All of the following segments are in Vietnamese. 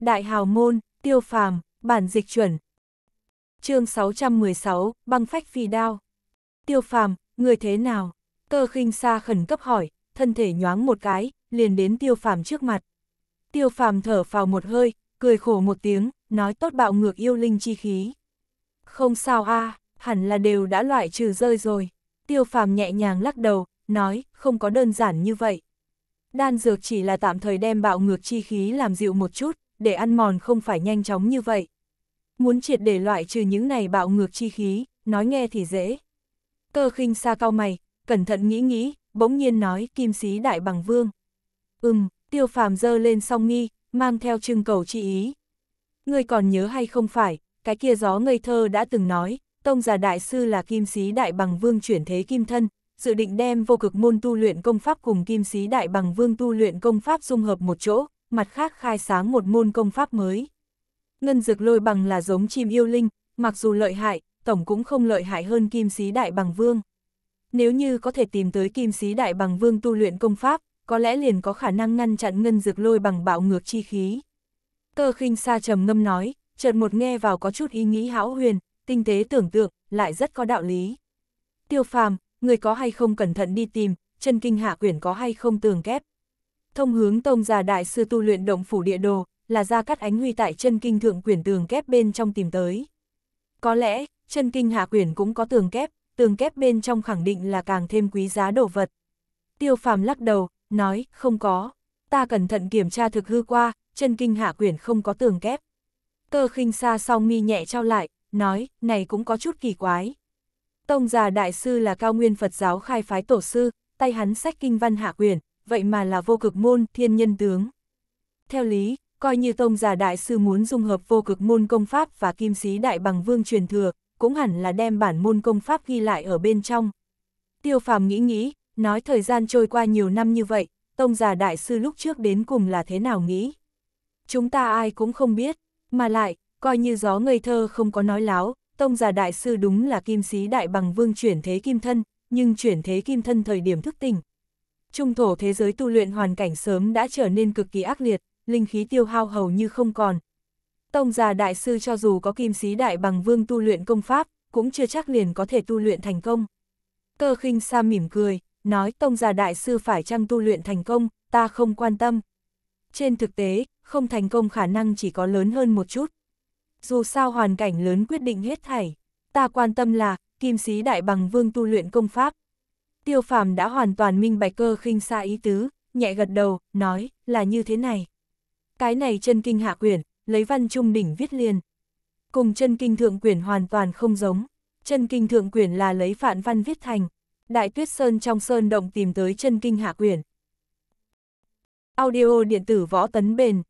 Đại hào môn, tiêu phàm, bản dịch chuẩn. chương 616, băng phách phi đao. Tiêu phàm, người thế nào? Cơ khinh xa khẩn cấp hỏi, thân thể nhoáng một cái, liền đến tiêu phàm trước mặt. Tiêu phàm thở vào một hơi, cười khổ một tiếng, nói tốt bạo ngược yêu linh chi khí. Không sao a à, hẳn là đều đã loại trừ rơi rồi. Tiêu phàm nhẹ nhàng lắc đầu, nói, không có đơn giản như vậy. Đan dược chỉ là tạm thời đem bạo ngược chi khí làm dịu một chút, để ăn mòn không phải nhanh chóng như vậy. Muốn triệt để loại trừ những này bạo ngược chi khí, nói nghe thì dễ. Cơ khinh xa cao mày, cẩn thận nghĩ nghĩ, bỗng nhiên nói kim sĩ đại bằng vương. Ừm, tiêu phàm dơ lên song nghi, mang theo trưng cầu chi ý. Ngươi còn nhớ hay không phải, cái kia gió ngây thơ đã từng nói, tông giả đại sư là kim sĩ đại bằng vương chuyển thế kim thân, dự định đem vô cực môn tu luyện công pháp cùng kim sĩ đại bằng vương tu luyện công pháp dung hợp một chỗ, mặt khác khai sáng một môn công pháp mới. Ngân dược lôi bằng là giống chim yêu linh, mặc dù lợi hại, tổng cũng không lợi hại hơn kim sĩ đại bằng vương. Nếu như có thể tìm tới kim sĩ đại bằng vương tu luyện công pháp, có lẽ liền có khả năng ngăn chặn ngân dược lôi bằng bạo ngược chi khí. Cơ khinh sa trầm ngâm nói, chợt một nghe vào có chút ý nghĩ hão huyền, tinh tế tưởng tượng, lại rất có đạo lý. Tiêu phàm, người có hay không cẩn thận đi tìm, chân kinh hạ quyển có hay không tường kép. Thông hướng tông già đại sư tu luyện động phủ địa đồ, là ra cắt ánh huy tại chân kinh thượng quyển tường kép bên trong tìm tới. Có lẽ, chân kinh hạ quyển cũng có tường kép, tường kép bên trong khẳng định là càng thêm quý giá đồ vật. Tiêu phàm lắc đầu, nói, không có. Ta cẩn thận kiểm tra thực hư qua, chân kinh hạ quyển không có tường kép. Cơ khinh xa song mi nhẹ trao lại, nói, này cũng có chút kỳ quái. Tông già đại sư là cao nguyên Phật giáo khai phái tổ sư, tay hắn sách kinh văn hạ quyển, vậy mà là vô cực môn, thiên nhân tướng. Theo lý, coi như tông già đại sư muốn dung hợp vô cực môn công pháp và kim sĩ đại bằng vương truyền thừa, cũng hẳn là đem bản môn công pháp ghi lại ở bên trong. Tiêu phàm nghĩ nghĩ, nói thời gian trôi qua nhiều năm như vậy, tông già đại sư lúc trước đến cùng là thế nào nghĩ. Chúng ta ai cũng không biết, mà lại, coi như gió ngây thơ không có nói láo, tông già đại sư đúng là kim sĩ đại bằng vương chuyển thế kim thân, nhưng chuyển thế kim thân thời điểm thức tỉnh, trung thổ thế giới tu luyện hoàn cảnh sớm đã trở nên cực kỳ ác liệt, linh khí tiêu hao hầu như không còn. Tông già đại sư cho dù có kim sĩ đại bằng vương tu luyện công pháp, cũng chưa chắc liền có thể tu luyện thành công. Cơ khinh sa mỉm cười, nói tông già đại sư phải chăng tu luyện thành công, ta không quan tâm. Trên thực tế, không thành công khả năng chỉ có lớn hơn một chút. Dù sao hoàn cảnh lớn quyết định hết thảy, ta quan tâm là, kim sĩ đại bằng vương tu luyện công pháp, tiêu phàm đã hoàn toàn minh bạch cơ khinh xa ý tứ, nhẹ gật đầu, nói, là như thế này. Cái này chân kinh hạ quyển, lấy văn trung đỉnh viết liền. Cùng chân kinh thượng quyển hoàn toàn không giống, chân kinh thượng quyển là lấy phản văn viết thành, đại tuyết sơn trong sơn động tìm tới chân kinh hạ quyển. Audio điện tử võ tấn bền,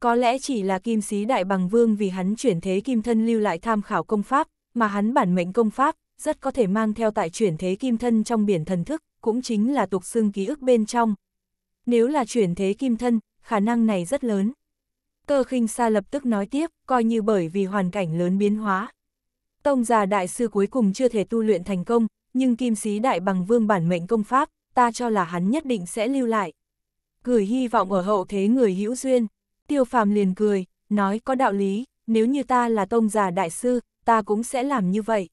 có lẽ chỉ là kim sĩ đại bằng vương vì hắn chuyển thế kim thân lưu lại tham khảo công pháp, mà hắn bản mệnh công pháp, rất có thể mang theo tại chuyển thế kim thân trong biển thần thức, cũng chính là tục xương ký ức bên trong. Nếu là chuyển thế kim thân, khả năng này rất lớn. Cơ khinh xa lập tức nói tiếp, coi như bởi vì hoàn cảnh lớn biến hóa. Tông già đại sư cuối cùng chưa thể tu luyện thành công, nhưng kim sĩ đại bằng vương bản mệnh công pháp, ta cho là hắn nhất định sẽ lưu lại. Gửi hy vọng ở hậu thế người hữu duyên. Tiêu phàm liền cười, nói có đạo lý, nếu như ta là tông già đại sư, ta cũng sẽ làm như vậy.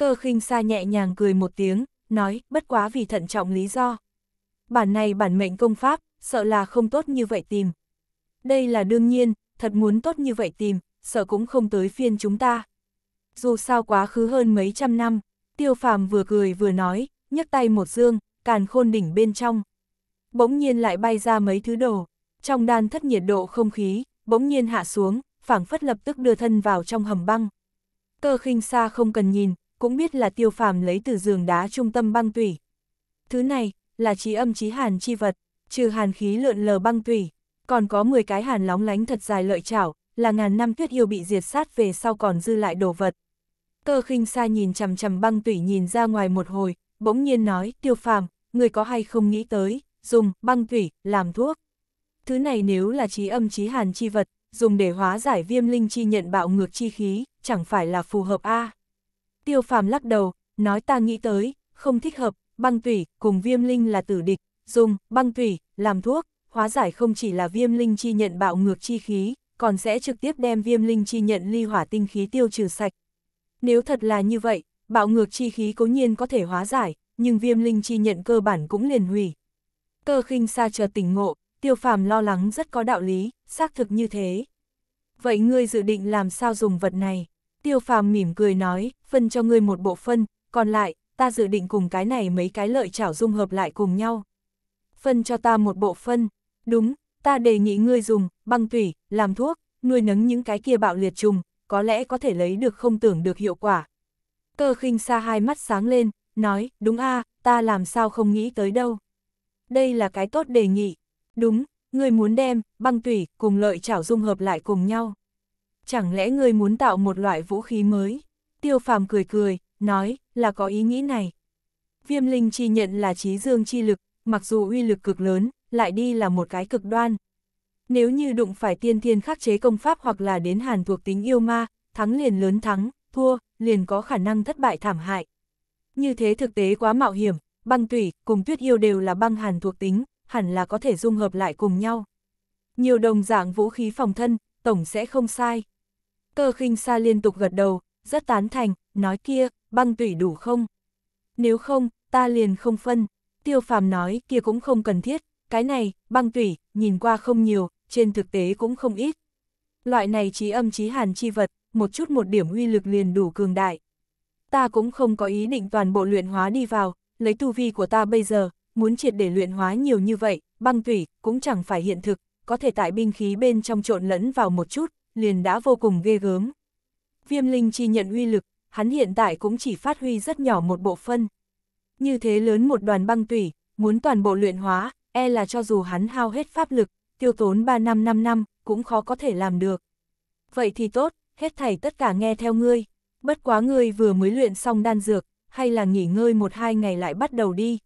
Cơ khinh xa nhẹ nhàng cười một tiếng, nói, bất quá vì thận trọng lý do. Bản này bản mệnh công pháp, sợ là không tốt như vậy tìm. Đây là đương nhiên, thật muốn tốt như vậy tìm, sợ cũng không tới phiên chúng ta. Dù sao quá khứ hơn mấy trăm năm, tiêu phàm vừa cười vừa nói, nhấc tay một dương, càn khôn đỉnh bên trong. Bỗng nhiên lại bay ra mấy thứ đồ, trong đan thất nhiệt độ không khí, bỗng nhiên hạ xuống, phảng phất lập tức đưa thân vào trong hầm băng. Cơ khinh xa không cần nhìn, cũng biết là tiêu phàm lấy từ giường đá trung tâm băng tủy. Thứ này, là trí âm trí hàn chi vật, trừ hàn khí lượn lờ băng tủy, còn có 10 cái hàn lóng lánh thật dài lợi chảo, là ngàn năm tuyết yêu bị diệt sát về sau còn dư lại đồ vật. Cơ khinh xa nhìn chằm chằm băng tủy nhìn ra ngoài một hồi, bỗng nhiên nói, tiêu phàm, người có hay không nghĩ tới, dùng băng tủy, làm thuốc. Thứ này nếu là trí âm trí hàn chi vật, dùng để hóa giải viêm linh chi nhận bạo ngược chi khí, chẳng phải là phù hợp a à. Tiêu phàm lắc đầu, nói ta nghĩ tới, không thích hợp, băng tủy, cùng viêm linh là tử địch, dùng, băng tủy, làm thuốc, hóa giải không chỉ là viêm linh chi nhận bạo ngược chi khí, còn sẽ trực tiếp đem viêm linh chi nhận ly hỏa tinh khí tiêu trừ sạch. Nếu thật là như vậy, bạo ngược chi khí cố nhiên có thể hóa giải, nhưng viêm linh chi nhận cơ bản cũng liền hủy. Cơ khinh xa chờ tỉnh ngộ, tiêu phàm lo lắng rất có đạo lý, xác thực như thế. Vậy ngươi dự định làm sao dùng vật này? Tiêu phàm mỉm cười nói, phân cho ngươi một bộ phân, còn lại, ta dự định cùng cái này mấy cái lợi chảo dung hợp lại cùng nhau. Phân cho ta một bộ phân, đúng, ta đề nghị ngươi dùng, băng tủy, làm thuốc, nuôi nấng những cái kia bạo liệt trùng, có lẽ có thể lấy được không tưởng được hiệu quả. Cơ khinh xa hai mắt sáng lên, nói, đúng a ta làm sao không nghĩ tới đâu. Đây là cái tốt đề nghị. Đúng, ngươi muốn đem, băng tủy, cùng lợi chảo dung hợp lại cùng nhau chẳng lẽ ngươi muốn tạo một loại vũ khí mới? Tiêu phàm cười cười, nói, là có ý nghĩ này. Viêm linh chi nhận là trí dương chi lực, mặc dù uy lực cực lớn, lại đi là một cái cực đoan. Nếu như đụng phải tiên thiên khắc chế công pháp hoặc là đến hàn thuộc tính yêu ma, thắng liền lớn thắng, thua, liền có khả năng thất bại thảm hại. Như thế thực tế quá mạo hiểm, băng tủy cùng tuyết yêu đều là băng hàn thuộc tính, hẳn là có thể dung hợp lại cùng nhau. Nhiều đồng dạng vũ khí phòng thân, tổng sẽ không sai. Cơ khinh sa liên tục gật đầu, rất tán thành, nói kia, băng tủy đủ không? Nếu không, ta liền không phân. Tiêu phàm nói kia cũng không cần thiết, cái này, băng tủy, nhìn qua không nhiều, trên thực tế cũng không ít. Loại này trí âm trí hàn chi vật, một chút một điểm uy lực liền đủ cường đại. Ta cũng không có ý định toàn bộ luyện hóa đi vào, lấy tu vi của ta bây giờ, muốn triệt để luyện hóa nhiều như vậy, băng tủy cũng chẳng phải hiện thực, có thể tại binh khí bên trong trộn lẫn vào một chút, liền đã vô cùng ghê gớm. Viêm linh chi nhận uy lực, hắn hiện tại cũng chỉ phát huy rất nhỏ một bộ phân. Như thế lớn một đoàn băng tủy, muốn toàn bộ luyện hóa, e là cho dù hắn hao hết pháp lực, tiêu tốn 3 năm 5 năm, cũng khó có thể làm được. Vậy thì tốt, hết thảy tất cả nghe theo ngươi. Bất quá ngươi vừa mới luyện xong đan dược, hay là nghỉ ngơi một hai ngày lại bắt đầu đi.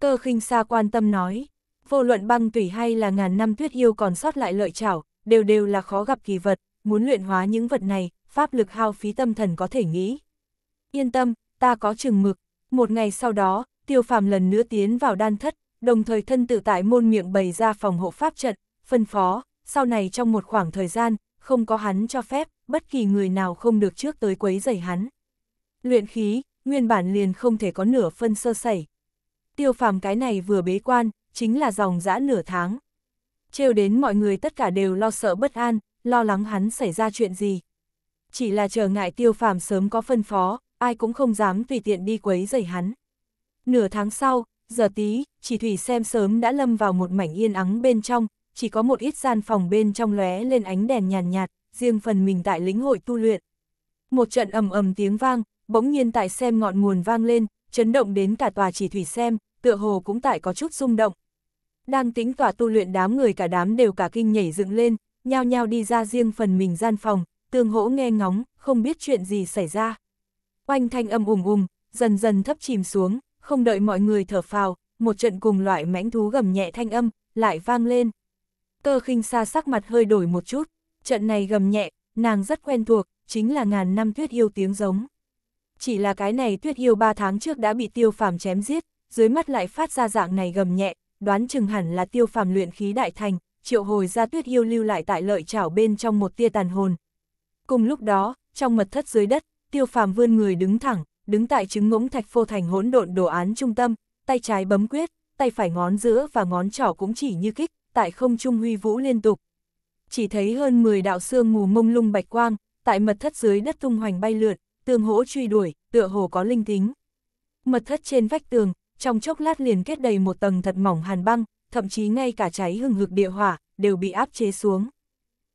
Cơ khinh xa quan tâm nói, vô luận băng tủy hay là ngàn năm tuyết yêu còn sót lại lợi chảo, đều đều là khó gặp kỳ vật, muốn luyện hóa những vật này, pháp lực hao phí tâm thần có thể nghĩ. Yên tâm, ta có chừng mực. Một ngày sau đó, tiêu phàm lần nữa tiến vào đan thất, đồng thời thân tự tại môn miệng bày ra phòng hộ pháp trận, phân phó, sau này trong một khoảng thời gian, không có hắn cho phép, bất kỳ người nào không được trước tới quấy rầy hắn. Luyện khí, nguyên bản liền không thể có nửa phân sơ sẩy. Tiêu phàm cái này vừa bế quan, chính là dòng dã nửa tháng trêu đến mọi người tất cả đều lo sợ bất an, lo lắng hắn xảy ra chuyện gì. Chỉ là trở ngại tiêu phàm sớm có phân phó, ai cũng không dám tùy tiện đi quấy rầy hắn. Nửa tháng sau, giờ tí, chỉ thủy xem sớm đã lâm vào một mảnh yên ắng bên trong, chỉ có một ít gian phòng bên trong lóe lên ánh đèn nhàn nhạt, nhạt, riêng phần mình tại lĩnh hội tu luyện. Một trận ầm ầm tiếng vang, bỗng nhiên tại xem ngọn nguồn vang lên, chấn động đến cả tòa chỉ thủy xem, tựa hồ cũng tại có chút rung động, đang tính tỏa tu luyện đám người cả đám đều cả kinh nhảy dựng lên, nhao nhao đi ra riêng phần mình gian phòng, tương hỗ nghe ngóng, không biết chuyện gì xảy ra. Oanh thanh âm ùm ùm, dần dần thấp chìm xuống, không đợi mọi người thở phào, một trận cùng loại mãnh thú gầm nhẹ thanh âm, lại vang lên. Cơ khinh xa sắc mặt hơi đổi một chút, trận này gầm nhẹ, nàng rất quen thuộc, chính là ngàn năm tuyết yêu tiếng giống. Chỉ là cái này tuyết yêu ba tháng trước đã bị tiêu phàm chém giết, dưới mắt lại phát ra dạng này gầm nhẹ, đoán chừng hẳn là tiêu phàm luyện khí đại thành, triệu hồi ra tuyết yêu lưu lại tại lợi chảo bên trong một tia tàn hồn. Cùng lúc đó, trong mật thất dưới đất, tiêu phàm vươn người đứng thẳng, đứng tại trứng ngỗng thạch phô thành hỗn độn đồ án trung tâm, tay trái bấm quyết, tay phải ngón giữa và ngón trỏ cũng chỉ như kích, tại không trung huy vũ liên tục. Chỉ thấy hơn 10 đạo xương mù mông lung bạch quang, tại mật thất dưới đất tung hoành bay lượn, tương hỗ truy đuổi, tựa hồ có linh tính. Mật thất trên vách tường, trong chốc lát liền kết đầy một tầng thật mỏng hàn băng, thậm chí ngay cả cháy hừng hực địa hỏa, đều bị áp chế xuống.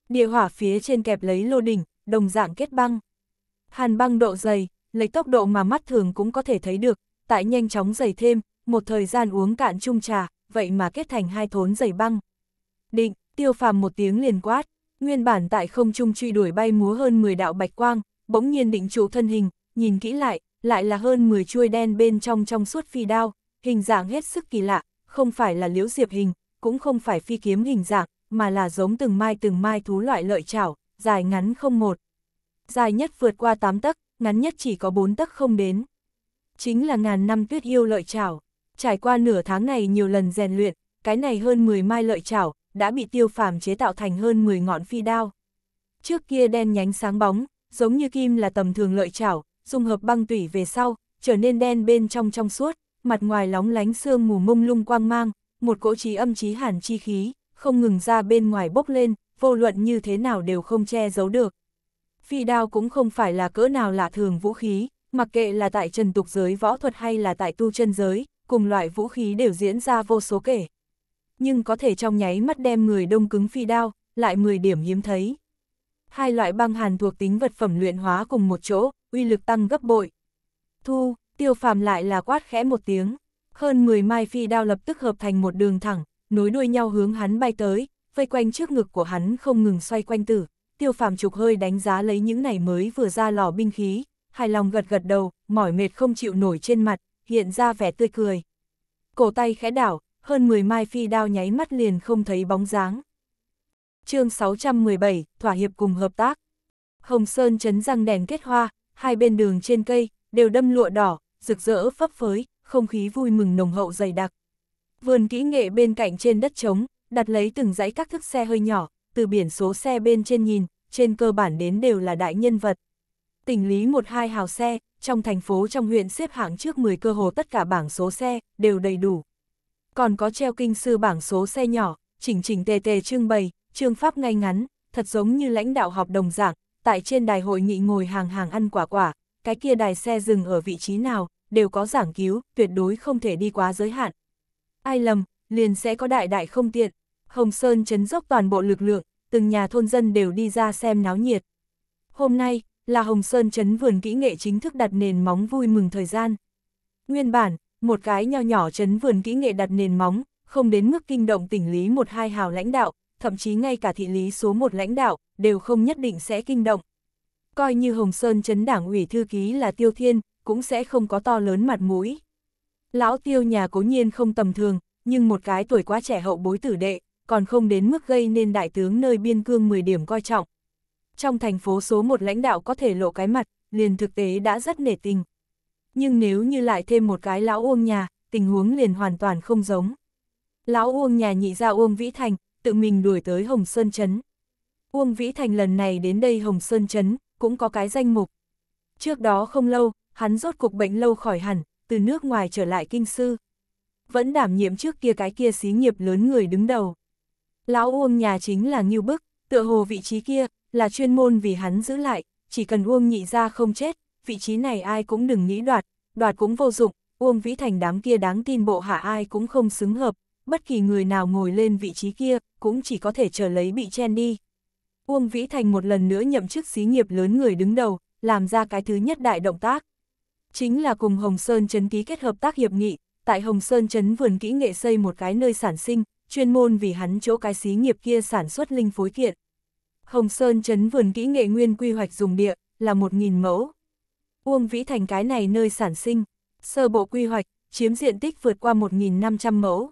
Địa hỏa phía trên kẹp lấy lô đỉnh, đồng dạng kết băng. Hàn băng độ dày, lấy tốc độ mà mắt thường cũng có thể thấy được, tại nhanh chóng dày thêm, một thời gian uống cạn chung trà, vậy mà kết thành hai thốn dày băng. Định, tiêu phàm một tiếng liền quát, nguyên bản tại không trung truy đuổi bay múa hơn 10 đạo bạch quang, bỗng nhiên định trụ thân hình, nhìn kỹ lại, lại là hơn 10 chuôi đen bên trong trong suốt phi đao, hình dạng hết sức kỳ lạ, không phải là liễu diệp hình, cũng không phải phi kiếm hình dạng, mà là giống từng mai từng mai thú loại lợi chảo, dài ngắn không một. Dài nhất vượt qua 8 tấc, ngắn nhất chỉ có 4 tấc không đến. Chính là ngàn năm tuyết yêu lợi chảo. Trải qua nửa tháng này nhiều lần rèn luyện, cái này hơn 10 mai lợi chảo, đã bị tiêu phàm chế tạo thành hơn 10 ngọn phi đao. Trước kia đen nhánh sáng bóng, giống như kim là tầm thường lợi chảo, dung hợp băng tủy về sau, trở nên đen bên trong trong suốt, mặt ngoài lóng lánh sương mù mông lung quang mang, một cỗ trí âm trí hàn chi khí, không ngừng ra bên ngoài bốc lên, vô luận như thế nào đều không che giấu được. Phi đao cũng không phải là cỡ nào lạ thường vũ khí, mặc kệ là tại trần tục giới võ thuật hay là tại tu chân giới, cùng loại vũ khí đều diễn ra vô số kể. Nhưng có thể trong nháy mắt đem người đông cứng phi đao, lại 10 điểm hiếm thấy. Hai loại băng hàn thuộc tính vật phẩm luyện hóa cùng một chỗ, uy lực tăng gấp bội. Thu, tiêu phàm lại là quát khẽ một tiếng, hơn 10 mai phi đao lập tức hợp thành một đường thẳng, nối đuôi nhau hướng hắn bay tới, vây quanh trước ngực của hắn không ngừng xoay quanh tử. Tiêu phàm trục hơi đánh giá lấy những này mới vừa ra lò binh khí, hài lòng gật gật đầu, mỏi mệt không chịu nổi trên mặt, hiện ra vẻ tươi cười. Cổ tay khẽ đảo, hơn 10 mai phi đao nháy mắt liền không thấy bóng dáng. chương 617, Thỏa hiệp cùng hợp tác. Hồng Sơn chấn răng đèn kết hoa, hai bên đường trên cây, đều đâm lụa đỏ, rực rỡ phấp phới, không khí vui mừng nồng hậu dày đặc. Vườn kỹ nghệ bên cạnh trên đất trống, đặt lấy từng dãy các thức xe hơi nhỏ, từ biển số xe bên trên nhìn, trên cơ bản đến đều là đại nhân vật. Tỉnh lý một hai hào xe, trong thành phố trong huyện xếp hạng trước 10 cơ hồ tất cả bảng số xe, đều đầy đủ. Còn có treo kinh sư bảng số xe nhỏ, chỉnh chỉnh tề tề trưng bày, trương pháp ngay ngắn, thật giống như lãnh đạo họp đồng giảng, tại trên đài hội nghị ngồi hàng hàng ăn quả quả, cái kia đài xe dừng ở vị trí nào, đều có giảng cứu, tuyệt đối không thể đi quá giới hạn. Ai lầm, liền sẽ có đại đại không tiện. Hồng Sơn chấn dốc toàn bộ lực lượng, từng nhà thôn dân đều đi ra xem náo nhiệt. Hôm nay, là Hồng Sơn chấn vườn kỹ nghệ chính thức đặt nền móng vui mừng thời gian. Nguyên bản, một cái nho nhỏ chấn vườn kỹ nghệ đặt nền móng, không đến mức kinh động tỉnh lý một hai hào lãnh đạo, thậm chí ngay cả thị lý số một lãnh đạo, đều không nhất định sẽ kinh động. Coi như Hồng Sơn chấn đảng ủy thư ký là Tiêu Thiên, cũng sẽ không có to lớn mặt mũi. Lão Tiêu nhà cố nhiên không tầm thường, nhưng một cái tuổi quá trẻ hậu bối tử đệ, còn không đến mức gây nên đại tướng nơi biên cương 10 điểm coi trọng. Trong thành phố số một lãnh đạo có thể lộ cái mặt, liền thực tế đã rất nể tình. Nhưng nếu như lại thêm một cái lão uông nhà, tình huống liền hoàn toàn không giống. Lão uông nhà nhị ra uông Vĩ Thành, tự mình đuổi tới Hồng Sơn Trấn. Uông Vĩ Thành lần này đến đây Hồng Sơn Trấn, cũng có cái danh mục. Trước đó không lâu, hắn rốt cuộc bệnh lâu khỏi hẳn, từ nước ngoài trở lại kinh sư. Vẫn đảm nhiệm trước kia cái kia xí nghiệp lớn người đứng đầu. Lão Uông nhà chính là Ngưu Bức, tựa hồ vị trí kia, là chuyên môn vì hắn giữ lại, chỉ cần Uông nhị ra không chết, vị trí này ai cũng đừng nghĩ đoạt, đoạt cũng vô dụng, Uông Vĩ Thành đám kia đáng tin bộ hạ ai cũng không xứng hợp, bất kỳ người nào ngồi lên vị trí kia, cũng chỉ có thể chờ lấy bị chen đi. Uông Vĩ Thành một lần nữa nhậm chức xí nghiệp lớn người đứng đầu, làm ra cái thứ nhất đại động tác. Chính là cùng Hồng Sơn Trấn ký kết hợp tác hiệp nghị, tại Hồng Sơn Trấn vườn kỹ nghệ xây một cái nơi sản sinh, chuyên môn vì hắn chỗ cái xí nghiệp kia sản xuất linh phối kiện. Hồng Sơn Trấn vườn kỹ nghệ nguyên quy hoạch dùng địa, là 1.000 mẫu. Uông Vĩ Thành cái này nơi sản sinh, sơ bộ quy hoạch, chiếm diện tích vượt qua 1.500 mẫu.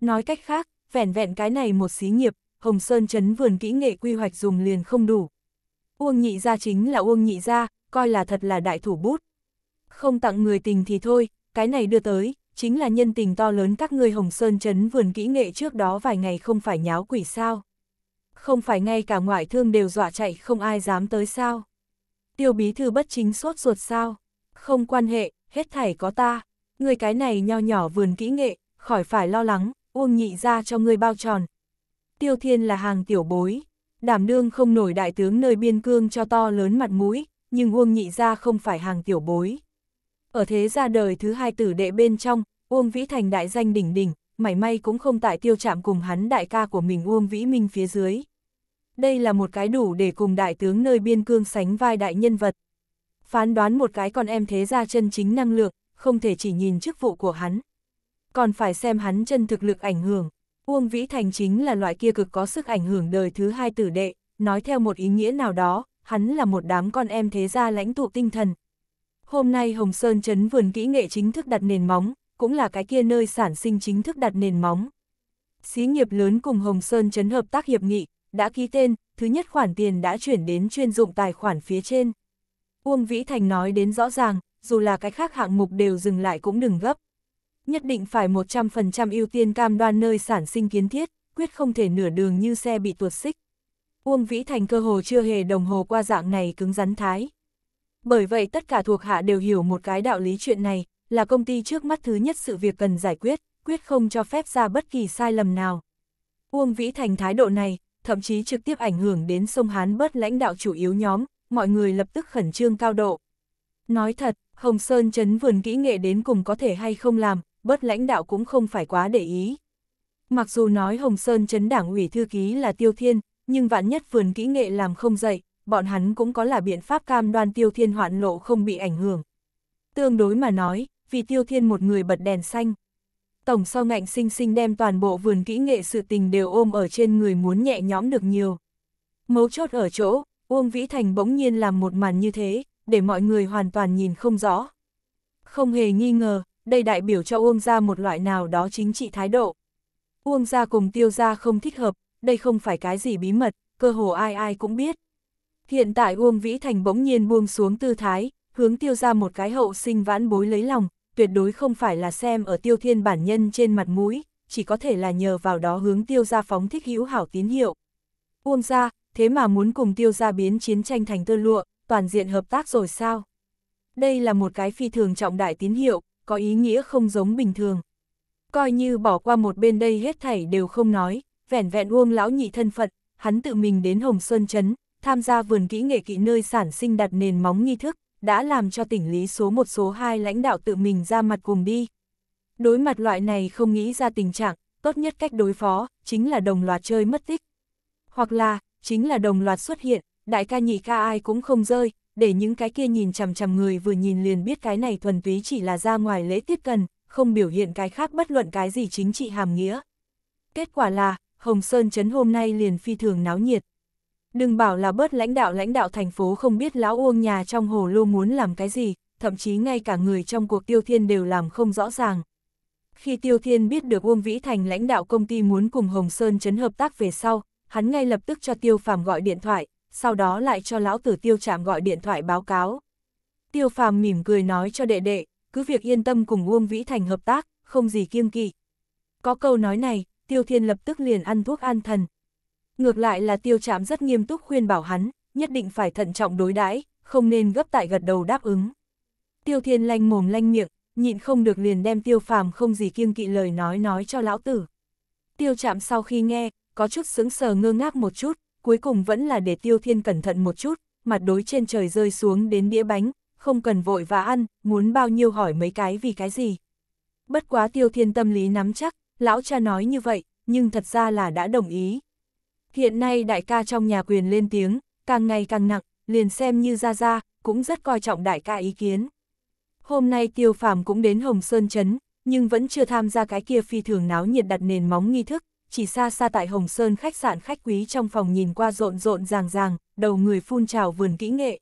Nói cách khác, vẻn vẹn cái này một xí nghiệp, Hồng Sơn Trấn vườn kỹ nghệ quy hoạch dùng liền không đủ. Uông nhị gia chính là uông nhị gia, coi là thật là đại thủ bút. Không tặng người tình thì thôi, cái này đưa tới, chính là nhân tình to lớn các ngươi Hồng Sơn Trấn vườn kỹ nghệ trước đó vài ngày không phải nháo quỷ sao. Không phải ngay cả ngoại thương đều dọa chạy không ai dám tới sao. Tiêu bí thư bất chính sốt ruột sao. Không quan hệ, hết thảy có ta. Người cái này nho nhỏ vườn kỹ nghệ, khỏi phải lo lắng, uông nhị ra cho ngươi bao tròn, Tiêu Thiên là hàng tiểu bối, đảm đương không nổi đại tướng nơi biên cương cho to lớn mặt mũi, nhưng Uông Nhị Gia không phải hàng tiểu bối. Ở thế gia đời thứ hai tử đệ bên trong, Uông Vĩ Thành đại danh đỉnh đỉnh, mảy may cũng không tại tiêu chạm cùng hắn đại ca của mình Uông Vĩ Minh phía dưới. Đây là một cái đủ để cùng đại tướng nơi biên cương sánh vai đại nhân vật. Phán đoán một cái con em thế gia chân chính năng lượng, không thể chỉ nhìn chức vụ của hắn. Còn phải xem hắn chân thực lực ảnh hưởng, Uông Vĩ Thành chính là loại kia cực có sức ảnh hưởng đời thứ hai tử đệ, nói theo một ý nghĩa nào đó, hắn là một đám con em thế gia lãnh tụ tinh thần. Hôm nay Hồng Sơn Trấn vườn kỹ nghệ chính thức đặt nền móng, cũng là cái kia nơi sản sinh chính thức đặt nền móng. Xí nghiệp lớn cùng Hồng Sơn Trấn hợp tác hiệp nghị, đã ký tên, thứ nhất khoản tiền đã chuyển đến chuyên dụng tài khoản phía trên. Uông Vĩ Thành nói đến rõ ràng, dù là cái khác hạng mục đều dừng lại cũng đừng gấp, nhất định phải 100% ưu tiên cam đoan nơi sản sinh kiến thiết, quyết không thể nửa đường như xe bị tuột xích. Uông Vĩ Thành cơ hồ chưa hề đồng hồ qua dạng này cứng rắn thái. Bởi vậy tất cả thuộc hạ đều hiểu một cái đạo lý chuyện này, là công ty trước mắt thứ nhất sự việc cần giải quyết, quyết không cho phép ra bất kỳ sai lầm nào. Uông Vĩ Thành thái độ này, thậm chí trực tiếp ảnh hưởng đến sông Hán bớt lãnh đạo chủ yếu nhóm, mọi người lập tức khẩn trương cao độ. Nói thật, Hồng Sơn Trấn vườn kỹ nghệ đến cùng có thể hay không làm, bớt lãnh đạo cũng không phải quá để ý. Mặc dù nói Hồng Sơn chấn đảng ủy thư ký là Tiêu Thiên, nhưng vạn nhất vườn kỹ nghệ làm không dậy, bọn hắn cũng có là biện pháp cam đoan Tiêu Thiên hoạn lộ không bị ảnh hưởng. Tương đối mà nói, vì Tiêu Thiên một người bật đèn xanh. Tổng sau ngạnh sinh sinh đem toàn bộ vườn kỹ nghệ sự tình đều ôm ở trên người muốn nhẹ nhõm được nhiều. Mấu chốt ở chỗ, Uông Vĩ Thành bỗng nhiên làm một màn như thế, để mọi người hoàn toàn nhìn không rõ. Không hề nghi ngờ, đây đại biểu cho Uông gia một loại nào đó chính trị thái độ. Uông gia cùng tiêu gia không thích hợp, đây không phải cái gì bí mật, cơ hồ ai ai cũng biết. Hiện tại Uông Vĩ Thành bỗng nhiên buông xuống tư thái, hướng tiêu gia một cái hậu sinh vãn bối lấy lòng, tuyệt đối không phải là xem ở tiêu thiên bản nhân trên mặt mũi, chỉ có thể là nhờ vào đó hướng tiêu gia phóng thích hữu hảo tín hiệu. Uông gia thế mà muốn cùng tiêu gia biến chiến tranh thành tơ lụa, toàn diện hợp tác rồi sao? Đây là một cái phi thường trọng đại tín hiệu, có ý nghĩa không giống bình thường. Coi như bỏ qua một bên đây hết thảy đều không nói, vẻn vẹn uông lão nhị thân phận, hắn tự mình đến Hồng Xuân Trấn, tham gia vườn kỹ nghệ kỹ nơi sản sinh đặt nền móng nghi thức, đã làm cho tỉnh lý số một số hai lãnh đạo tự mình ra mặt cùng đi. Đối mặt loại này không nghĩ ra tình trạng, tốt nhất cách đối phó, chính là đồng loạt chơi mất tích. Hoặc là, chính là đồng loạt xuất hiện, đại ca nhị ca ai cũng không rơi, để những cái kia nhìn chằm chằm người vừa nhìn liền biết cái này thuần túy chỉ là ra ngoài lễ tiết cần, không biểu hiện cái khác bất luận cái gì chính trị hàm nghĩa. Kết quả là, Hồng Sơn Trấn hôm nay liền phi thường náo nhiệt. Đừng bảo là bớt lãnh đạo lãnh đạo thành phố không biết lão uông nhà trong hồ lô muốn làm cái gì, thậm chí ngay cả người trong cuộc tiêu thiên đều làm không rõ ràng. Khi Tiêu Thiên biết được Uông Vĩ Thành lãnh đạo công ty muốn cùng Hồng Sơn Trấn hợp tác về sau, hắn ngay lập tức cho Tiêu Phàm gọi điện thoại, sau đó lại cho lão tử tiêu trạm gọi điện thoại báo cáo. Tiêu phàm mỉm cười nói cho đệ đệ, cứ việc yên tâm cùng Uông Vĩ Thành hợp tác, không gì kiêng kỵ. Có câu nói này, tiêu thiên lập tức liền ăn thuốc an thần. Ngược lại là tiêu trạm rất nghiêm túc khuyên bảo hắn, nhất định phải thận trọng đối đãi không nên gấp tại gật đầu đáp ứng. Tiêu thiên lanh mồm lanh miệng, nhịn không được liền đem tiêu phàm không gì kiêng kỵ lời nói nói cho lão tử. Tiêu chạm sau khi nghe, có chút sững sờ ngơ ngác một chút, cuối cùng vẫn là để Tiêu Thiên cẩn thận một chút, mặt đối trên trời rơi xuống đến đĩa bánh, không cần vội và ăn, muốn bao nhiêu hỏi mấy cái vì cái gì. Bất quá Tiêu Thiên tâm lý nắm chắc, lão cha nói như vậy, nhưng thật ra là đã đồng ý. Hiện nay đại ca trong nhà quyền lên tiếng, càng ngày càng nặng, liền xem như ra ra, cũng rất coi trọng đại ca ý kiến. Hôm nay Tiêu Phàm cũng đến Hồng Sơn Trấn, nhưng vẫn chưa tham gia cái kia phi thường náo nhiệt đặt nền móng nghi thức, chỉ xa xa tại Hồng Sơn khách sạn khách quý trong phòng nhìn qua rộn rộn ràng ràng, đầu người phun trào vườn kỹ nghệ.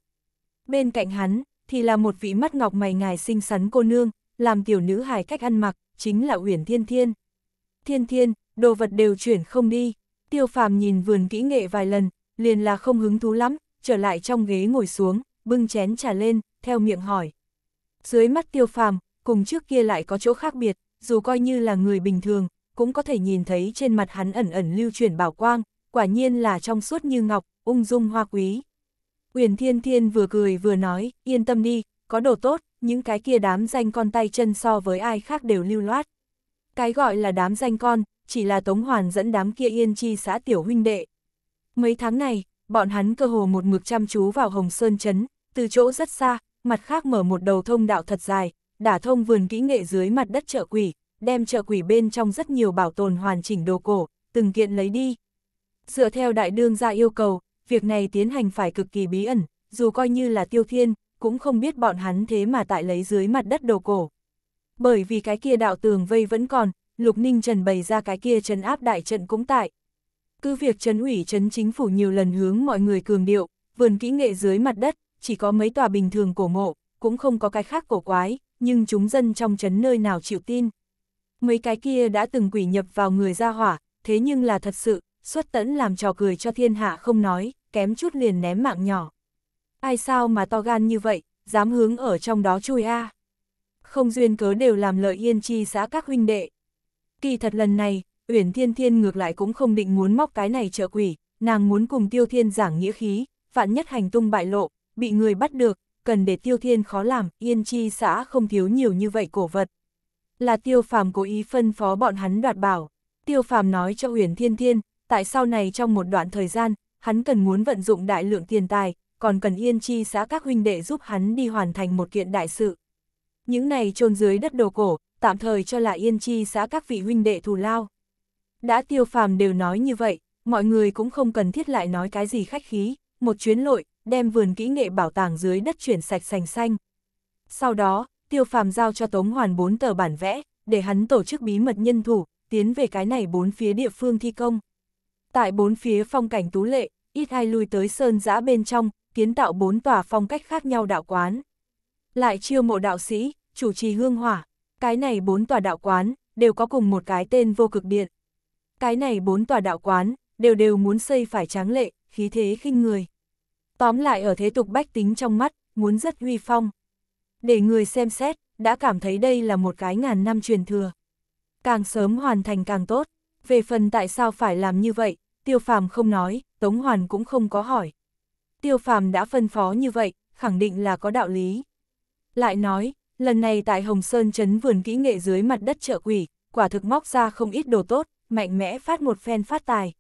Bên cạnh hắn, thì là một vị mắt ngọc mày ngài xinh xắn cô nương, làm tiểu nữ hài cách ăn mặc, chính là Uyển Thiên Thiên. Thiên Thiên, đồ vật đều chuyển không đi, tiêu phàm nhìn vườn kỹ nghệ vài lần, liền là không hứng thú lắm, trở lại trong ghế ngồi xuống, bưng chén trà lên, theo miệng hỏi. Dưới mắt tiêu phàm, cùng trước kia lại có chỗ khác biệt, dù coi như là người bình thường, cũng có thể nhìn thấy trên mặt hắn ẩn ẩn lưu chuyển bảo quang, quả nhiên là trong suốt như ngọc, ung dung hoa quý. Uyển Thiên Thiên vừa cười vừa nói, yên tâm đi, có đồ tốt, những cái kia đám danh con tay chân so với ai khác đều lưu loát. Cái gọi là đám danh con, chỉ là Tống Hoàn dẫn đám kia yên chi xã tiểu huynh đệ. Mấy tháng này, bọn hắn cơ hồ một mực chăm chú vào Hồng Sơn Trấn, từ chỗ rất xa, mặt khác mở một đầu thông đạo thật dài, đả thông vườn kỹ nghệ dưới mặt đất chợ quỷ, đem chợ quỷ bên trong rất nhiều bảo tồn hoàn chỉnh đồ cổ, từng kiện lấy đi. Dựa theo đại đương gia yêu cầu, việc này tiến hành phải cực kỳ bí ẩn, dù coi như là tiêu thiên, cũng không biết bọn hắn thế mà tại lấy dưới mặt đất đồ cổ. Bởi vì cái kia đạo tường vây vẫn còn, Lục Ninh Trần bày ra cái kia trấn áp đại trận cũng tại. Cứ việc trấn ủy trấn chính phủ nhiều lần hướng mọi người cường điệu, vườn kỹ nghệ dưới mặt đất, chỉ có mấy tòa bình thường cổ mộ, cũng không có cái khác cổ quái, nhưng chúng dân trong trấn nơi nào chịu tin mấy cái kia đã từng quỷ nhập vào người ra hỏa, thế nhưng là thật sự, xuất tẫn làm trò cười cho thiên hạ không nói, kém chút liền ném mạng nhỏ. Ai sao mà to gan như vậy, dám hướng ở trong đó chui a Không duyên cớ đều làm lợi yên chi xã các huynh đệ. Kỳ thật lần này, Uyển Thiên Thiên ngược lại cũng không định muốn móc cái này trợ quỷ, nàng muốn cùng Tiêu Thiên giảng nghĩa khí, vạn nhất hành tung bại lộ, bị người bắt được, cần để Tiêu Thiên khó làm, yên chi xã không thiếu nhiều như vậy cổ vật là tiêu phàm cố ý phân phó bọn hắn đoạt bảo. Tiêu phàm nói cho Huyền Thiên Thiên, tại sau này trong một đoạn thời gian, hắn cần muốn vận dụng đại lượng tiền tài, còn cần yên chi xã các huynh đệ giúp hắn đi hoàn thành một kiện đại sự. Những này chôn dưới đất đồ cổ, tạm thời cho là yên chi xã các vị huynh đệ thù lao. Đã tiêu phàm đều nói như vậy, mọi người cũng không cần thiết lại nói cái gì khách khí, một chuyến lội, đem vườn kỹ nghệ bảo tàng dưới đất chuyển sạch sành xanh. Sau đó, tiêu phàm giao cho Tống Hoàn bốn tờ bản vẽ, để hắn tổ chức bí mật nhân thủ, tiến về cái này bốn phía địa phương thi công. Tại bốn phía phong cảnh tú lệ, ít ai lui tới sơn giã bên trong, kiến tạo bốn tòa phong cách khác nhau đạo quán. Lại chiêu mộ đạo sĩ, chủ trì hương hỏa, cái này bốn tòa đạo quán, đều có cùng một cái tên vô cực điện. Cái này bốn tòa đạo quán, đều đều muốn xây phải tráng lệ, khí thế khinh người. Tóm lại ở thế tục bách tính trong mắt, muốn rất huy phong để người xem xét, đã cảm thấy đây là một cái ngàn năm truyền thừa. Càng sớm hoàn thành càng tốt, về phần tại sao phải làm như vậy, tiêu phàm không nói, Tống Hoàn cũng không có hỏi. Tiêu phàm đã phân phó như vậy, khẳng định là có đạo lý. Lại nói, lần này tại Hồng Sơn Trấn vườn kỹ nghệ dưới mặt đất chợ quỷ, quả thực móc ra không ít đồ tốt, mạnh mẽ phát một phen phát tài.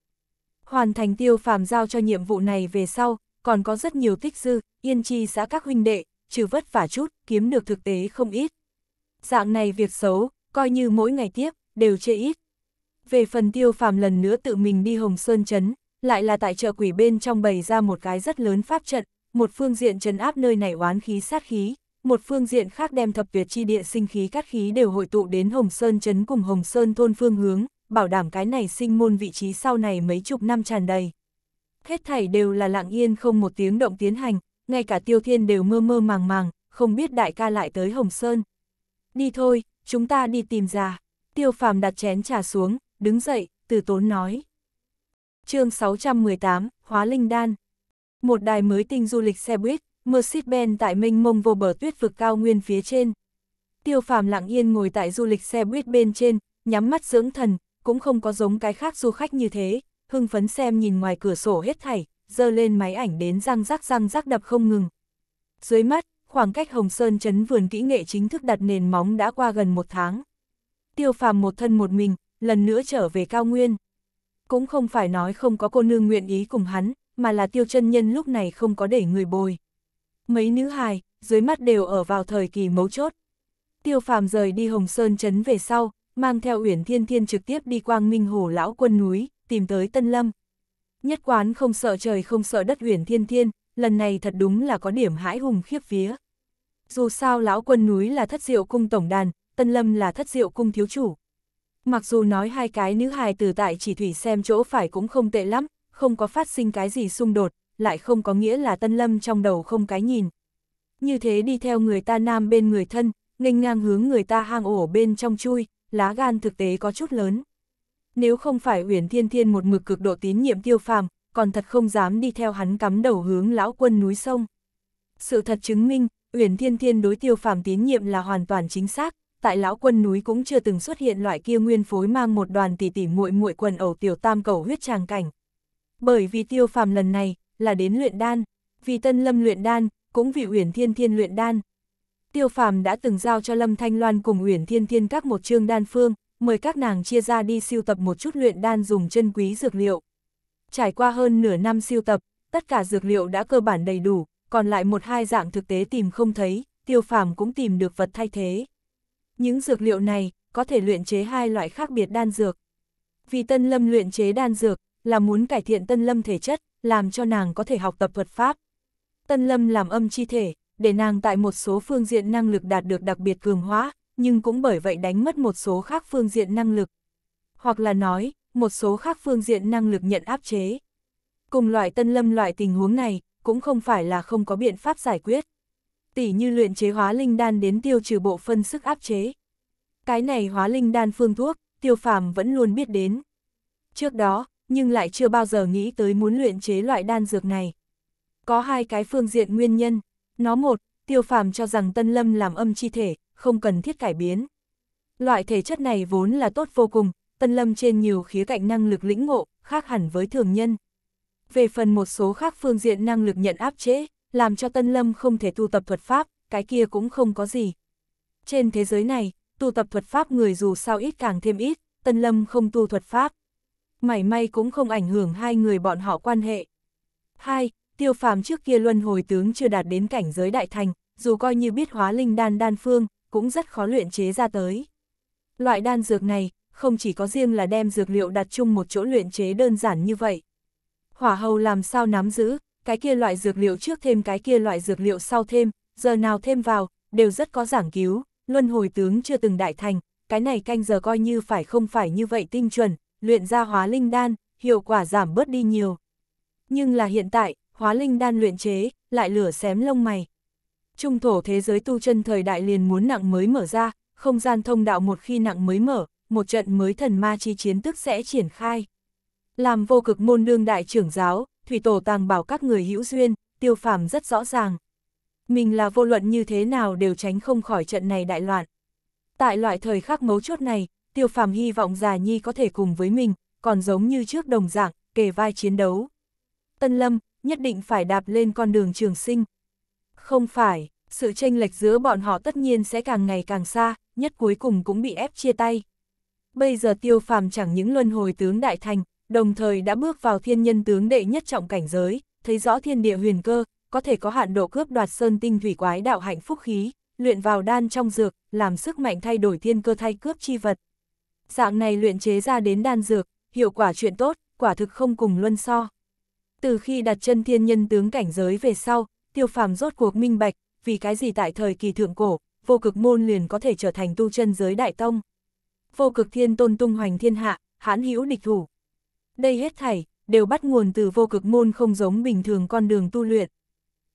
Hoàn thành tiêu phàm giao cho nhiệm vụ này về sau, còn có rất nhiều tích dư, yên chi xã các huynh đệ, trừ vất vả chút, kiếm được thực tế không ít. Dạng này việc xấu, coi như mỗi ngày tiếp, đều chê ít. Về phần tiêu phàm lần nữa tự mình đi Hồng Sơn Trấn, lại là tại chợ quỷ bên trong bày ra một cái rất lớn pháp trận, một phương diện trấn áp nơi này oán khí sát khí, một phương diện khác đem thập tuyệt chi địa sinh khí cát khí đều hội tụ đến Hồng Sơn Trấn cùng Hồng Sơn thôn phương hướng, bảo đảm cái này sinh môn vị trí sau này mấy chục năm tràn đầy. Hết thảy đều là lặng yên không một tiếng động tiến hành, ngay cả Tiêu Thiên đều mơ mơ màng màng, không biết đại ca lại tới Hồng Sơn. Đi thôi, chúng ta đi tìm già. Tiêu Phàm đặt chén trà xuống, đứng dậy, từ tốn nói. chương 618, Hóa Linh Đan. Một đài mới tinh du lịch xe buýt, Mercedes-Benz tại minh mông vô bờ tuyết vực cao nguyên phía trên. Tiêu Phàm lặng yên ngồi tại du lịch xe buýt bên trên, nhắm mắt dưỡng thần, cũng không có giống cái khác du khách như thế, hưng phấn xem nhìn ngoài cửa sổ hết thảy, dơ lên máy ảnh đến răng rắc răng rắc đập không ngừng. Dưới mắt, khoảng cách Hồng Sơn chấn vườn kỹ nghệ chính thức đặt nền móng đã qua gần một tháng. Tiêu phàm một thân một mình, lần nữa trở về cao nguyên. Cũng không phải nói không có cô nương nguyện ý cùng hắn, mà là tiêu chân nhân lúc này không có để người bồi. Mấy nữ hài, dưới mắt đều ở vào thời kỳ mấu chốt. Tiêu phàm rời đi Hồng Sơn chấn về sau, mang theo Uyển Thiên Thiên trực tiếp đi quang minh hồ lão quân núi, tìm tới Tân Lâm nhất quán không sợ trời không sợ đất huyền thiên thiên, lần này thật đúng là có điểm hãi hùng khiếp vía. Dù sao lão quân núi là thất diệu cung tổng đàn, tân lâm là thất diệu cung thiếu chủ. Mặc dù nói hai cái nữ hài từ tại chỉ thủy xem chỗ phải cũng không tệ lắm, không có phát sinh cái gì xung đột, lại không có nghĩa là tân lâm trong đầu không cái nhìn. Như thế đi theo người ta nam bên người thân, nghênh ngang hướng người ta hang ổ bên trong chui, lá gan thực tế có chút lớn nếu không phải Huyền Thiên Thiên một mực cực độ tín nhiệm tiêu phàm, còn thật không dám đi theo hắn cắm đầu hướng lão quân núi sông. Sự thật chứng minh, Huyền Thiên Thiên đối tiêu phàm tín nhiệm là hoàn toàn chính xác, tại lão quân núi cũng chưa từng xuất hiện loại kia nguyên phối mang một đoàn tỷ tỷ muội muội quần ẩu tiểu tam cầu huyết tràng cảnh. Bởi vì tiêu phàm lần này là đến luyện đan, vì Tân Lâm luyện đan, cũng vì Uyển Thiên Thiên luyện đan. Tiêu phàm đã từng giao cho Lâm Thanh Loan cùng Uyển Thiên Thiên các một chương đan phương, mời các nàng chia ra đi siêu tập một chút luyện đan dùng chân quý dược liệu. Trải qua hơn nửa năm siêu tập, tất cả dược liệu đã cơ bản đầy đủ, còn lại một hai dạng thực tế tìm không thấy, tiêu phàm cũng tìm được vật thay thế. Những dược liệu này có thể luyện chế hai loại khác biệt đan dược. Vì Tân Lâm luyện chế đan dược là muốn cải thiện Tân Lâm thể chất, làm cho nàng có thể học tập thuật pháp. Tân Lâm làm âm chi thể, để nàng tại một số phương diện năng lực đạt được đặc biệt cường hóa, nhưng cũng bởi vậy đánh mất một số khác phương diện năng lực. Hoặc là nói, một số khác phương diện năng lực nhận áp chế. Cùng loại tân lâm loại tình huống này, cũng không phải là không có biện pháp giải quyết. Tỷ như luyện chế hóa linh đan đến tiêu trừ bộ phân sức áp chế. Cái này hóa linh đan phương thuốc, tiêu phàm vẫn luôn biết đến. Trước đó, nhưng lại chưa bao giờ nghĩ tới muốn luyện chế loại đan dược này. Có hai cái phương diện nguyên nhân. Nó một, tiêu phàm cho rằng tân lâm làm âm chi thể, không cần thiết cải biến. Loại thể chất này vốn là tốt vô cùng, Tân Lâm trên nhiều khía cạnh năng lực lĩnh ngộ, khác hẳn với thường nhân. Về phần một số khác phương diện năng lực nhận áp chế, làm cho Tân Lâm không thể tu tập thuật pháp, cái kia cũng không có gì. Trên thế giới này, tu tập thuật pháp người dù sao ít càng thêm ít, Tân Lâm không tu thuật pháp. Mảy may cũng không ảnh hưởng hai người bọn họ quan hệ. Hai, Tiêu phàm trước kia luân hồi tướng chưa đạt đến cảnh giới đại thành, dù coi như biết hóa linh đan đan phương, cũng rất khó luyện chế ra tới. Loại đan dược này, không chỉ có riêng là đem dược liệu đặt chung một chỗ luyện chế đơn giản như vậy. Hỏa hầu làm sao nắm giữ, cái kia loại dược liệu trước thêm cái kia loại dược liệu sau thêm, giờ nào thêm vào, đều rất có giảng cứu, luân hồi tướng chưa từng đại thành, cái này canh giờ coi như phải không phải như vậy tinh chuẩn, luyện ra hóa linh đan, hiệu quả giảm bớt đi nhiều. Nhưng là hiện tại, hóa linh đan luyện chế, lại lửa xém lông mày, trung thổ thế giới tu chân thời đại liền muốn nặng mới mở ra, không gian thông đạo một khi nặng mới mở, một trận mới thần ma chi chiến tức sẽ triển khai. Làm vô cực môn đương đại trưởng giáo, thủy tổ tàng bảo các người hữu duyên, tiêu phàm rất rõ ràng. Mình là vô luận như thế nào đều tránh không khỏi trận này đại loạn. Tại loại thời khắc mấu chốt này, tiêu phàm hy vọng già nhi có thể cùng với mình, còn giống như trước đồng dạng, kề vai chiến đấu. Tân Lâm, nhất định phải đạp lên con đường trường sinh, không phải, sự tranh lệch giữa bọn họ tất nhiên sẽ càng ngày càng xa, nhất cuối cùng cũng bị ép chia tay. Bây giờ tiêu phàm chẳng những luân hồi tướng đại thành, đồng thời đã bước vào thiên nhân tướng đệ nhất trọng cảnh giới, thấy rõ thiên địa huyền cơ, có thể có hạn độ cướp đoạt sơn tinh thủy quái đạo hạnh phúc khí, luyện vào đan trong dược, làm sức mạnh thay đổi thiên cơ thay cướp chi vật. Dạng này luyện chế ra đến đan dược, hiệu quả chuyện tốt, quả thực không cùng luân so. Từ khi đặt chân thiên nhân tướng cảnh giới về sau, tiêu phàm rốt cuộc minh bạch, vì cái gì tại thời kỳ thượng cổ, vô cực môn liền có thể trở thành tu chân giới đại tông. Vô cực thiên tôn tung hoành thiên hạ, hãn hữu địch thủ. Đây hết thảy, đều bắt nguồn từ vô cực môn không giống bình thường con đường tu luyện.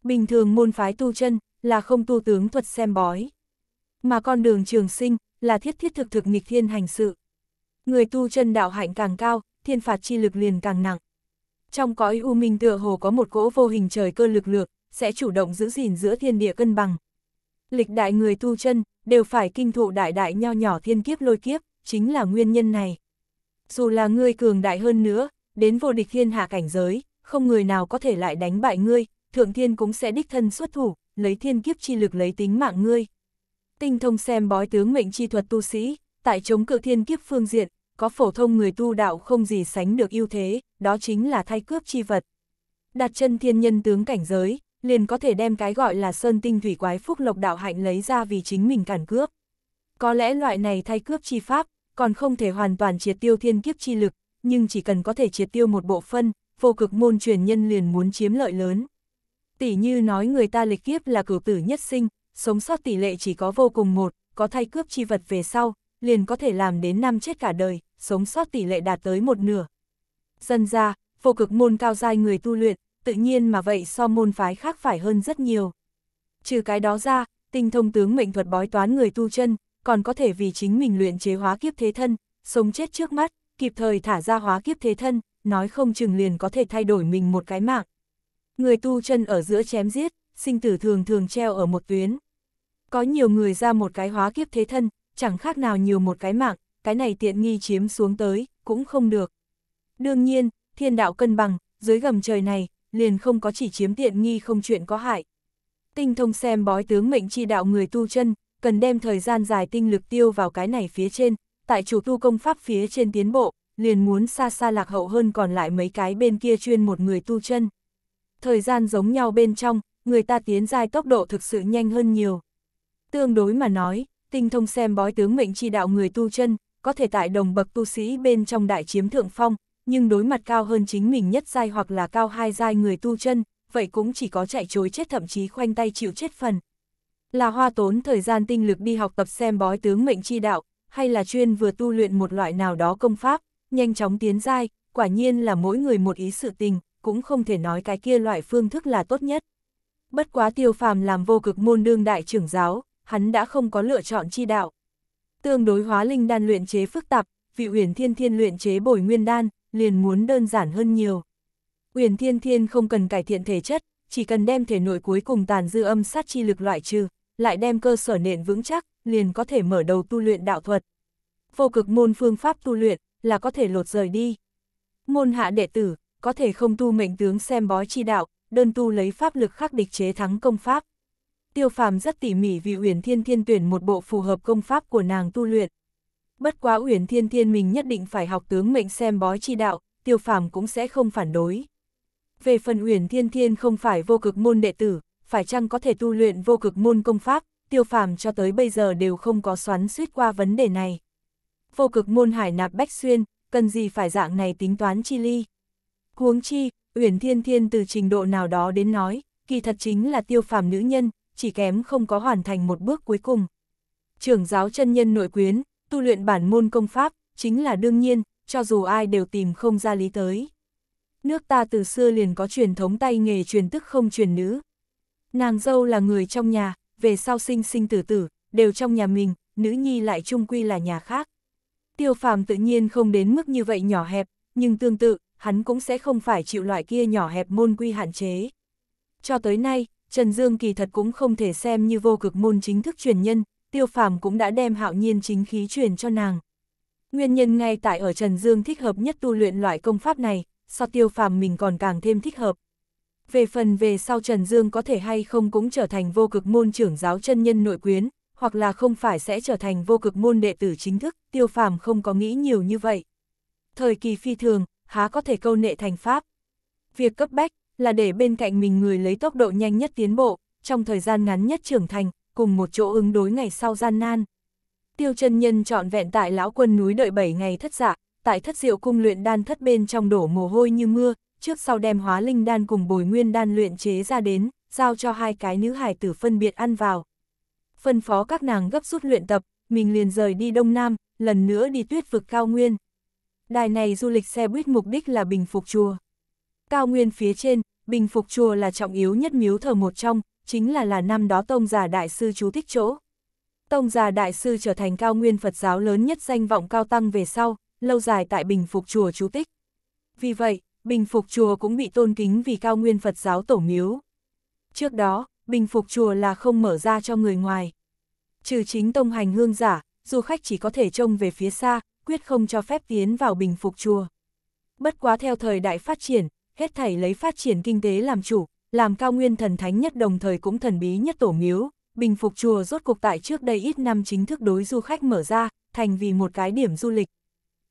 Bình thường môn phái tu chân, là không tu tướng thuật xem bói. Mà con đường trường sinh, là thiết thiết thực thực nghịch thiên hành sự. Người tu chân đạo hạnh càng cao, thiên phạt chi lực liền càng nặng. Trong cõi u minh tựa hồ có một cỗ vô hình trời cơ lực lược, sẽ chủ động giữ gìn giữa thiên địa cân bằng. Lịch đại người tu chân, đều phải kinh thụ đại đại nho nhỏ thiên kiếp lôi kiếp, chính là nguyên nhân này. Dù là ngươi cường đại hơn nữa, đến vô địch thiên hạ cảnh giới, không người nào có thể lại đánh bại ngươi, thượng thiên cũng sẽ đích thân xuất thủ, lấy thiên kiếp chi lực lấy tính mạng ngươi. Tinh thông xem bói tướng mệnh chi thuật tu sĩ, tại chống cự thiên kiếp phương diện, có phổ thông người tu đạo không gì sánh được ưu thế, đó chính là thay cướp chi vật. Đặt chân thiên nhân tướng cảnh giới, liền có thể đem cái gọi là sơn tinh thủy quái phúc lộc đạo hạnh lấy ra vì chính mình cản cướp. Có lẽ loại này thay cướp chi pháp, còn không thể hoàn toàn triệt tiêu thiên kiếp chi lực, nhưng chỉ cần có thể triệt tiêu một bộ phân, vô cực môn truyền nhân liền muốn chiếm lợi lớn. Tỷ như nói người ta lịch kiếp là cửu tử nhất sinh, sống sót tỷ lệ chỉ có vô cùng một, có thay cướp chi vật về sau, liền có thể làm đến năm chết cả đời, sống sót tỷ lệ đạt tới một nửa. Dân ra, vô cực môn cao giai người tu luyện, tự nhiên mà vậy so môn phái khác phải hơn rất nhiều. Trừ cái đó ra, tinh thông tướng mệnh thuật bói toán người tu chân, còn có thể vì chính mình luyện chế hóa kiếp thế thân, sống chết trước mắt, kịp thời thả ra hóa kiếp thế thân, nói không chừng liền có thể thay đổi mình một cái mạng. Người tu chân ở giữa chém giết, sinh tử thường thường treo ở một tuyến. Có nhiều người ra một cái hóa kiếp thế thân, chẳng khác nào nhiều một cái mạng, cái này tiện nghi chiếm xuống tới, cũng không được. Đương nhiên, thiên đạo cân bằng, dưới gầm trời này, liền không có chỉ chiếm tiện nghi không chuyện có hại. Tinh thông xem bói tướng mệnh chi đạo người tu chân, cần đem thời gian dài tinh lực tiêu vào cái này phía trên, tại chủ tu công pháp phía trên tiến bộ, liền muốn xa xa lạc hậu hơn còn lại mấy cái bên kia chuyên một người tu chân. Thời gian giống nhau bên trong, người ta tiến dài tốc độ thực sự nhanh hơn nhiều. Tương đối mà nói, tinh thông xem bói tướng mệnh chi đạo người tu chân, có thể tại đồng bậc tu sĩ bên trong đại chiếm thượng phong, nhưng đối mặt cao hơn chính mình nhất giai hoặc là cao hai giai người tu chân, vậy cũng chỉ có chạy chối chết thậm chí khoanh tay chịu chết phần. Là hoa tốn thời gian tinh lực đi học tập xem bói tướng mệnh chi đạo, hay là chuyên vừa tu luyện một loại nào đó công pháp, nhanh chóng tiến giai, quả nhiên là mỗi người một ý sự tình, cũng không thể nói cái kia loại phương thức là tốt nhất. Bất quá tiêu phàm làm vô cực môn đương đại trưởng giáo, hắn đã không có lựa chọn chi đạo. Tương đối hóa linh đan luyện chế phức tạp, vị huyền thiên thiên luyện chế bồi nguyên đan, liền muốn đơn giản hơn nhiều. Uyển Thiên Thiên không cần cải thiện thể chất, chỉ cần đem thể nội cuối cùng tàn dư âm sát chi lực loại trừ, lại đem cơ sở nền vững chắc, liền có thể mở đầu tu luyện đạo thuật. Vô cực môn phương pháp tu luyện là có thể lột rời đi. Môn hạ đệ tử có thể không tu mệnh tướng xem bói chi đạo, đơn tu lấy pháp lực khắc địch chế thắng công pháp. Tiêu Phàm rất tỉ mỉ vì Uyển Thiên Thiên tuyển một bộ phù hợp công pháp của nàng tu luyện, Bất quá Uyển Thiên Thiên mình nhất định phải học tướng mệnh xem bói chi đạo, tiêu phàm cũng sẽ không phản đối. Về phần Uyển Thiên Thiên không phải vô cực môn đệ tử, phải chăng có thể tu luyện vô cực môn công pháp, tiêu phàm cho tới bây giờ đều không có xoắn suýt qua vấn đề này. Vô cực môn hải nạp bách xuyên, cần gì phải dạng này tính toán chi ly. Huống chi, Uyển Thiên Thiên từ trình độ nào đó đến nói, kỳ thật chính là tiêu phàm nữ nhân, chỉ kém không có hoàn thành một bước cuối cùng. Trưởng giáo chân nhân nội quyến, tu luyện bản môn công pháp, chính là đương nhiên, cho dù ai đều tìm không ra lý tới. Nước ta từ xưa liền có truyền thống tay nghề truyền tức không truyền nữ. Nàng dâu là người trong nhà, về sau sinh sinh tử tử, đều trong nhà mình, nữ nhi lại trung quy là nhà khác. Tiêu phàm tự nhiên không đến mức như vậy nhỏ hẹp, nhưng tương tự, hắn cũng sẽ không phải chịu loại kia nhỏ hẹp môn quy hạn chế. Cho tới nay, Trần Dương kỳ thật cũng không thể xem như vô cực môn chính thức truyền nhân, tiêu phàm cũng đã đem hạo nhiên chính khí truyền cho nàng. Nguyên nhân ngay tại ở Trần Dương thích hợp nhất tu luyện loại công pháp này, so tiêu phàm mình còn càng thêm thích hợp. Về phần về sau Trần Dương có thể hay không cũng trở thành vô cực môn trưởng giáo chân nhân nội quyến, hoặc là không phải sẽ trở thành vô cực môn đệ tử chính thức, tiêu phàm không có nghĩ nhiều như vậy. Thời kỳ phi thường, há có thể câu nệ thành pháp. Việc cấp bách là để bên cạnh mình người lấy tốc độ nhanh nhất tiến bộ, trong thời gian ngắn nhất trưởng thành, cùng một chỗ ứng đối ngày sau gian nan. Tiêu chân nhân trọn vẹn tại lão quân núi đợi 7 ngày thất giả, dạ, tại thất diệu cung luyện đan thất bên trong đổ mồ hôi như mưa, trước sau đem hóa linh đan cùng bồi nguyên đan luyện chế ra đến, giao cho hai cái nữ hải tử phân biệt ăn vào. Phân phó các nàng gấp rút luyện tập, mình liền rời đi Đông Nam, lần nữa đi tuyết vực cao nguyên. Đài này du lịch xe buýt mục đích là bình phục chùa. Cao nguyên phía trên, bình phục chùa là trọng yếu nhất miếu thờ một trong, chính là là năm đó Tông Già Đại Sư chú thích chỗ. Tông Già Đại Sư trở thành cao nguyên Phật giáo lớn nhất danh vọng cao tăng về sau, lâu dài tại Bình Phục Chùa chú tích. Vì vậy, Bình Phục Chùa cũng bị tôn kính vì cao nguyên Phật giáo tổ miếu. Trước đó, Bình Phục Chùa là không mở ra cho người ngoài. Trừ chính tông hành hương giả, du khách chỉ có thể trông về phía xa, quyết không cho phép tiến vào Bình Phục Chùa. Bất quá theo thời đại phát triển, hết thảy lấy phát triển kinh tế làm chủ, làm cao nguyên thần thánh nhất đồng thời cũng thần bí nhất tổ miếu, bình phục chùa rốt cuộc tại trước đây ít năm chính thức đối du khách mở ra, thành vì một cái điểm du lịch.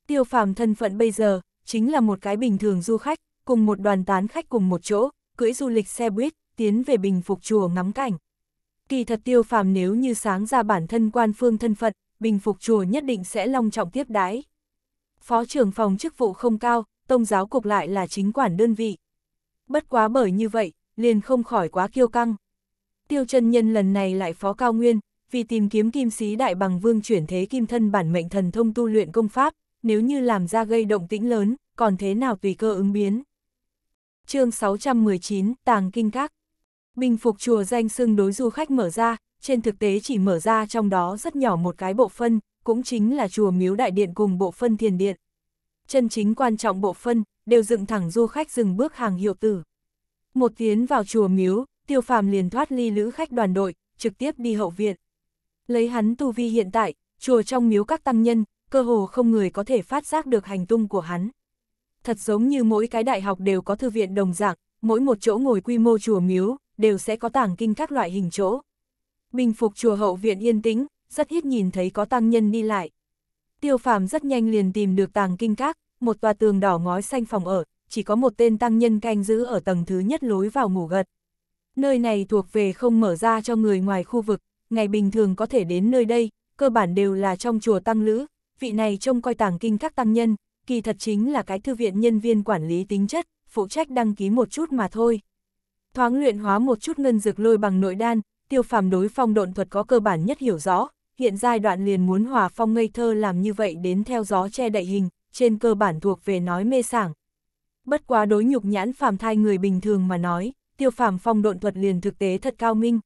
Tiêu phàm thân phận bây giờ, chính là một cái bình thường du khách, cùng một đoàn tán khách cùng một chỗ, cưỡi du lịch xe buýt, tiến về bình phục chùa ngắm cảnh. Kỳ thật tiêu phàm nếu như sáng ra bản thân quan phương thân phận, bình phục chùa nhất định sẽ long trọng tiếp đái. Phó trưởng phòng chức vụ không cao, tông giáo cục lại là chính quản đơn vị. Bất quá bởi như vậy, liền không khỏi quá kiêu căng. Tiêu chân nhân lần này lại phó cao nguyên, vì tìm kiếm kim sĩ đại bằng vương chuyển thế kim thân bản mệnh thần thông tu luyện công pháp, nếu như làm ra gây động tĩnh lớn, còn thế nào tùy cơ ứng biến. chương 619, Tàng Kinh Các Bình phục chùa danh xưng đối du khách mở ra, trên thực tế chỉ mở ra trong đó rất nhỏ một cái bộ phân, cũng chính là chùa miếu đại điện cùng bộ phân thiền điện. Chân chính quan trọng bộ phân, đều dựng thẳng du khách dừng bước hàng hiệu tử. Một tiến vào chùa miếu, tiêu phàm liền thoát ly lữ khách đoàn đội, trực tiếp đi hậu viện. Lấy hắn tu vi hiện tại, chùa trong miếu các tăng nhân, cơ hồ không người có thể phát giác được hành tung của hắn. Thật giống như mỗi cái đại học đều có thư viện đồng dạng, mỗi một chỗ ngồi quy mô chùa miếu, đều sẽ có tảng kinh các loại hình chỗ. Bình phục chùa hậu viện yên tĩnh, rất ít nhìn thấy có tăng nhân đi lại. Tiêu phàm rất nhanh liền tìm được tàng kinh các, một tòa tường đỏ ngói xanh phòng ở, chỉ có một tên tăng nhân canh giữ ở tầng thứ nhất lối vào ngủ gật. Nơi này thuộc về không mở ra cho người ngoài khu vực, ngày bình thường có thể đến nơi đây, cơ bản đều là trong chùa tăng lữ, vị này trông coi tàng kinh các tăng nhân, kỳ thật chính là cái thư viện nhân viên quản lý tính chất, phụ trách đăng ký một chút mà thôi. Thoáng luyện hóa một chút ngân dược lôi bằng nội đan, tiêu phàm đối phong độn thuật có cơ bản nhất hiểu rõ, hiện giai đoạn liền muốn hòa phong ngây thơ làm như vậy đến theo gió che đậy hình, trên cơ bản thuộc về nói mê sảng, bất quá đối nhục nhãn phàm thai người bình thường mà nói, tiêu phàm phong độn thuật liền thực tế thật cao minh.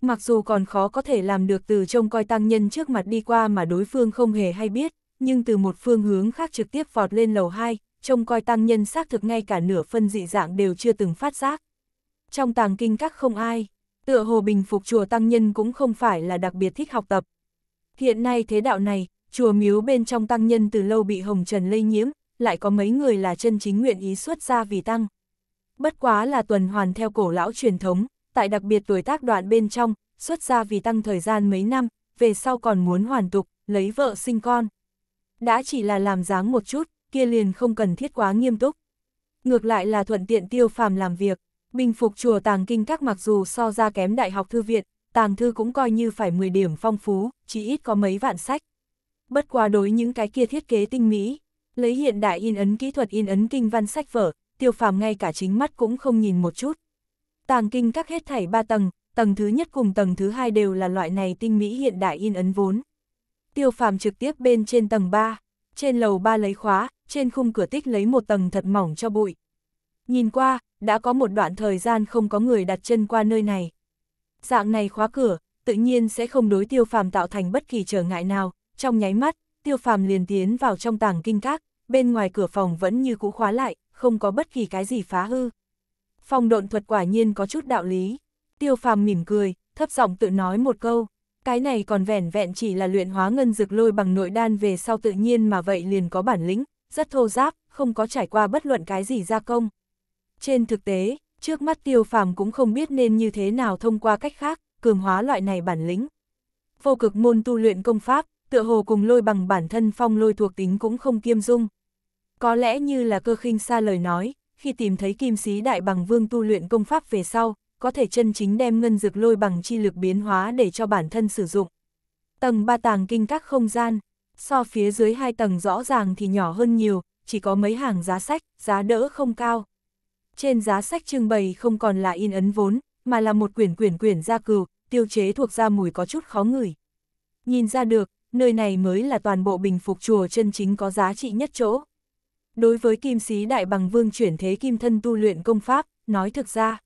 Mặc dù còn khó có thể làm được từ trông coi tăng nhân trước mặt đi qua mà đối phương không hề hay biết, nhưng từ một phương hướng khác trực tiếp vọt lên lầu 2, trông coi tăng nhân xác thực ngay cả nửa phân dị dạng đều chưa từng phát giác. Trong tàng kinh các không ai, tựa hồ bình phục chùa tăng nhân cũng không phải là đặc biệt thích học tập. Hiện nay thế đạo này, chùa miếu bên trong tăng nhân từ lâu bị hồng trần lây nhiễm, lại có mấy người là chân chính nguyện ý xuất ra vì tăng. Bất quá là tuần hoàn theo cổ lão truyền thống, tại đặc biệt tuổi tác đoạn bên trong, xuất ra vì tăng thời gian mấy năm, về sau còn muốn hoàn tục, lấy vợ sinh con. Đã chỉ là làm dáng một chút, kia liền không cần thiết quá nghiêm túc. Ngược lại là thuận tiện tiêu phàm làm việc, bình phục chùa tàng kinh các mặc dù so ra kém đại học thư viện, tàng thư cũng coi như phải 10 điểm phong phú, chỉ ít có mấy vạn sách. Bất quá đối những cái kia thiết kế tinh mỹ, Lấy hiện đại in ấn kỹ thuật in ấn kinh văn sách vở, tiêu phàm ngay cả chính mắt cũng không nhìn một chút. Tàng kinh các hết thảy ba tầng, tầng thứ nhất cùng tầng thứ hai đều là loại này tinh mỹ hiện đại in ấn vốn. Tiêu phàm trực tiếp bên trên tầng 3, trên lầu 3 lấy khóa, trên khung cửa tích lấy một tầng thật mỏng cho bụi. Nhìn qua, đã có một đoạn thời gian không có người đặt chân qua nơi này. Dạng này khóa cửa, tự nhiên sẽ không đối tiêu phàm tạo thành bất kỳ trở ngại nào, trong nháy mắt, tiêu phàm liền tiến vào trong tàng kinh các, bên ngoài cửa phòng vẫn như cũ khóa lại, không có bất kỳ cái gì phá hư. Phòng độn thuật quả nhiên có chút đạo lý. Tiêu phàm mỉm cười, thấp giọng tự nói một câu. Cái này còn vẻn vẹn chỉ là luyện hóa ngân dược lôi bằng nội đan về sau tự nhiên mà vậy liền có bản lĩnh, rất thô giáp, không có trải qua bất luận cái gì gia công. Trên thực tế, trước mắt tiêu phàm cũng không biết nên như thế nào thông qua cách khác, cường hóa loại này bản lĩnh. Vô cực môn tu luyện công pháp, tựa hồ cùng lôi bằng bản thân phong lôi thuộc tính cũng không kiêm dung. Có lẽ như là cơ khinh xa lời nói, khi tìm thấy kim sĩ đại bằng vương tu luyện công pháp về sau, có thể chân chính đem ngân dược lôi bằng chi lực biến hóa để cho bản thân sử dụng. Tầng ba tàng kinh các không gian, so phía dưới hai tầng rõ ràng thì nhỏ hơn nhiều, chỉ có mấy hàng giá sách, giá đỡ không cao. Trên giá sách trưng bày không còn là in ấn vốn, mà là một quyển quyển quyển gia cừu, tiêu chế thuộc ra mùi có chút khó ngửi. Nhìn ra được, nơi này mới là toàn bộ bình phục chùa chân chính có giá trị nhất chỗ. Đối với kim sĩ đại bằng vương chuyển thế kim thân tu luyện công pháp, nói thực ra,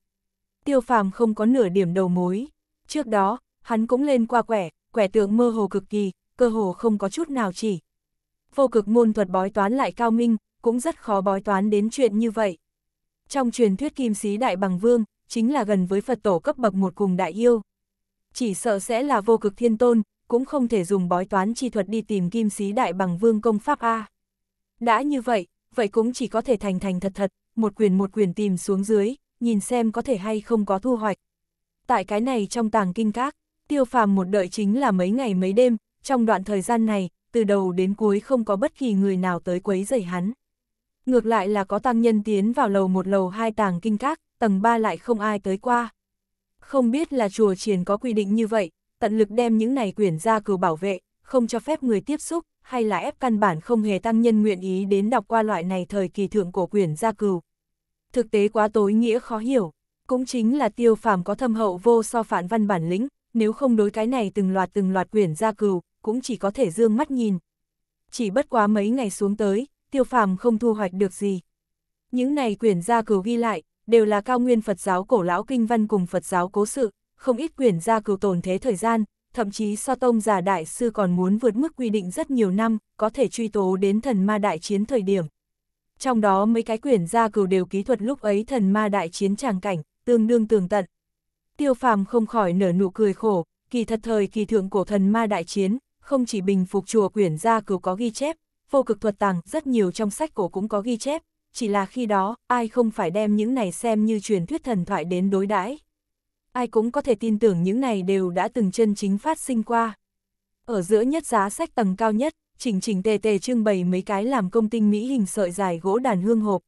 tiêu phàm không có nửa điểm đầu mối. Trước đó, hắn cũng lên qua quẻ, quẻ tượng mơ hồ cực kỳ, cơ hồ không có chút nào chỉ. Vô cực môn thuật bói toán lại cao minh, cũng rất khó bói toán đến chuyện như vậy. Trong truyền thuyết kim sĩ đại bằng vương, chính là gần với Phật tổ cấp bậc một cùng đại yêu. Chỉ sợ sẽ là vô cực thiên tôn, cũng không thể dùng bói toán chi thuật đi tìm kim sĩ đại bằng vương công pháp A. Đã như vậy, vậy cũng chỉ có thể thành thành thật thật, một quyền một quyền tìm xuống dưới, nhìn xem có thể hay không có thu hoạch. Tại cái này trong tàng kinh các, tiêu phàm một đợi chính là mấy ngày mấy đêm, trong đoạn thời gian này, từ đầu đến cuối không có bất kỳ người nào tới quấy rầy hắn. Ngược lại là có tăng nhân tiến vào lầu một lầu hai tàng kinh các, tầng ba lại không ai tới qua. Không biết là chùa triển có quy định như vậy, tận lực đem những này quyển ra cừu bảo vệ, không cho phép người tiếp xúc, hay là ép căn bản không hề tăng nhân nguyện ý đến đọc qua loại này thời kỳ thượng cổ quyển gia cừu. Thực tế quá tối nghĩa khó hiểu, cũng chính là tiêu phàm có thâm hậu vô so phản văn bản lĩnh, nếu không đối cái này từng loạt từng loạt quyển gia cừu, cũng chỉ có thể dương mắt nhìn. Chỉ bất quá mấy ngày xuống tới, tiêu phàm không thu hoạch được gì. Những này quyển gia cừu ghi lại, đều là cao nguyên Phật giáo cổ lão kinh văn cùng Phật giáo cố sự, không ít quyền gia cừu tồn thế thời gian, thậm chí so tông giả đại sư còn muốn vượt mức quy định rất nhiều năm, có thể truy tố đến thần ma đại chiến thời điểm. Trong đó mấy cái quyền gia cừu đều kỹ thuật lúc ấy thần ma đại chiến tràng cảnh, tương đương tường tận. Tiêu phàm không khỏi nở nụ cười khổ, kỳ thật thời kỳ thượng cổ thần ma đại chiến, không chỉ bình phục chùa quyển gia cừu có ghi chép, vô cực thuật tàng rất nhiều trong sách cổ cũng có ghi chép, chỉ là khi đó ai không phải đem những này xem như truyền thuyết thần thoại đến đối đãi ai cũng có thể tin tưởng những này đều đã từng chân chính phát sinh qua. Ở giữa nhất giá sách tầng cao nhất, chỉnh chỉnh tề tề trưng bày mấy cái làm công tinh mỹ hình sợi dài gỗ đàn hương hộp.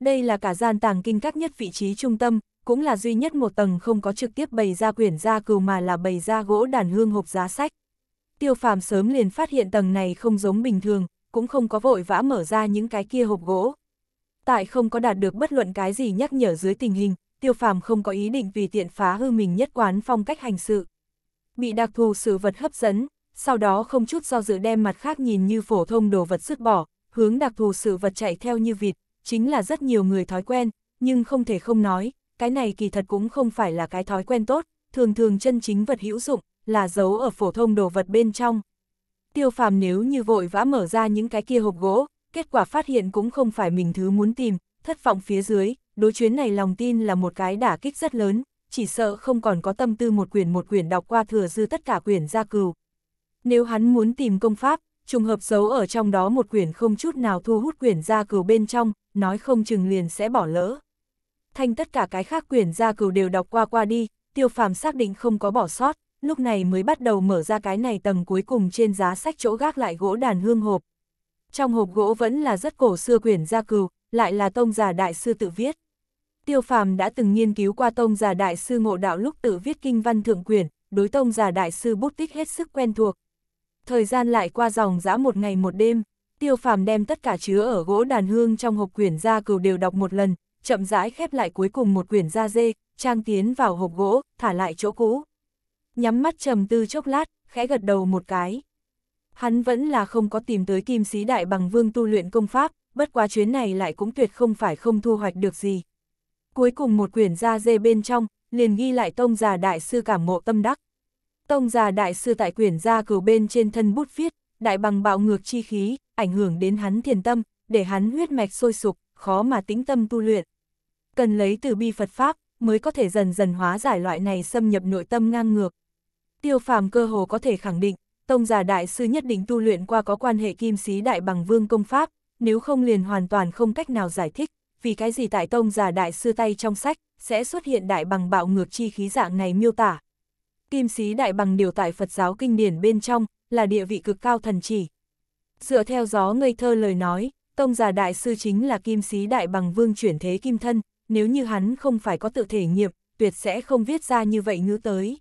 Đây là cả gian tàng kinh các nhất vị trí trung tâm, cũng là duy nhất một tầng không có trực tiếp bày ra quyển gia cừu mà là bày ra gỗ đàn hương hộp giá sách. Tiêu phàm sớm liền phát hiện tầng này không giống bình thường, cũng không có vội vã mở ra những cái kia hộp gỗ. Tại không có đạt được bất luận cái gì nhắc nhở dưới tình hình, tiêu phàm không có ý định vì tiện phá hư mình nhất quán phong cách hành sự. Bị đặc thù sự vật hấp dẫn, sau đó không chút do dự đem mặt khác nhìn như phổ thông đồ vật sứt bỏ, hướng đặc thù sự vật chạy theo như vịt, chính là rất nhiều người thói quen, nhưng không thể không nói, cái này kỳ thật cũng không phải là cái thói quen tốt, thường thường chân chính vật hữu dụng, là giấu ở phổ thông đồ vật bên trong. Tiêu phàm nếu như vội vã mở ra những cái kia hộp gỗ, kết quả phát hiện cũng không phải mình thứ muốn tìm, thất vọng phía dưới, đối chuyến này lòng tin là một cái đả kích rất lớn, chỉ sợ không còn có tâm tư một quyển một quyển đọc qua thừa dư tất cả quyển gia cừu. Nếu hắn muốn tìm công pháp, trùng hợp xấu ở trong đó một quyển không chút nào thu hút quyển gia cừu bên trong, nói không chừng liền sẽ bỏ lỡ. Thanh tất cả cái khác quyển gia cừu đều đọc qua qua đi, tiêu phàm xác định không có bỏ sót, lúc này mới bắt đầu mở ra cái này tầng cuối cùng trên giá sách chỗ gác lại gỗ đàn hương hộp. Trong hộp gỗ vẫn là rất cổ xưa quyển gia cừu, lại là tông già đại sư tự viết. Tiêu Phàm đã từng nghiên cứu qua tông giả đại sư ngộ đạo lúc tự viết kinh văn thượng quyển, đối tông giả đại sư bút tích hết sức quen thuộc. Thời gian lại qua dòng dã một ngày một đêm, Tiêu Phàm đem tất cả chứa ở gỗ đàn hương trong hộp quyển ra cừu đều đọc một lần, chậm rãi khép lại cuối cùng một quyển da dê, trang tiến vào hộp gỗ, thả lại chỗ cũ. Nhắm mắt trầm tư chốc lát, khẽ gật đầu một cái. Hắn vẫn là không có tìm tới kim sĩ đại bằng vương tu luyện công pháp, bất quá chuyến này lại cũng tuyệt không phải không thu hoạch được gì, cuối cùng một quyển da dê bên trong, liền ghi lại tông già đại sư cảm mộ tâm đắc. Tông già đại sư tại quyển da cửu bên trên thân bút viết, đại bằng bạo ngược chi khí, ảnh hưởng đến hắn thiền tâm, để hắn huyết mạch sôi sục, khó mà tĩnh tâm tu luyện. Cần lấy từ bi Phật Pháp, mới có thể dần dần hóa giải loại này xâm nhập nội tâm ngang ngược. Tiêu phàm cơ hồ có thể khẳng định, tông già đại sư nhất định tu luyện qua có quan hệ kim sĩ đại bằng vương công pháp, nếu không liền hoàn toàn không cách nào giải thích vì cái gì tại tông giả đại sư tay trong sách, sẽ xuất hiện đại bằng bạo ngược chi khí dạng này miêu tả. Kim sĩ đại bằng điều tại Phật giáo kinh điển bên trong, là địa vị cực cao thần chỉ. Dựa theo gió ngây thơ lời nói, tông giả đại sư chính là kim sĩ đại bằng vương chuyển thế kim thân, nếu như hắn không phải có tự thể nghiệp, tuyệt sẽ không viết ra như vậy ngữ tới.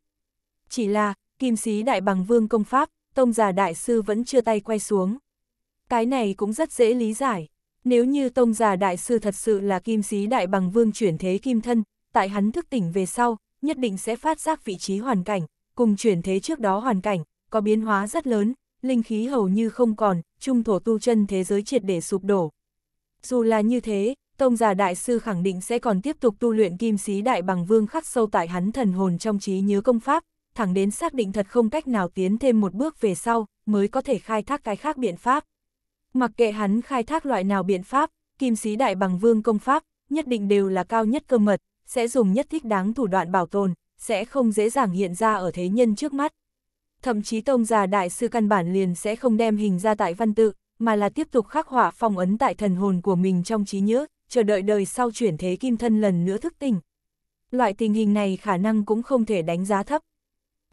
Chỉ là, kim sĩ đại bằng vương công pháp, tông giả đại sư vẫn chưa tay quay xuống. Cái này cũng rất dễ lý giải. Nếu như Tông Già Đại Sư thật sự là kim sĩ đại bằng vương chuyển thế kim thân, tại hắn thức tỉnh về sau, nhất định sẽ phát giác vị trí hoàn cảnh, cùng chuyển thế trước đó hoàn cảnh, có biến hóa rất lớn, linh khí hầu như không còn, trung thổ tu chân thế giới triệt để sụp đổ. Dù là như thế, Tông Già Đại Sư khẳng định sẽ còn tiếp tục tu luyện kim sĩ đại bằng vương khắc sâu tại hắn thần hồn trong trí nhớ công pháp, thẳng đến xác định thật không cách nào tiến thêm một bước về sau, mới có thể khai thác cái khác biện pháp. Mặc kệ hắn khai thác loại nào biện pháp, kim sĩ đại bằng vương công pháp, nhất định đều là cao nhất cơ mật, sẽ dùng nhất thích đáng thủ đoạn bảo tồn, sẽ không dễ dàng hiện ra ở thế nhân trước mắt. Thậm chí tông già đại sư căn bản liền sẽ không đem hình ra tại văn tự, mà là tiếp tục khắc họa phong ấn tại thần hồn của mình trong trí nhớ, chờ đợi đời sau chuyển thế kim thân lần nữa thức tỉnh. Loại tình hình này khả năng cũng không thể đánh giá thấp,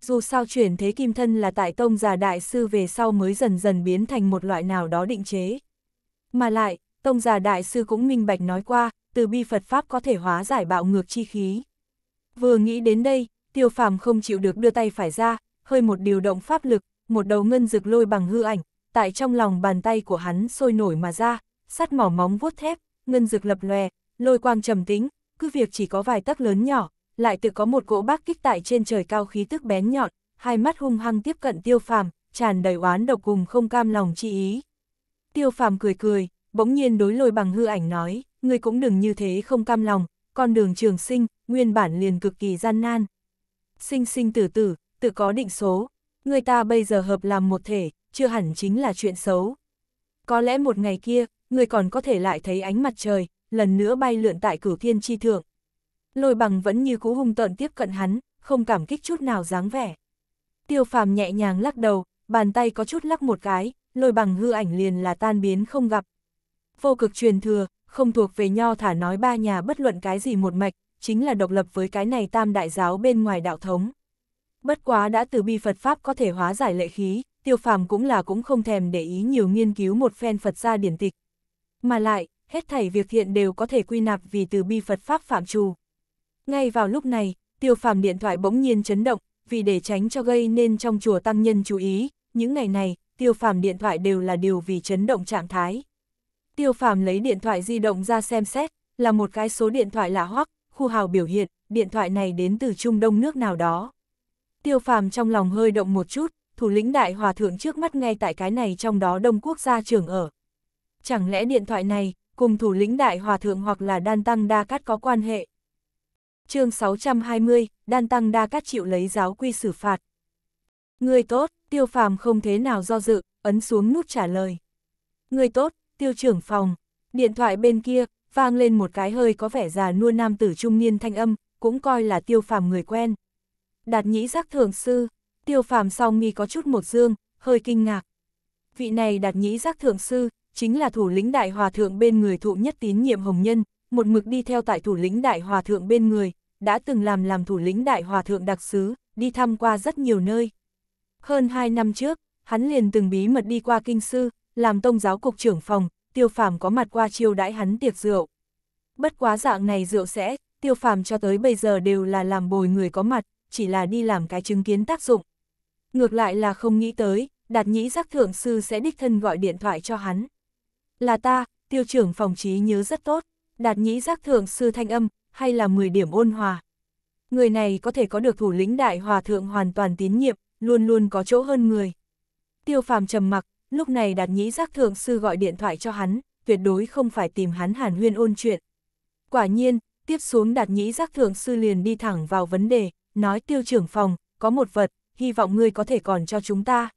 dù sao chuyển thế kim thân là tại tông già đại sư về sau mới dần dần biến thành một loại nào đó định chế. Mà lại, tông già đại sư cũng minh bạch nói qua, từ bi Phật Pháp có thể hóa giải bạo ngược chi khí. Vừa nghĩ đến đây, tiêu phàm không chịu được đưa tay phải ra, hơi một điều động pháp lực, một đầu ngân rực lôi bằng hư ảnh, tại trong lòng bàn tay của hắn sôi nổi mà ra, sắt mỏ móng vuốt thép, ngân rực lập lòe, lôi quang trầm tính, cứ việc chỉ có vài tấc lớn nhỏ, lại tự có một cỗ bác kích tại trên trời cao khí tức bén nhọn, hai mắt hung hăng tiếp cận tiêu phàm, tràn đầy oán độc cùng không cam lòng chi ý. Tiêu phàm cười cười, bỗng nhiên đối lôi bằng hư ảnh nói, ngươi cũng đừng như thế không cam lòng, con đường trường sinh, nguyên bản liền cực kỳ gian nan. Sinh sinh tử tử, tự có định số, người ta bây giờ hợp làm một thể, chưa hẳn chính là chuyện xấu. Có lẽ một ngày kia, người còn có thể lại thấy ánh mặt trời, lần nữa bay lượn tại cửu thiên chi thượng lôi bằng vẫn như cú hung tợn tiếp cận hắn, không cảm kích chút nào dáng vẻ. Tiêu phàm nhẹ nhàng lắc đầu, bàn tay có chút lắc một cái, lôi bằng hư ảnh liền là tan biến không gặp. Vô cực truyền thừa, không thuộc về nho thả nói ba nhà bất luận cái gì một mạch, chính là độc lập với cái này tam đại giáo bên ngoài đạo thống. Bất quá đã từ bi Phật Pháp có thể hóa giải lệ khí, tiêu phàm cũng là cũng không thèm để ý nhiều nghiên cứu một phen Phật gia điển tịch. Mà lại, hết thảy việc thiện đều có thể quy nạp vì từ bi Phật Pháp phạm trù. Ngay vào lúc này, tiêu phàm điện thoại bỗng nhiên chấn động, vì để tránh cho gây nên trong chùa tăng nhân chú ý, những ngày này, tiêu phàm điện thoại đều là điều vì chấn động trạng thái. Tiêu phàm lấy điện thoại di động ra xem xét, là một cái số điện thoại lạ hoắc, khu hào biểu hiện, điện thoại này đến từ Trung Đông nước nào đó. Tiêu phàm trong lòng hơi động một chút, thủ lĩnh đại hòa thượng trước mắt ngay tại cái này trong đó đông quốc gia trưởng ở. Chẳng lẽ điện thoại này, cùng thủ lĩnh đại hòa thượng hoặc là đan tăng đa cát có quan hệ? chương 620, đan tăng đa cát chịu lấy giáo quy xử phạt. Người tốt, tiêu phàm không thế nào do dự, ấn xuống nút trả lời. Người tốt, tiêu trưởng phòng, điện thoại bên kia, vang lên một cái hơi có vẻ già nua nam tử trung niên thanh âm, cũng coi là tiêu phàm người quen. Đạt nhĩ giác thường sư, tiêu phàm song mi có chút một dương, hơi kinh ngạc. Vị này đạt nhĩ giác thượng sư, chính là thủ lĩnh đại hòa thượng bên người thụ nhất tín nhiệm hồng nhân, một mực đi theo tại thủ lĩnh đại hòa thượng bên người, đã từng làm làm thủ lĩnh đại hòa thượng đặc sứ, đi thăm qua rất nhiều nơi. Hơn 2 năm trước, hắn liền từng bí mật đi qua kinh sư, làm tông giáo cục trưởng phòng, tiêu phàm có mặt qua chiêu đãi hắn tiệc rượu. Bất quá dạng này rượu sẽ, tiêu phàm cho tới bây giờ đều là làm bồi người có mặt, chỉ là đi làm cái chứng kiến tác dụng. Ngược lại là không nghĩ tới, đạt nhĩ giác thượng sư sẽ đích thân gọi điện thoại cho hắn. Là ta, tiêu trưởng phòng trí nhớ rất tốt đạt nhĩ giác thượng sư thanh âm, hay là 10 điểm ôn hòa. Người này có thể có được thủ lĩnh đại hòa thượng hoàn toàn tín nhiệm, luôn luôn có chỗ hơn người. Tiêu phàm trầm mặc, lúc này đạt nhĩ giác thượng sư gọi điện thoại cho hắn, tuyệt đối không phải tìm hắn hàn huyên ôn chuyện. Quả nhiên, tiếp xuống đạt nhĩ giác thượng sư liền đi thẳng vào vấn đề, nói tiêu trưởng phòng, có một vật, hy vọng ngươi có thể còn cho chúng ta.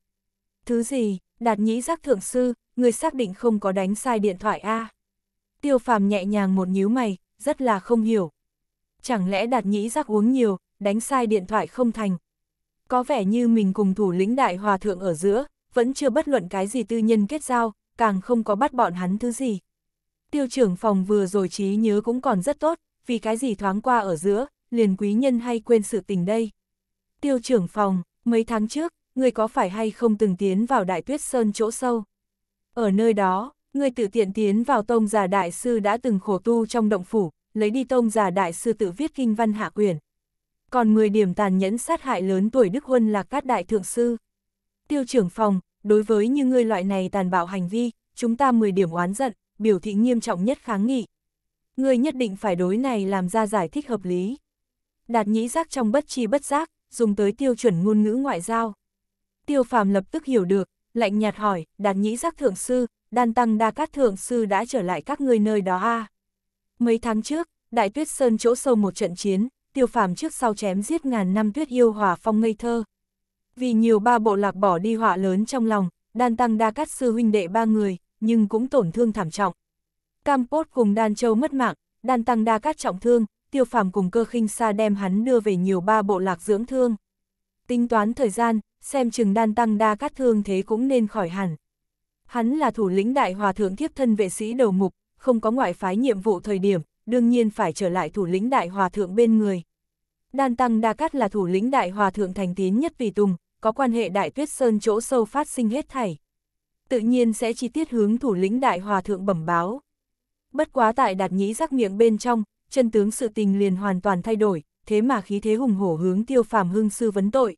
Thứ gì, đạt nhĩ giác thượng sư, ngươi xác định không có đánh sai điện thoại a à? Tiêu phàm nhẹ nhàng một nhíu mày, rất là không hiểu. Chẳng lẽ đạt nhĩ giác uống nhiều, đánh sai điện thoại không thành. Có vẻ như mình cùng thủ lĩnh đại hòa thượng ở giữa, vẫn chưa bất luận cái gì tư nhân kết giao, càng không có bắt bọn hắn thứ gì. Tiêu trưởng phòng vừa rồi trí nhớ cũng còn rất tốt, vì cái gì thoáng qua ở giữa, liền quý nhân hay quên sự tình đây. Tiêu trưởng phòng, mấy tháng trước, người có phải hay không từng tiến vào đại tuyết sơn chỗ sâu? Ở nơi đó, Người tự tiện tiến vào tông giả đại sư đã từng khổ tu trong động phủ, lấy đi tông giả đại sư tự viết kinh văn hạ quyển. Còn 10 điểm tàn nhẫn sát hại lớn tuổi Đức Huân là các đại thượng sư. Tiêu trưởng phòng, đối với như người loại này tàn bạo hành vi, chúng ta 10 điểm oán giận, biểu thị nghiêm trọng nhất kháng nghị. người nhất định phải đối này làm ra giải thích hợp lý. Đạt nhĩ giác trong bất chi bất giác, dùng tới tiêu chuẩn ngôn ngữ ngoại giao. Tiêu phàm lập tức hiểu được, lạnh nhạt hỏi, đạt nhĩ giác thượng sư, đan tăng đa cát thượng sư đã trở lại các ngươi nơi đó a Mấy tháng trước, Đại Tuyết Sơn chỗ sâu một trận chiến, tiêu phàm trước sau chém giết ngàn năm tuyết yêu hòa phong ngây thơ. Vì nhiều ba bộ lạc bỏ đi họa lớn trong lòng, đan tăng đa cát sư huynh đệ ba người, nhưng cũng tổn thương thảm trọng. Cam Campos cùng đan châu mất mạng, đan tăng đa cát trọng thương, tiêu phàm cùng cơ khinh xa đem hắn đưa về nhiều ba bộ lạc dưỡng thương. Tính toán thời gian, xem chừng đan tăng đa cát thương thế cũng nên khỏi hẳn. Hắn là thủ lĩnh đại hòa thượng thiếp thân vệ sĩ đầu mục, không có ngoại phái nhiệm vụ thời điểm, đương nhiên phải trở lại thủ lĩnh đại hòa thượng bên người. Đan Tăng Đa Cát là thủ lĩnh đại hòa thượng thành tín nhất vì tùng, có quan hệ đại tuyết sơn chỗ sâu phát sinh hết thảy. Tự nhiên sẽ chi tiết hướng thủ lĩnh đại hòa thượng bẩm báo. Bất quá tại đạt nhĩ rắc miệng bên trong, chân tướng sự tình liền hoàn toàn thay đổi, thế mà khí thế hùng hổ hướng tiêu phàm hương sư vấn tội.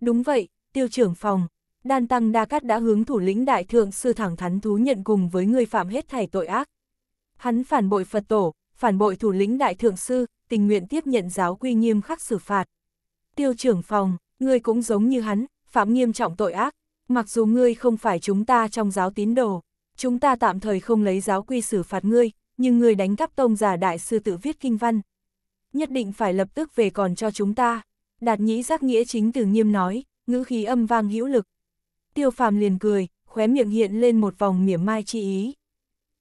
Đúng vậy, tiêu trưởng phòng, Đan Tăng Đa Cát đã hướng thủ lĩnh đại thượng sư thẳng thắn thú nhận cùng với người phạm hết thảy tội ác. Hắn phản bội Phật tổ, phản bội thủ lĩnh đại thượng sư, tình nguyện tiếp nhận giáo quy nghiêm khắc xử phạt. Tiêu trưởng phòng, ngươi cũng giống như hắn, phạm nghiêm trọng tội ác, mặc dù ngươi không phải chúng ta trong giáo tín đồ, chúng ta tạm thời không lấy giáo quy xử phạt ngươi, nhưng ngươi đánh cắp tông giả đại sư tự viết kinh văn. Nhất định phải lập tức về còn cho chúng ta. Đạt nhĩ giác nghĩa chính từ nghiêm nói, ngữ khí âm vang hữu lực, Tiêu phàm liền cười, khóe miệng hiện lên một vòng mỉa mai chi ý.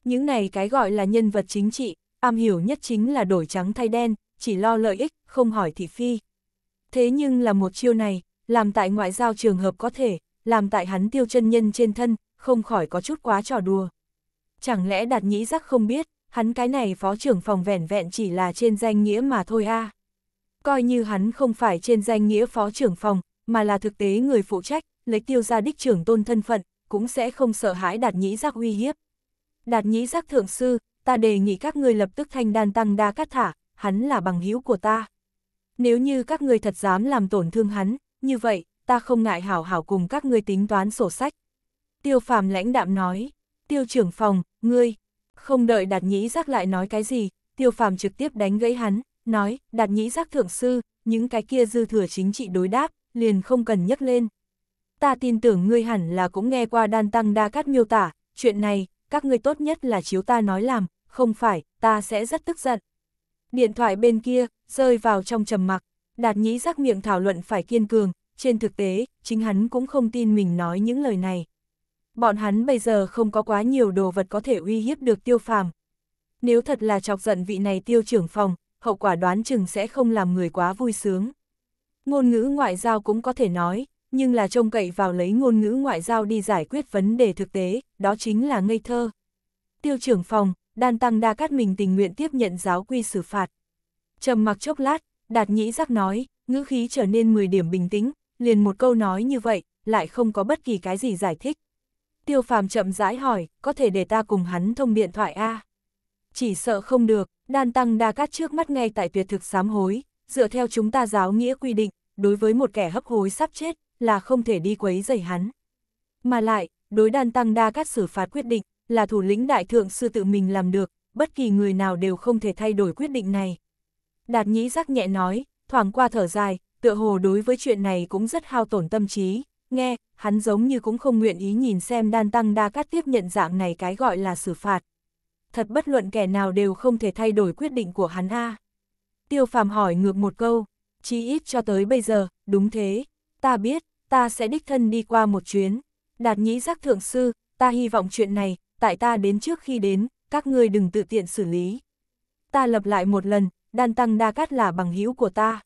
Những này cái gọi là nhân vật chính trị, am hiểu nhất chính là đổi trắng thay đen, chỉ lo lợi ích, không hỏi thị phi. Thế nhưng là một chiêu này, làm tại ngoại giao trường hợp có thể, làm tại hắn tiêu chân nhân trên thân, không khỏi có chút quá trò đùa. Chẳng lẽ đạt nhĩ giác không biết, hắn cái này phó trưởng phòng vẻn vẹn chỉ là trên danh nghĩa mà thôi a Coi như hắn không phải trên danh nghĩa phó trưởng phòng, mà là thực tế người phụ trách, lấy tiêu gia đích trưởng tôn thân phận, cũng sẽ không sợ hãi đạt nhĩ giác uy hiếp. Đạt nhĩ giác thượng sư, ta đề nghị các ngươi lập tức thanh đan tăng đa cắt thả, hắn là bằng hữu của ta. Nếu như các ngươi thật dám làm tổn thương hắn, như vậy, ta không ngại hảo hảo cùng các ngươi tính toán sổ sách. Tiêu phàm lãnh đạm nói, tiêu trưởng phòng, ngươi, không đợi đạt nhĩ giác lại nói cái gì, tiêu phàm trực tiếp đánh gãy hắn, nói, đạt nhĩ giác thượng sư, những cái kia dư thừa chính trị đối đáp, liền không cần nhắc lên ta tin tưởng ngươi hẳn là cũng nghe qua đan tăng đa cát miêu tả, chuyện này, các ngươi tốt nhất là chiếu ta nói làm, không phải, ta sẽ rất tức giận. Điện thoại bên kia, rơi vào trong trầm mặc, đạt nhĩ rắc miệng thảo luận phải kiên cường, trên thực tế, chính hắn cũng không tin mình nói những lời này. Bọn hắn bây giờ không có quá nhiều đồ vật có thể uy hiếp được tiêu phàm. Nếu thật là chọc giận vị này tiêu trưởng phòng, hậu quả đoán chừng sẽ không làm người quá vui sướng. Ngôn ngữ ngoại giao cũng có thể nói, nhưng là trông cậy vào lấy ngôn ngữ ngoại giao đi giải quyết vấn đề thực tế, đó chính là ngây thơ. Tiêu trưởng phòng, đan tăng đa cát mình tình nguyện tiếp nhận giáo quy xử phạt. trầm mặc chốc lát, đạt nhĩ giác nói, ngữ khí trở nên 10 điểm bình tĩnh, liền một câu nói như vậy, lại không có bất kỳ cái gì giải thích. Tiêu phàm chậm rãi hỏi, có thể để ta cùng hắn thông điện thoại a Chỉ sợ không được, đan tăng đa cát trước mắt ngay tại tuyệt thực sám hối, dựa theo chúng ta giáo nghĩa quy định, đối với một kẻ hấp hối sắp chết, là không thể đi quấy rầy hắn. Mà lại, đối đan tăng đa các xử phạt quyết định, là thủ lĩnh đại thượng sư tự mình làm được, bất kỳ người nào đều không thể thay đổi quyết định này. Đạt nhĩ giác nhẹ nói, thoảng qua thở dài, tựa hồ đối với chuyện này cũng rất hao tổn tâm trí, nghe, hắn giống như cũng không nguyện ý nhìn xem đan tăng đa cát tiếp nhận dạng này cái gọi là xử phạt. Thật bất luận kẻ nào đều không thể thay đổi quyết định của hắn a. Tiêu phàm hỏi ngược một câu, chí ít cho tới bây giờ, đúng thế, ta biết, ta sẽ đích thân đi qua một chuyến. Đạt nhĩ giác thượng sư, ta hy vọng chuyện này, tại ta đến trước khi đến, các ngươi đừng tự tiện xử lý. Ta lập lại một lần, đan tăng đa cát là bằng hữu của ta.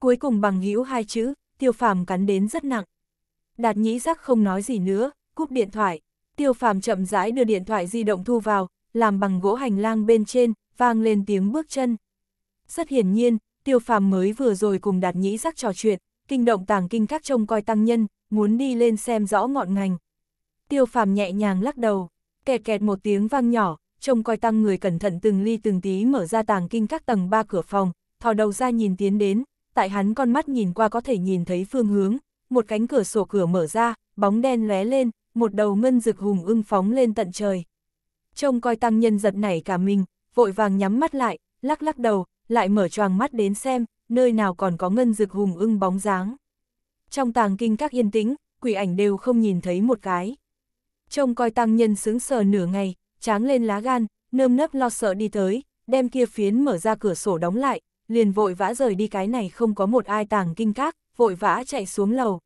Cuối cùng bằng hữu hai chữ, tiêu phàm cắn đến rất nặng. Đạt nhĩ giác không nói gì nữa, cúp điện thoại. Tiêu phàm chậm rãi đưa điện thoại di động thu vào, làm bằng gỗ hành lang bên trên, vang lên tiếng bước chân. Rất hiển nhiên, tiêu phàm mới vừa rồi cùng đạt nhĩ giác trò chuyện, kinh động tàng kinh các trông coi tăng nhân, muốn đi lên xem rõ ngọn ngành. Tiêu phàm nhẹ nhàng lắc đầu, kẹt kẹt một tiếng vang nhỏ, trông coi tăng người cẩn thận từng ly từng tí mở ra tàng kinh các tầng ba cửa phòng, thò đầu ra nhìn tiến đến, tại hắn con mắt nhìn qua có thể nhìn thấy phương hướng, một cánh cửa sổ cửa mở ra, bóng đen lé lên, một đầu ngân rực hùng ưng phóng lên tận trời. Trông coi tăng nhân giật nảy cả mình, vội vàng nhắm mắt lại, lắc lắc đầu, lại mở choàng mắt đến xem, nơi nào còn có ngân dực hùng ưng bóng dáng. Trong tàng kinh các yên tĩnh, quỷ ảnh đều không nhìn thấy một cái. Trông coi tăng nhân sướng sờ nửa ngày, tráng lên lá gan, nơm nấp lo sợ đi tới, đem kia phiến mở ra cửa sổ đóng lại, liền vội vã rời đi cái này không có một ai tàng kinh các, vội vã chạy xuống lầu.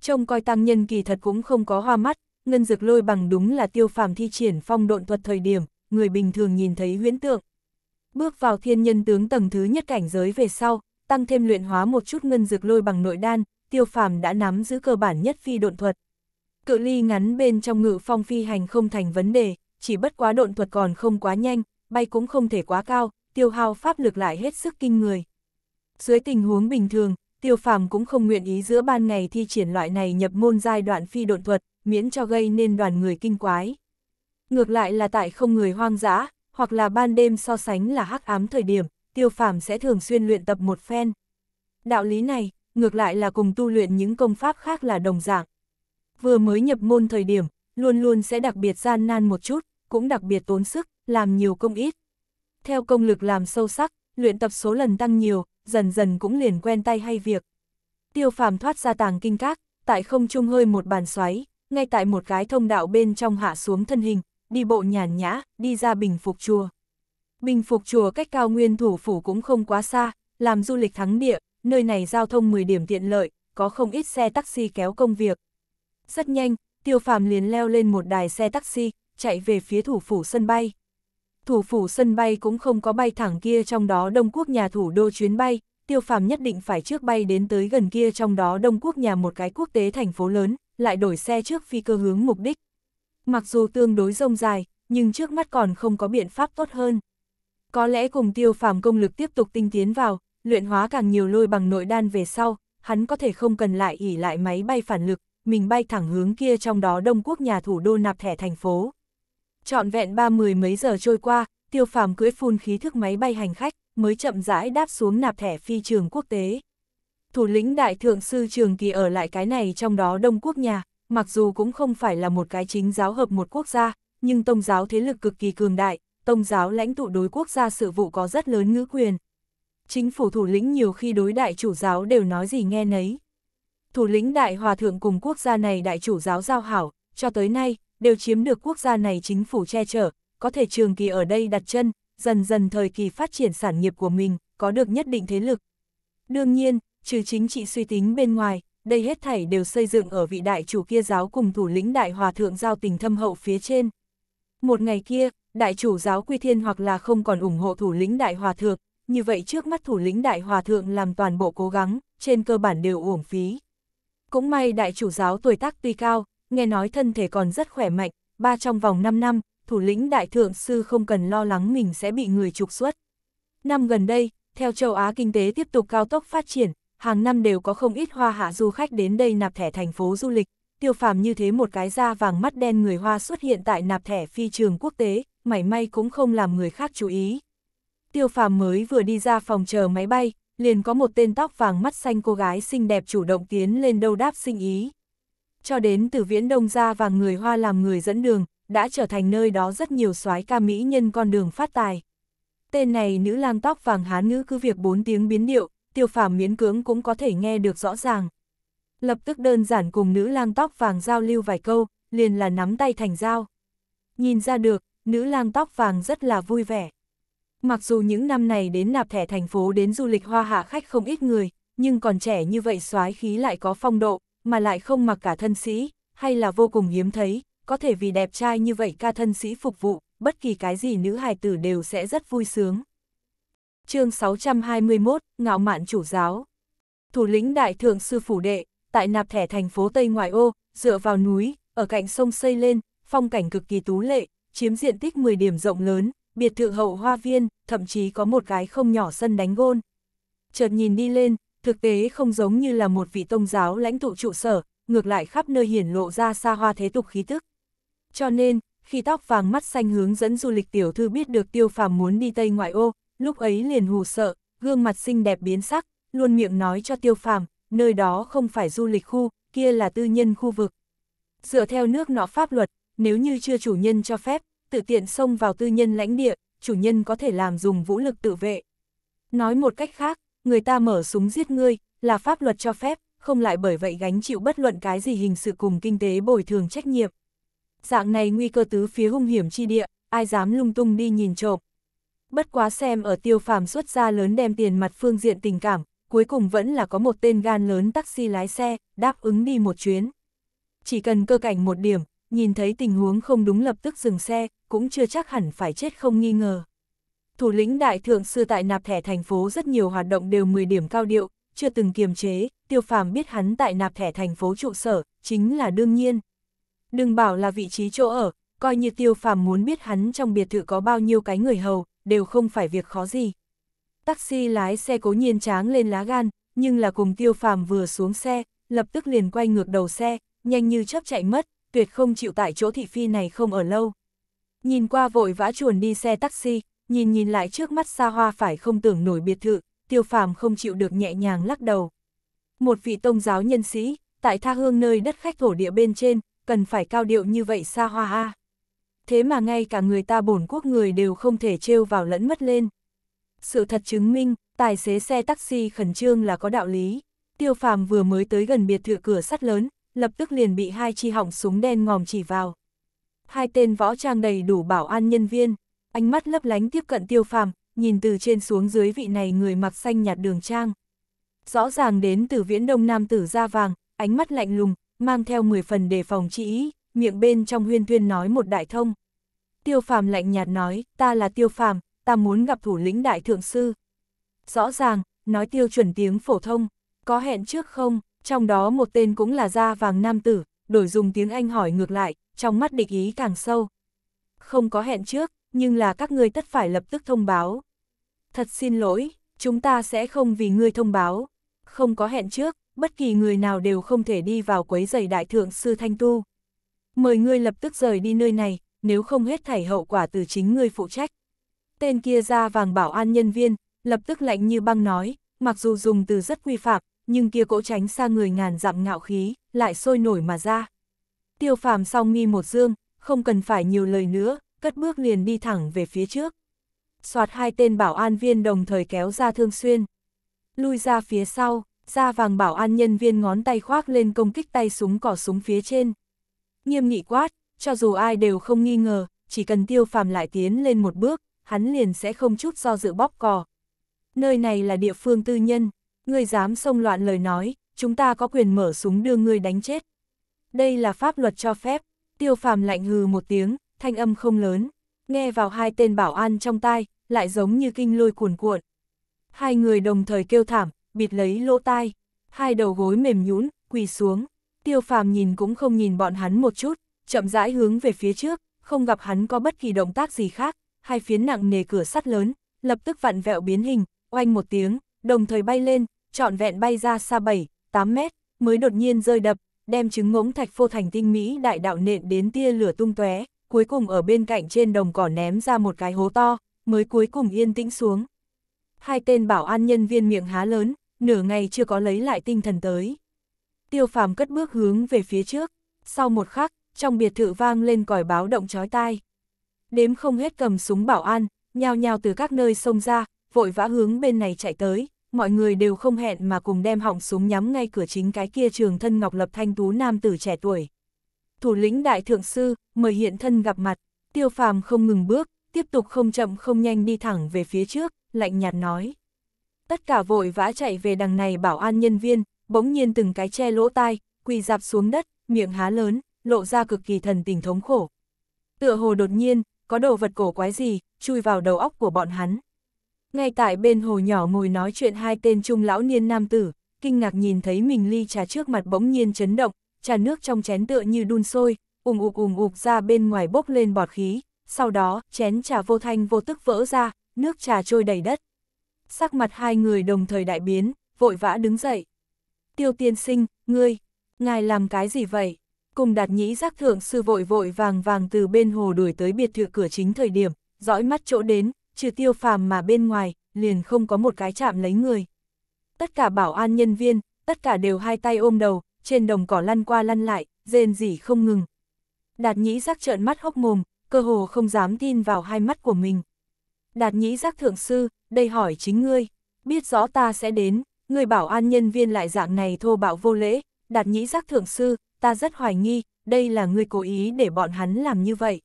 Trông coi tăng nhân kỳ thật cũng không có hoa mắt, ngân dực lôi bằng đúng là tiêu phàm thi triển phong độn thuật thời điểm, người bình thường nhìn thấy huyễn tượng. Bước vào thiên nhân tướng tầng thứ nhất cảnh giới về sau, tăng thêm luyện hóa một chút ngân dược lôi bằng nội đan, tiêu phàm đã nắm giữ cơ bản nhất phi độn thuật. Cự ly ngắn bên trong ngự phong phi hành không thành vấn đề, chỉ bất quá độn thuật còn không quá nhanh, bay cũng không thể quá cao, tiêu hao pháp lực lại hết sức kinh người. Dưới tình huống bình thường, tiêu phàm cũng không nguyện ý giữa ban ngày thi triển loại này nhập môn giai đoạn phi độn thuật, miễn cho gây nên đoàn người kinh quái. Ngược lại là tại không người hoang dã, hoặc là ban đêm so sánh là hắc ám thời điểm, tiêu phàm sẽ thường xuyên luyện tập một phen. Đạo lý này, ngược lại là cùng tu luyện những công pháp khác là đồng dạng. Vừa mới nhập môn thời điểm, luôn luôn sẽ đặc biệt gian nan một chút, cũng đặc biệt tốn sức, làm nhiều công ít. Theo công lực làm sâu sắc, luyện tập số lần tăng nhiều, dần dần cũng liền quen tay hay việc. Tiêu phàm thoát ra tàng kinh các, tại không trung hơi một bàn xoáy, ngay tại một cái thông đạo bên trong hạ xuống thân hình, đi bộ nhàn nhã, đi ra bình phục chùa bình phục chùa cách cao nguyên thủ phủ cũng không quá xa, làm du lịch thắng địa, nơi này giao thông 10 điểm tiện lợi, có không ít xe taxi kéo công việc. Rất nhanh, tiêu phàm liền leo lên một đài xe taxi, chạy về phía thủ phủ sân bay. Thủ phủ sân bay cũng không có bay thẳng kia trong đó Đông Quốc nhà thủ đô chuyến bay, tiêu phàm nhất định phải trước bay đến tới gần kia trong đó Đông Quốc nhà một cái quốc tế thành phố lớn, lại đổi xe trước phi cơ hướng mục đích. Mặc dù tương đối rông dài, nhưng trước mắt còn không có biện pháp tốt hơn. Có lẽ cùng tiêu phàm công lực tiếp tục tinh tiến vào, luyện hóa càng nhiều lôi bằng nội đan về sau, hắn có thể không cần lại ỉ lại máy bay phản lực, mình bay thẳng hướng kia trong đó Đông Quốc nhà thủ đô nạp thẻ thành phố. Trọn vẹn ba mười mấy giờ trôi qua, tiêu phàm cưỡi phun khí thức máy bay hành khách, mới chậm rãi đáp xuống nạp thẻ phi trường quốc tế. Thủ lĩnh đại thượng sư trường kỳ ở lại cái này trong đó Đông Quốc nhà, mặc dù cũng không phải là một cái chính giáo hợp một quốc gia, nhưng tông giáo thế lực cực kỳ cường đại, Tông giáo lãnh tụ đối quốc gia sự vụ có rất lớn ngữ quyền. Chính phủ thủ lĩnh nhiều khi đối đại chủ giáo đều nói gì nghe nấy. Thủ lĩnh đại hòa thượng cùng quốc gia này đại chủ giáo giao hảo, cho tới nay, đều chiếm được quốc gia này chính phủ che chở, có thể trường kỳ ở đây đặt chân, dần dần thời kỳ phát triển sản nghiệp của mình, có được nhất định thế lực. Đương nhiên, trừ chính trị suy tính bên ngoài, đây hết thảy đều xây dựng ở vị đại chủ kia giáo cùng thủ lĩnh đại hòa thượng giao tình thâm hậu phía trên. Một ngày kia, đại chủ giáo quy thiên hoặc là không còn ủng hộ thủ lĩnh đại hòa thượng, như vậy trước mắt thủ lĩnh đại hòa thượng làm toàn bộ cố gắng, trên cơ bản đều uổng phí. Cũng may đại chủ giáo tuổi tác tuy cao, nghe nói thân thể còn rất khỏe mạnh, ba trong vòng 5 năm, thủ lĩnh đại thượng sư không cần lo lắng mình sẽ bị người trục xuất. Năm gần đây, theo châu Á kinh tế tiếp tục cao tốc phát triển, hàng năm đều có không ít hoa hạ du khách đến đây nạp thẻ thành phố du lịch, tiêu phàm như thế một cái da vàng mắt đen người hoa xuất hiện tại nạp thẻ phi trường quốc tế, mảy may cũng không làm người khác chú ý. Tiêu phàm mới vừa đi ra phòng chờ máy bay, liền có một tên tóc vàng mắt xanh cô gái xinh đẹp chủ động tiến lên đâu đáp sinh ý. Cho đến từ viễn đông ra và người hoa làm người dẫn đường, đã trở thành nơi đó rất nhiều soái ca mỹ nhân con đường phát tài. Tên này nữ lang tóc vàng hán ngữ cứ việc bốn tiếng biến điệu, tiêu phàm miễn cưỡng cũng có thể nghe được rõ ràng. Lập tức đơn giản cùng nữ lang tóc vàng giao lưu vài câu, liền là nắm tay thành giao. Nhìn ra được, nữ lang tóc vàng rất là vui vẻ. Mặc dù những năm này đến nạp thẻ thành phố đến du lịch hoa hạ khách không ít người, nhưng còn trẻ như vậy soái khí lại có phong độ, mà lại không mặc cả thân sĩ, hay là vô cùng hiếm thấy, có thể vì đẹp trai như vậy ca thân sĩ phục vụ, bất kỳ cái gì nữ hài tử đều sẽ rất vui sướng. chương 621, Ngạo mạn chủ giáo Thủ lĩnh đại thượng sư phủ đệ, tại nạp thẻ thành phố Tây Ngoại ô, dựa vào núi, ở cạnh sông xây lên, phong cảnh cực kỳ tú lệ, chiếm diện tích 10 điểm rộng lớn, biệt thự hậu hoa viên, thậm chí có một cái không nhỏ sân đánh gôn. Chợt nhìn đi lên, thực tế không giống như là một vị tôn giáo lãnh tụ trụ sở, ngược lại khắp nơi hiển lộ ra xa hoa thế tục khí tức. Cho nên, khi tóc vàng mắt xanh hướng dẫn du lịch tiểu thư biết được tiêu phàm muốn đi Tây ngoại ô, lúc ấy liền hù sợ, gương mặt xinh đẹp biến sắc, luôn miệng nói cho tiêu phàm, nơi đó không phải du lịch khu, kia là tư nhân khu vực. Dựa theo nước nọ pháp luật, nếu như chưa chủ nhân cho phép, tự tiện xông vào tư nhân lãnh địa, chủ nhân có thể làm dùng vũ lực tự vệ. Nói một cách khác, người ta mở súng giết ngươi, là pháp luật cho phép, không lại bởi vậy gánh chịu bất luận cái gì hình sự cùng kinh tế bồi thường trách nhiệm. Dạng này nguy cơ tứ phía hung hiểm chi địa, ai dám lung tung đi nhìn trộm. Bất quá xem ở tiêu phàm xuất ra lớn đem tiền mặt phương diện tình cảm, cuối cùng vẫn là có một tên gan lớn taxi lái xe, đáp ứng đi một chuyến. Chỉ cần cơ cảnh một điểm, nhìn thấy tình huống không đúng lập tức dừng xe, cũng chưa chắc hẳn phải chết không nghi ngờ. Thủ lĩnh đại thượng sư tại nạp thẻ thành phố rất nhiều hoạt động đều 10 điểm cao điệu, chưa từng kiềm chế, tiêu phàm biết hắn tại nạp thẻ thành phố trụ sở, chính là đương nhiên. Đừng bảo là vị trí chỗ ở, coi như tiêu phàm muốn biết hắn trong biệt thự có bao nhiêu cái người hầu, đều không phải việc khó gì. Taxi lái xe cố nhiên tráng lên lá gan, nhưng là cùng tiêu phàm vừa xuống xe, lập tức liền quay ngược đầu xe, nhanh như chớp chạy mất, tuyệt không chịu tại chỗ thị phi này không ở lâu. Nhìn qua vội vã chuồn đi xe taxi, nhìn nhìn lại trước mắt xa hoa phải không tưởng nổi biệt thự, tiêu phàm không chịu được nhẹ nhàng lắc đầu. Một vị tông giáo nhân sĩ, tại tha hương nơi đất khách thổ địa bên trên, cần phải cao điệu như vậy xa hoa a. Thế mà ngay cả người ta bổn quốc người đều không thể trêu vào lẫn mất lên. Sự thật chứng minh, tài xế xe taxi khẩn trương là có đạo lý. Tiêu phàm vừa mới tới gần biệt thự cửa sắt lớn, lập tức liền bị hai chi họng súng đen ngòm chỉ vào. Hai tên võ trang đầy đủ bảo an nhân viên, ánh mắt lấp lánh tiếp cận tiêu phàm, nhìn từ trên xuống dưới vị này người mặc xanh nhạt đường trang. Rõ ràng đến từ viễn đông nam tử da vàng, ánh mắt lạnh lùng, mang theo 10 phần đề phòng chỉ ý, miệng bên trong huyên tuyên nói một đại thông. Tiêu phàm lạnh nhạt nói, ta là tiêu phàm, ta muốn gặp thủ lĩnh đại thượng sư. Rõ ràng, nói tiêu chuẩn tiếng phổ thông, có hẹn trước không? trong đó một tên cũng là da vàng nam tử, đổi dùng tiếng Anh hỏi ngược lại, trong mắt địch ý càng sâu. Không có hẹn trước, nhưng là các ngươi tất phải lập tức thông báo. Thật xin lỗi, chúng ta sẽ không vì ngươi thông báo. Không có hẹn trước, bất kỳ người nào đều không thể đi vào quấy giày đại thượng sư Thanh Tu. Mời ngươi lập tức rời đi nơi này, nếu không hết thảy hậu quả từ chính ngươi phụ trách. Tên kia ra vàng bảo an nhân viên, lập tức lạnh như băng nói, mặc dù dùng từ rất quy phạm, nhưng kia cỗ tránh xa người ngàn dặm ngạo khí, lại sôi nổi mà ra. Tiêu phàm song nghi một dương, không cần phải nhiều lời nữa, cất bước liền đi thẳng về phía trước. Soạt hai tên bảo an viên đồng thời kéo ra thương xuyên. Lui ra phía sau, ra vàng bảo an nhân viên ngón tay khoác lên công kích tay súng cỏ súng phía trên. Nghiêm nghị quát, cho dù ai đều không nghi ngờ, chỉ cần tiêu phàm lại tiến lên một bước, hắn liền sẽ không chút do dự bóp cò. Nơi này là địa phương tư nhân, Ngươi dám xông loạn lời nói, chúng ta có quyền mở súng đưa ngươi đánh chết. Đây là pháp luật cho phép, tiêu phàm lạnh hừ một tiếng, thanh âm không lớn, nghe vào hai tên bảo an trong tai, lại giống như kinh lôi cuồn cuộn. Hai người đồng thời kêu thảm, bịt lấy lỗ tai, hai đầu gối mềm nhũn, quỳ xuống. Tiêu phàm nhìn cũng không nhìn bọn hắn một chút, chậm rãi hướng về phía trước, không gặp hắn có bất kỳ động tác gì khác, hai phiến nặng nề cửa sắt lớn, lập tức vặn vẹo biến hình, oanh một tiếng, đồng thời bay lên, trọn vẹn bay ra xa 7, 8 mét, mới đột nhiên rơi đập, đem trứng ngỗng thạch phô thành tinh mỹ đại đạo nện đến tia lửa tung tóe, cuối cùng ở bên cạnh trên đồng cỏ ném ra một cái hố to, mới cuối cùng yên tĩnh xuống. Hai tên bảo an nhân viên miệng há lớn, nửa ngày chưa có lấy lại tinh thần tới. Tiêu phàm cất bước hướng về phía trước, sau một khắc, trong biệt thự vang lên còi báo động chói tai. Đếm không hết cầm súng bảo an, nhao nhao từ các nơi xông ra, vội vã hướng bên này chạy tới, mọi người đều không hẹn mà cùng đem họng súng nhắm ngay cửa chính cái kia trường thân ngọc lập thanh tú nam tử trẻ tuổi. Thủ lĩnh đại thượng sư, mời hiện thân gặp mặt, tiêu phàm không ngừng bước, tiếp tục không chậm không nhanh đi thẳng về phía trước, lạnh nhạt nói. Tất cả vội vã chạy về đằng này bảo an nhân viên, bỗng nhiên từng cái che lỗ tai, quỳ dạp xuống đất, miệng há lớn, lộ ra cực kỳ thần tình thống khổ. Tựa hồ đột nhiên, có đồ vật cổ quái gì, chui vào đầu óc của bọn hắn. Ngay tại bên hồ nhỏ ngồi nói chuyện hai tên trung lão niên nam tử, kinh ngạc nhìn thấy mình ly trà trước mặt bỗng nhiên chấn động, trà nước trong chén tựa như đun sôi, ùng ục ùng ục ra bên ngoài bốc lên bọt khí, sau đó chén trà vô thanh vô tức vỡ ra, nước trà trôi đầy đất. Sắc mặt hai người đồng thời đại biến, vội vã đứng dậy. Tiêu tiên sinh, ngươi, ngài làm cái gì vậy? Cùng đạt nhĩ giác thượng sư vội vội vàng vàng từ bên hồ đuổi tới biệt thự cửa chính thời điểm, dõi mắt chỗ đến, trừ tiêu phàm mà bên ngoài, liền không có một cái chạm lấy người. Tất cả bảo an nhân viên, tất cả đều hai tay ôm đầu, trên đồng cỏ lăn qua lăn lại, rên rỉ không ngừng. Đạt nhĩ giác trợn mắt hốc mồm, cơ hồ không dám tin vào hai mắt của mình. Đạt nhĩ giác thượng sư, đây hỏi chính ngươi, biết rõ ta sẽ đến, người bảo an nhân viên lại dạng này thô bạo vô lễ, đạt nhĩ giác thượng sư, ta rất hoài nghi, đây là ngươi cố ý để bọn hắn làm như vậy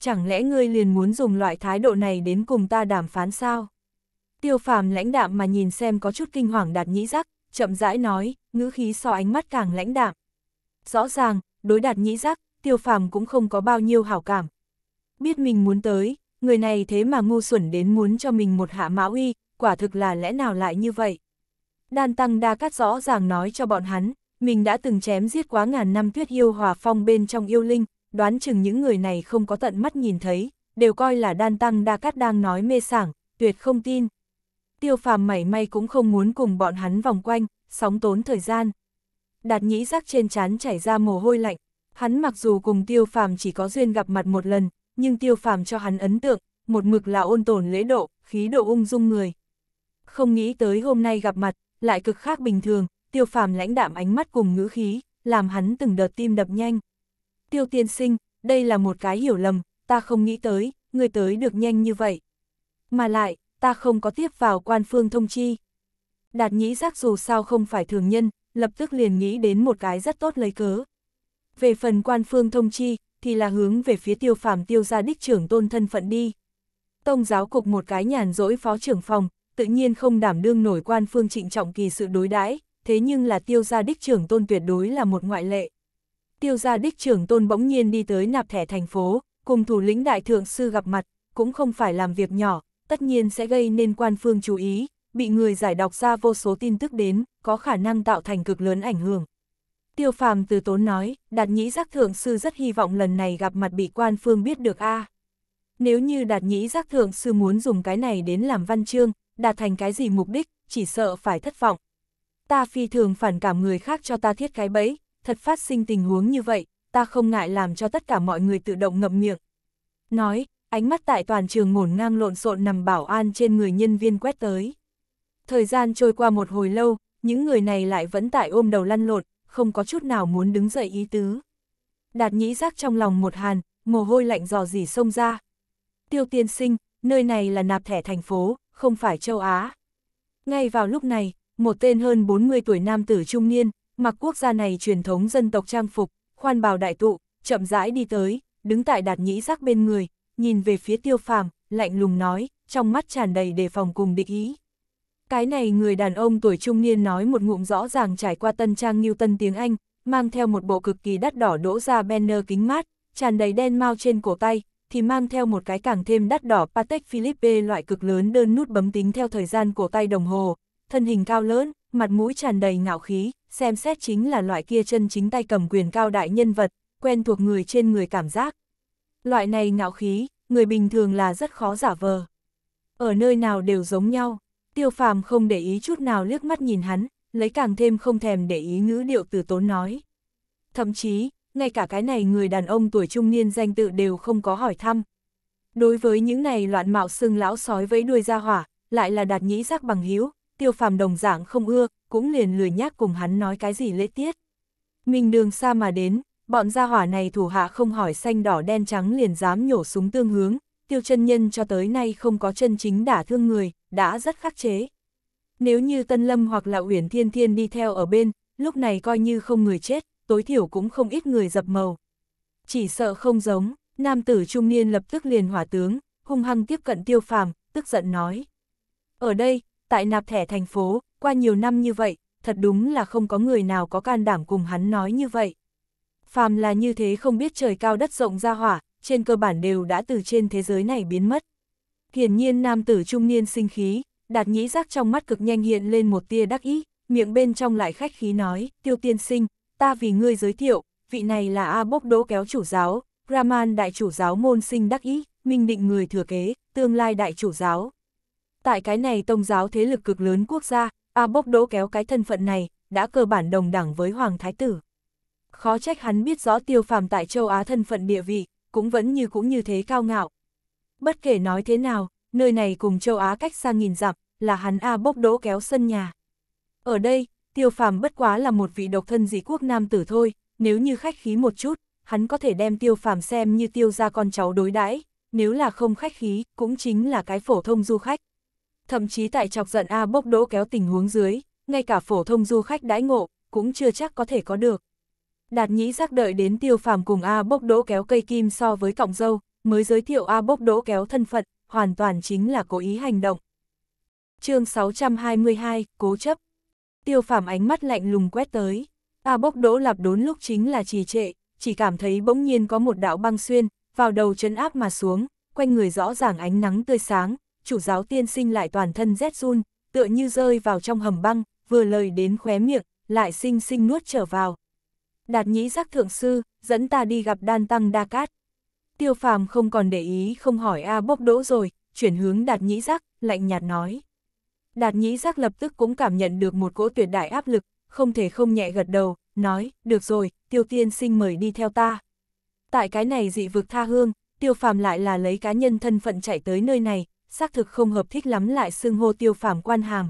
chẳng lẽ ngươi liền muốn dùng loại thái độ này đến cùng ta đàm phán sao? Tiêu phàm lãnh đạm mà nhìn xem có chút kinh hoàng đạt nhĩ giác, chậm rãi nói, ngữ khí so ánh mắt càng lãnh đạm. Rõ ràng, đối đạt nhĩ giác, tiêu phàm cũng không có bao nhiêu hảo cảm. Biết mình muốn tới, người này thế mà ngu xuẩn đến muốn cho mình một hạ mã uy, quả thực là lẽ nào lại như vậy? Đan Tăng Đa cắt rõ ràng nói cho bọn hắn, mình đã từng chém giết quá ngàn năm tuyết yêu hòa phong bên trong yêu linh, đoán chừng những người này không có tận mắt nhìn thấy, đều coi là đan tăng đa cát đang nói mê sảng, tuyệt không tin. Tiêu phàm mảy may cũng không muốn cùng bọn hắn vòng quanh, sóng tốn thời gian. Đạt nhĩ giác trên trán chảy ra mồ hôi lạnh, hắn mặc dù cùng tiêu phàm chỉ có duyên gặp mặt một lần, nhưng tiêu phàm cho hắn ấn tượng, một mực là ôn tồn lễ độ, khí độ ung dung người. Không nghĩ tới hôm nay gặp mặt, lại cực khác bình thường, tiêu phàm lãnh đạm ánh mắt cùng ngữ khí, làm hắn từng đợt tim đập nhanh tiêu tiên sinh, đây là một cái hiểu lầm, ta không nghĩ tới, người tới được nhanh như vậy. Mà lại, ta không có tiếp vào quan phương thông chi. Đạt nhĩ giác dù sao không phải thường nhân, lập tức liền nghĩ đến một cái rất tốt lấy cớ. Về phần quan phương thông chi, thì là hướng về phía tiêu phàm tiêu gia đích trưởng tôn thân phận đi. Tông giáo cục một cái nhàn rỗi phó trưởng phòng, tự nhiên không đảm đương nổi quan phương trịnh trọng kỳ sự đối đãi thế nhưng là tiêu gia đích trưởng tôn tuyệt đối là một ngoại lệ tiêu gia đích trưởng tôn bỗng nhiên đi tới nạp thẻ thành phố, cùng thủ lĩnh đại thượng sư gặp mặt, cũng không phải làm việc nhỏ, tất nhiên sẽ gây nên quan phương chú ý, bị người giải đọc ra vô số tin tức đến, có khả năng tạo thành cực lớn ảnh hưởng. Tiêu phàm từ tốn nói, đạt nhĩ giác thượng sư rất hy vọng lần này gặp mặt bị quan phương biết được a Nếu như đạt nhĩ giác thượng sư muốn dùng cái này đến làm văn chương, đạt thành cái gì mục đích, chỉ sợ phải thất vọng. Ta phi thường phản cảm người khác cho ta thiết cái bẫy, thật phát sinh tình huống như vậy, ta không ngại làm cho tất cả mọi người tự động ngậm miệng. Nói, ánh mắt tại toàn trường ngổn ngang lộn xộn nằm bảo an trên người nhân viên quét tới. Thời gian trôi qua một hồi lâu, những người này lại vẫn tại ôm đầu lăn lộn, không có chút nào muốn đứng dậy ý tứ. Đạt nhĩ giác trong lòng một hàn, mồ hôi lạnh dò dỉ xông ra. Tiêu tiên sinh, nơi này là nạp thẻ thành phố, không phải châu Á. Ngay vào lúc này, một tên hơn 40 tuổi nam tử trung niên, mặc quốc gia này truyền thống dân tộc trang phục, khoan bào đại tụ, chậm rãi đi tới, đứng tại đạt nhĩ giác bên người, nhìn về phía tiêu phàm, lạnh lùng nói, trong mắt tràn đầy đề phòng cùng địch ý. Cái này người đàn ông tuổi trung niên nói một ngụm rõ ràng trải qua tân trang tân tiếng Anh, mang theo một bộ cực kỳ đắt đỏ đỗ ra banner kính mát, tràn đầy đen mau trên cổ tay, thì mang theo một cái càng thêm đắt đỏ Patek Philippe loại cực lớn đơn nút bấm tính theo thời gian cổ tay đồng hồ, thân hình cao lớn, mặt mũi tràn đầy ngạo khí, xem xét chính là loại kia chân chính tay cầm quyền cao đại nhân vật, quen thuộc người trên người cảm giác. Loại này ngạo khí, người bình thường là rất khó giả vờ. Ở nơi nào đều giống nhau, tiêu phàm không để ý chút nào liếc mắt nhìn hắn, lấy càng thêm không thèm để ý ngữ điệu từ tốn nói. Thậm chí, ngay cả cái này người đàn ông tuổi trung niên danh tự đều không có hỏi thăm. Đối với những này loạn mạo xưng lão sói với đuôi ra hỏa, lại là đạt nhĩ giác bằng hiếu, tiêu phàm đồng dạng không ưa, cũng liền lười nhác cùng hắn nói cái gì lễ tiết. Mình đường xa mà đến, bọn gia hỏa này thủ hạ không hỏi xanh đỏ đen trắng liền dám nhổ súng tương hướng, tiêu chân nhân cho tới nay không có chân chính đả thương người, đã rất khắc chế. Nếu như Tân Lâm hoặc là Uyển Thiên Thiên đi theo ở bên, lúc này coi như không người chết, tối thiểu cũng không ít người dập màu. Chỉ sợ không giống, nam tử trung niên lập tức liền hỏa tướng, hung hăng tiếp cận tiêu phàm, tức giận nói. Ở đây, tại nạp thẻ thành phố, qua nhiều năm như vậy, thật đúng là không có người nào có can đảm cùng hắn nói như vậy. Phàm là như thế không biết trời cao đất rộng ra hỏa, trên cơ bản đều đã từ trên thế giới này biến mất. Hiển nhiên nam tử trung niên sinh khí, đạt nhĩ giác trong mắt cực nhanh hiện lên một tia đắc ý, miệng bên trong lại khách khí nói, tiêu tiên sinh, ta vì ngươi giới thiệu, vị này là A Bốc Đỗ Kéo chủ giáo, raman đại chủ giáo môn sinh đắc ý, minh định người thừa kế, tương lai đại chủ giáo tại cái này tông giáo thế lực cực lớn quốc gia, A Bốc Đỗ kéo cái thân phận này, đã cơ bản đồng đẳng với Hoàng Thái Tử. Khó trách hắn biết rõ tiêu phàm tại châu Á thân phận địa vị, cũng vẫn như cũng như thế cao ngạo. Bất kể nói thế nào, nơi này cùng châu Á cách xa nghìn dặm, là hắn A Bốc Đỗ kéo sân nhà. Ở đây, tiêu phàm bất quá là một vị độc thân dị quốc nam tử thôi, nếu như khách khí một chút, hắn có thể đem tiêu phàm xem như tiêu ra con cháu đối đãi nếu là không khách khí, cũng chính là cái phổ thông du khách thậm chí tại chọc giận A bốc đỗ kéo tình huống dưới, ngay cả phổ thông du khách đãi ngộ, cũng chưa chắc có thể có được. Đạt nhĩ giác đợi đến tiêu phàm cùng A bốc đỗ kéo cây kim so với cọng dâu, mới giới thiệu A bốc đỗ kéo thân phận, hoàn toàn chính là cố ý hành động. chương 622, Cố chấp Tiêu phàm ánh mắt lạnh lùng quét tới. A bốc đỗ lạp đốn lúc chính là trì trệ, chỉ cảm thấy bỗng nhiên có một đạo băng xuyên, vào đầu chân áp mà xuống, quanh người rõ ràng ánh nắng tươi sáng, chủ giáo tiên sinh lại toàn thân rét run, tựa như rơi vào trong hầm băng, vừa lời đến khóe miệng, lại sinh sinh nuốt trở vào. Đạt nhĩ giác thượng sư, dẫn ta đi gặp đan tăng đa cát. Tiêu phàm không còn để ý không hỏi A bốc đỗ rồi, chuyển hướng đạt nhĩ giác, lạnh nhạt nói. Đạt nhĩ giác lập tức cũng cảm nhận được một cỗ tuyệt đại áp lực, không thể không nhẹ gật đầu, nói, được rồi, tiêu tiên sinh mời đi theo ta. Tại cái này dị vực tha hương, tiêu phàm lại là lấy cá nhân thân phận chạy tới nơi này, xác thực không hợp thích lắm lại xưng hô tiêu phàm quan hàm.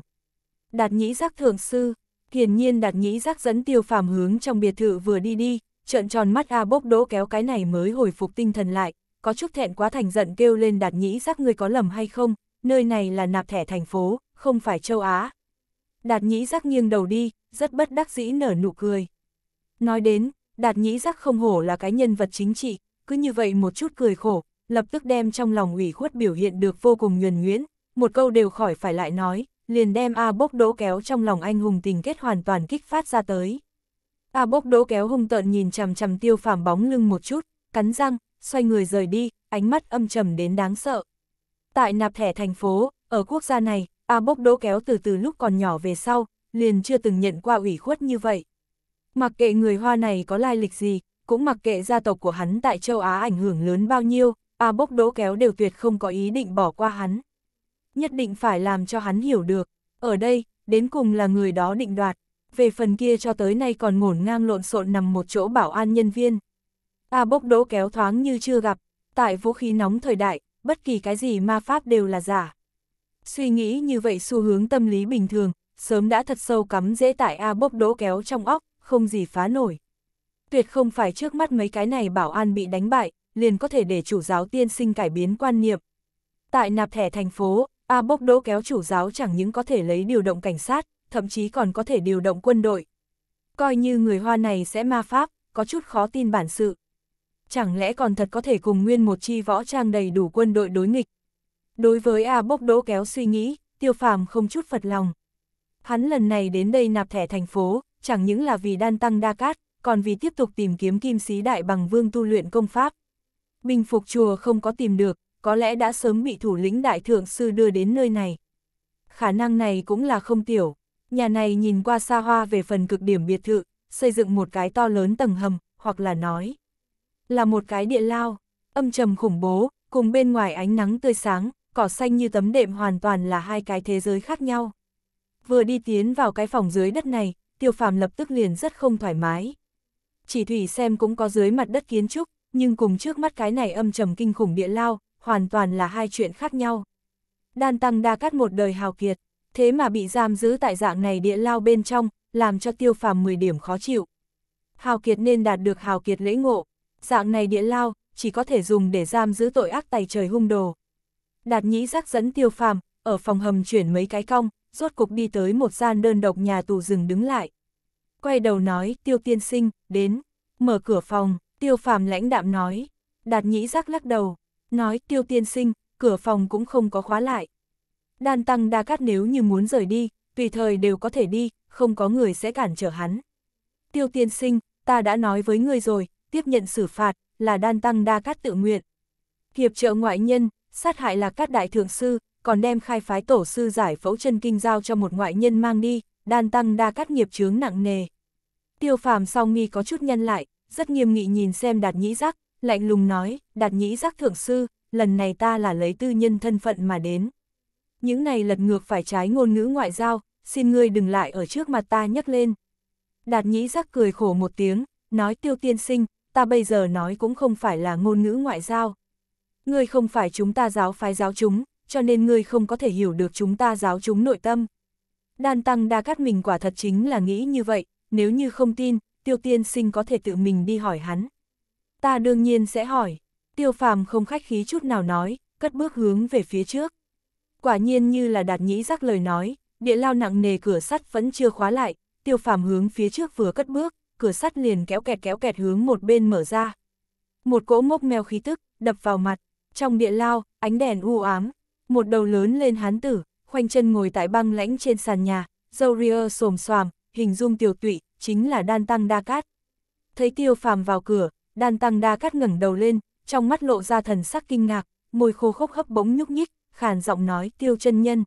Đạt nhĩ giác thượng sư, hiển nhiên đạt nhĩ giác dẫn tiêu phàm hướng trong biệt thự vừa đi đi, trợn tròn mắt A bốc đỗ kéo cái này mới hồi phục tinh thần lại, có chút thẹn quá thành giận kêu lên đạt nhĩ giác người có lầm hay không, nơi này là nạp thẻ thành phố, không phải châu Á. Đạt nhĩ giác nghiêng đầu đi, rất bất đắc dĩ nở nụ cười. Nói đến, đạt nhĩ giác không hổ là cái nhân vật chính trị, cứ như vậy một chút cười khổ, lập tức đem trong lòng ủy khuất biểu hiện được vô cùng nhuần nhuyễn, một câu đều khỏi phải lại nói, liền đem A Bốc Đỗ kéo trong lòng anh hùng tình kết hoàn toàn kích phát ra tới. A Bốc Đỗ kéo hung tợn nhìn chằm chằm Tiêu Phàm bóng lưng một chút, cắn răng, xoay người rời đi, ánh mắt âm trầm đến đáng sợ. Tại nạp thẻ thành phố, ở quốc gia này, A Bốc Đỗ kéo từ từ lúc còn nhỏ về sau, liền chưa từng nhận qua ủy khuất như vậy. Mặc kệ người Hoa này có lai lịch gì, cũng mặc kệ gia tộc của hắn tại châu Á ảnh hưởng lớn bao nhiêu, A bốc đỗ kéo đều tuyệt không có ý định bỏ qua hắn. Nhất định phải làm cho hắn hiểu được, ở đây, đến cùng là người đó định đoạt, về phần kia cho tới nay còn ngổn ngang lộn xộn nằm một chỗ bảo an nhân viên. A bốc đỗ kéo thoáng như chưa gặp, tại vũ khí nóng thời đại, bất kỳ cái gì ma pháp đều là giả. Suy nghĩ như vậy xu hướng tâm lý bình thường, sớm đã thật sâu cắm dễ tại A bốc đỗ kéo trong óc, không gì phá nổi. Tuyệt không phải trước mắt mấy cái này bảo an bị đánh bại, liền có thể để chủ giáo tiên sinh cải biến quan niệm. Tại nạp thẻ thành phố, A Bốc Đỗ kéo chủ giáo chẳng những có thể lấy điều động cảnh sát, thậm chí còn có thể điều động quân đội. Coi như người Hoa này sẽ ma pháp, có chút khó tin bản sự. Chẳng lẽ còn thật có thể cùng nguyên một chi võ trang đầy đủ quân đội đối nghịch. Đối với A Bốc Đỗ kéo suy nghĩ, tiêu phàm không chút phật lòng. Hắn lần này đến đây nạp thẻ thành phố, chẳng những là vì đan tăng đa cát, còn vì tiếp tục tìm kiếm kim sĩ đại bằng vương tu luyện công pháp bình Phục Chùa không có tìm được, có lẽ đã sớm bị thủ lĩnh đại thượng sư đưa đến nơi này. Khả năng này cũng là không tiểu. Nhà này nhìn qua xa hoa về phần cực điểm biệt thự, xây dựng một cái to lớn tầng hầm, hoặc là nói. Là một cái địa lao, âm trầm khủng bố, cùng bên ngoài ánh nắng tươi sáng, cỏ xanh như tấm đệm hoàn toàn là hai cái thế giới khác nhau. Vừa đi tiến vào cái phòng dưới đất này, tiêu phàm lập tức liền rất không thoải mái. Chỉ thủy xem cũng có dưới mặt đất kiến trúc, nhưng cùng trước mắt cái này âm trầm kinh khủng địa lao, hoàn toàn là hai chuyện khác nhau. Đan Tăng Đa Cát một đời hào kiệt, thế mà bị giam giữ tại dạng này địa lao bên trong, làm cho tiêu phàm 10 điểm khó chịu. Hào kiệt nên đạt được hào kiệt lễ ngộ, dạng này địa lao, chỉ có thể dùng để giam giữ tội ác tay trời hung đồ. Đạt nhĩ giác dẫn tiêu phàm, ở phòng hầm chuyển mấy cái cong, rốt cục đi tới một gian đơn độc nhà tù rừng đứng lại. Quay đầu nói, tiêu tiên sinh, đến, mở cửa phòng, Tiêu phàm lãnh đạm nói, đạt nhĩ giác lắc đầu, nói tiêu tiên sinh, cửa phòng cũng không có khóa lại. Đan tăng đa cát nếu như muốn rời đi, tùy thời đều có thể đi, không có người sẽ cản trở hắn. Tiêu tiên sinh, ta đã nói với người rồi, tiếp nhận xử phạt, là đan tăng đa cát tự nguyện. Hiệp trợ ngoại nhân, sát hại là các đại thượng sư, còn đem khai phái tổ sư giải phẫu chân kinh giao cho một ngoại nhân mang đi, đan tăng đa cát nghiệp chướng nặng nề. Tiêu phàm song nghi có chút nhân lại, rất nghiêm nghị nhìn xem đạt nhĩ giác, lạnh lùng nói, đạt nhĩ giác thượng sư, lần này ta là lấy tư nhân thân phận mà đến. Những này lật ngược phải trái ngôn ngữ ngoại giao, xin ngươi đừng lại ở trước mặt ta nhắc lên. Đạt nhĩ giác cười khổ một tiếng, nói tiêu tiên sinh, ta bây giờ nói cũng không phải là ngôn ngữ ngoại giao. Ngươi không phải chúng ta giáo phái giáo chúng, cho nên ngươi không có thể hiểu được chúng ta giáo chúng nội tâm. Đan Tăng Đa cắt mình quả thật chính là nghĩ như vậy, nếu như không tin, tiêu tiên sinh có thể tự mình đi hỏi hắn. Ta đương nhiên sẽ hỏi, tiêu phàm không khách khí chút nào nói, cất bước hướng về phía trước. Quả nhiên như là đạt nhĩ rắc lời nói, địa lao nặng nề cửa sắt vẫn chưa khóa lại, tiêu phàm hướng phía trước vừa cất bước, cửa sắt liền kéo kẹt kéo kẹt hướng một bên mở ra. Một cỗ mốc mèo khí tức, đập vào mặt, trong địa lao, ánh đèn u ám, một đầu lớn lên hán tử, khoanh chân ngồi tại băng lãnh trên sàn nhà, dâu ria xồm xoàm, hình dung tiểu tụy, chính là đan tăng đa cát. Thấy tiêu phàm vào cửa, đan tăng đa cát ngẩng đầu lên, trong mắt lộ ra thần sắc kinh ngạc, môi khô khốc hấp bỗng nhúc nhích, khàn giọng nói tiêu chân nhân.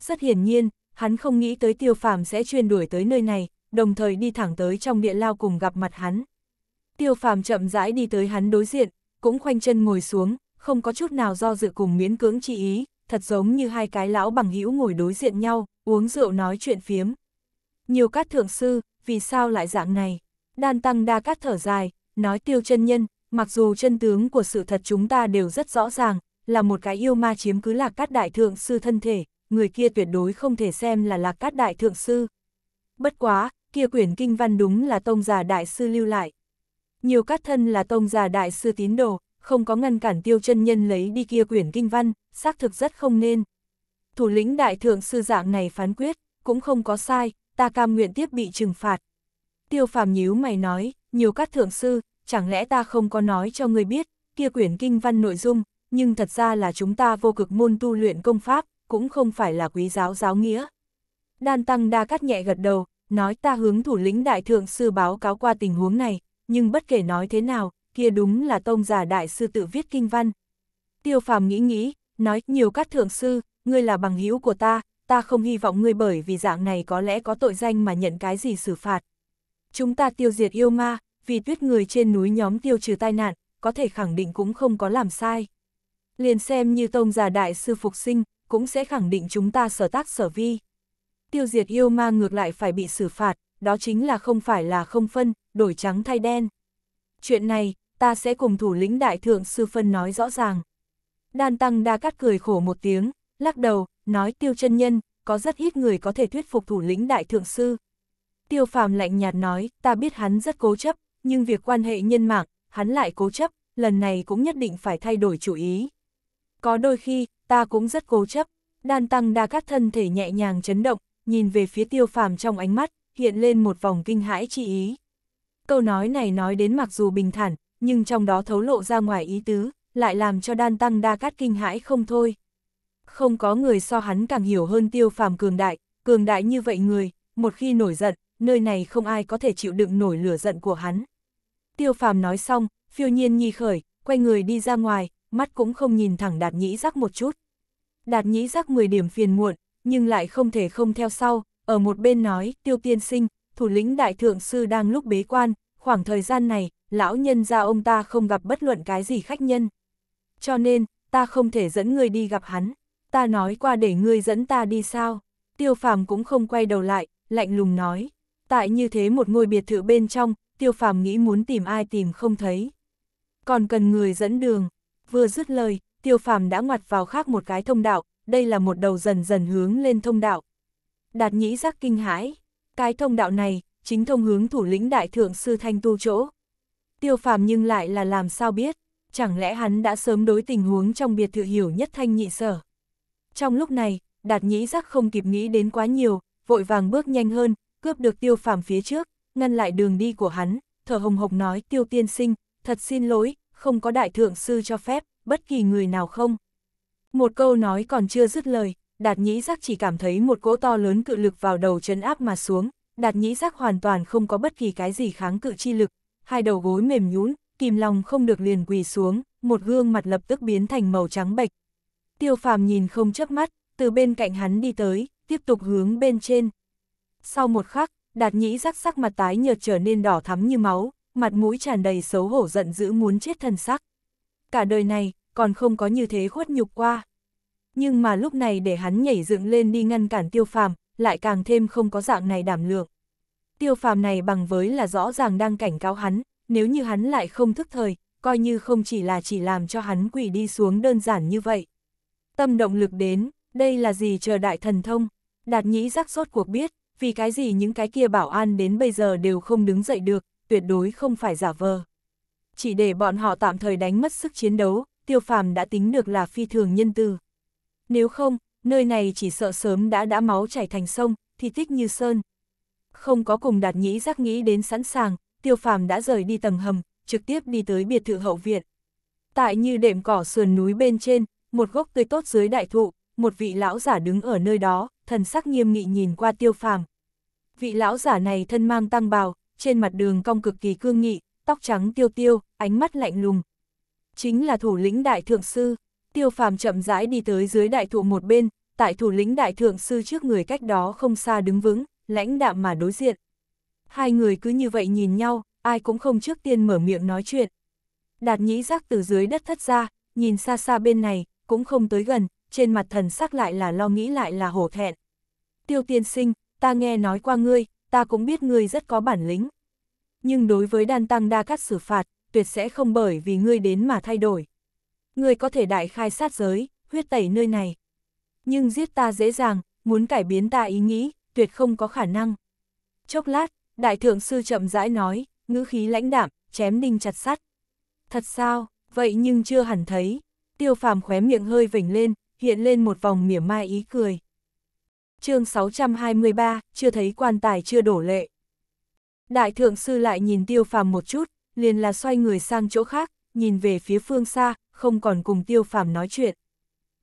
Rất hiển nhiên, hắn không nghĩ tới tiêu phàm sẽ truyền đuổi tới nơi này, đồng thời đi thẳng tới trong địa lao cùng gặp mặt hắn. Tiêu phàm chậm rãi đi tới hắn đối diện, cũng khoanh chân ngồi xuống, không có chút nào do dự cùng miễn cưỡng chi ý, thật giống như hai cái lão bằng hữu ngồi đối diện nhau, uống rượu nói chuyện phiếm. Nhiều các thượng sư, vì sao lại dạng này? Đan Tăng Đa Cát thở dài, nói tiêu chân nhân, mặc dù chân tướng của sự thật chúng ta đều rất rõ ràng, là một cái yêu ma chiếm cứ lạc cát đại thượng sư thân thể, người kia tuyệt đối không thể xem là lạc cát đại thượng sư. Bất quá, kia quyển kinh văn đúng là tông già đại sư lưu lại. Nhiều cát thân là tông già đại sư tín đồ, không có ngăn cản tiêu chân nhân lấy đi kia quyển kinh văn, xác thực rất không nên. Thủ lĩnh đại thượng sư dạng này phán quyết, cũng không có sai, ta cam nguyện tiếp bị trừng phạt. Tiêu phàm nhíu mày nói, nhiều các thượng sư, chẳng lẽ ta không có nói cho người biết, kia quyển kinh văn nội dung, nhưng thật ra là chúng ta vô cực môn tu luyện công pháp, cũng không phải là quý giáo giáo nghĩa. Đan Tăng Đa Cát nhẹ gật đầu, nói ta hướng thủ lĩnh đại thượng sư báo cáo qua tình huống này, nhưng bất kể nói thế nào, kia đúng là tông giả đại sư tự viết kinh văn. Tiêu phàm nghĩ nghĩ, nói nhiều các thượng sư, ngươi là bằng hữu của ta, ta không hy vọng ngươi bởi vì dạng này có lẽ có tội danh mà nhận cái gì xử phạt. Chúng ta tiêu diệt yêu ma, vì tuyết người trên núi nhóm tiêu trừ tai nạn, có thể khẳng định cũng không có làm sai. Liền xem như tông già đại sư phục sinh, cũng sẽ khẳng định chúng ta sở tác sở vi. Tiêu diệt yêu ma ngược lại phải bị xử phạt, đó chính là không phải là không phân, đổi trắng thay đen. Chuyện này, ta sẽ cùng thủ lĩnh đại thượng sư phân nói rõ ràng. Đan tăng đa cắt cười khổ một tiếng, lắc đầu, nói tiêu chân nhân, có rất ít người có thể thuyết phục thủ lĩnh đại thượng sư. Tiêu phàm lạnh nhạt nói, ta biết hắn rất cố chấp, nhưng việc quan hệ nhân mạng, hắn lại cố chấp, lần này cũng nhất định phải thay đổi chủ ý. Có đôi khi, ta cũng rất cố chấp, đan tăng đa các thân thể nhẹ nhàng chấn động, nhìn về phía tiêu phàm trong ánh mắt, hiện lên một vòng kinh hãi chi ý. Câu nói này nói đến mặc dù bình thản, nhưng trong đó thấu lộ ra ngoài ý tứ, lại làm cho đan tăng đa cát kinh hãi không thôi không có người so hắn càng hiểu hơn tiêu phàm cường đại, cường đại như vậy người, một khi nổi giận, nơi này không ai có thể chịu đựng nổi lửa giận của hắn. Tiêu phàm nói xong, phiêu nhiên nhi khởi, quay người đi ra ngoài, mắt cũng không nhìn thẳng đạt nhĩ giác một chút. Đạt nhĩ giác 10 điểm phiền muộn, nhưng lại không thể không theo sau, ở một bên nói, tiêu tiên sinh, thủ lĩnh đại thượng sư đang lúc bế quan, khoảng thời gian này, lão nhân ra ông ta không gặp bất luận cái gì khách nhân. Cho nên, ta không thể dẫn người đi gặp hắn ta nói qua để ngươi dẫn ta đi sao? Tiêu phàm cũng không quay đầu lại, lạnh lùng nói. Tại như thế một ngôi biệt thự bên trong, tiêu phàm nghĩ muốn tìm ai tìm không thấy. Còn cần người dẫn đường. Vừa dứt lời, tiêu phàm đã ngoặt vào khác một cái thông đạo, đây là một đầu dần dần hướng lên thông đạo. Đạt nhĩ giác kinh hãi. Cái thông đạo này, chính thông hướng thủ lĩnh đại thượng sư thanh tu chỗ. Tiêu phàm nhưng lại là làm sao biết, chẳng lẽ hắn đã sớm đối tình huống trong biệt thự hiểu nhất thanh nhị sở. Trong lúc này, đạt nhĩ giác không kịp nghĩ đến quá nhiều, vội vàng bước nhanh hơn, cướp được tiêu phàm phía trước, ngăn lại đường đi của hắn, thở hồng hộc nói tiêu tiên sinh, thật xin lỗi, không có đại thượng sư cho phép, bất kỳ người nào không. Một câu nói còn chưa dứt lời, đạt nhĩ giác chỉ cảm thấy một cỗ to lớn cự lực vào đầu chấn áp mà xuống, đạt nhĩ giác hoàn toàn không có bất kỳ cái gì kháng cự chi lực, hai đầu gối mềm nhũn, kìm lòng không được liền quỳ xuống, một gương mặt lập tức biến thành màu trắng bệch, tiêu phàm nhìn không chớp mắt, từ bên cạnh hắn đi tới, tiếp tục hướng bên trên. Sau một khắc, đạt nhĩ rắc sắc mặt tái nhợt trở nên đỏ thắm như máu, mặt mũi tràn đầy xấu hổ giận dữ muốn chết thần sắc. Cả đời này, còn không có như thế khuất nhục qua. Nhưng mà lúc này để hắn nhảy dựng lên đi ngăn cản tiêu phàm, lại càng thêm không có dạng này đảm lượng. Tiêu phàm này bằng với là rõ ràng đang cảnh cáo hắn, nếu như hắn lại không thức thời, coi như không chỉ là chỉ làm cho hắn quỷ đi xuống đơn giản như vậy. Tâm động lực đến, đây là gì chờ đại thần thông? Đạt nhĩ rắc sốt cuộc biết, vì cái gì những cái kia bảo an đến bây giờ đều không đứng dậy được, tuyệt đối không phải giả vờ. Chỉ để bọn họ tạm thời đánh mất sức chiến đấu, tiêu phàm đã tính được là phi thường nhân tư. Nếu không, nơi này chỉ sợ sớm đã đã máu chảy thành sông, thì tích như sơn. Không có cùng đạt nhĩ giác nghĩ đến sẵn sàng, tiêu phàm đã rời đi tầng hầm, trực tiếp đi tới biệt thự hậu viện. Tại như đệm cỏ sườn núi bên trên, một gốc tươi tốt dưới đại thụ, một vị lão giả đứng ở nơi đó, thần sắc nghiêm nghị nhìn qua tiêu phàm. Vị lão giả này thân mang tăng bào, trên mặt đường cong cực kỳ cương nghị, tóc trắng tiêu tiêu, ánh mắt lạnh lùng. Chính là thủ lĩnh đại thượng sư, tiêu phàm chậm rãi đi tới dưới đại thụ một bên, tại thủ lĩnh đại thượng sư trước người cách đó không xa đứng vững, lãnh đạm mà đối diện. Hai người cứ như vậy nhìn nhau, ai cũng không trước tiên mở miệng nói chuyện. Đạt nhĩ giác từ dưới đất thất ra, nhìn xa xa bên này, cũng không tới gần, trên mặt thần sắc lại là lo nghĩ lại là hổ thẹn. Tiêu tiên sinh, ta nghe nói qua ngươi, ta cũng biết ngươi rất có bản lĩnh. Nhưng đối với đan tăng đa cắt xử phạt, tuyệt sẽ không bởi vì ngươi đến mà thay đổi. Ngươi có thể đại khai sát giới, huyết tẩy nơi này. Nhưng giết ta dễ dàng, muốn cải biến ta ý nghĩ, tuyệt không có khả năng. Chốc lát, đại thượng sư chậm rãi nói, ngữ khí lãnh đạm, chém đinh chặt sắt. Thật sao, vậy nhưng chưa hẳn thấy tiêu phàm khóe miệng hơi vểnh lên, hiện lên một vòng mỉa mai ý cười. chương 623, chưa thấy quan tài chưa đổ lệ. Đại thượng sư lại nhìn tiêu phàm một chút, liền là xoay người sang chỗ khác, nhìn về phía phương xa, không còn cùng tiêu phàm nói chuyện.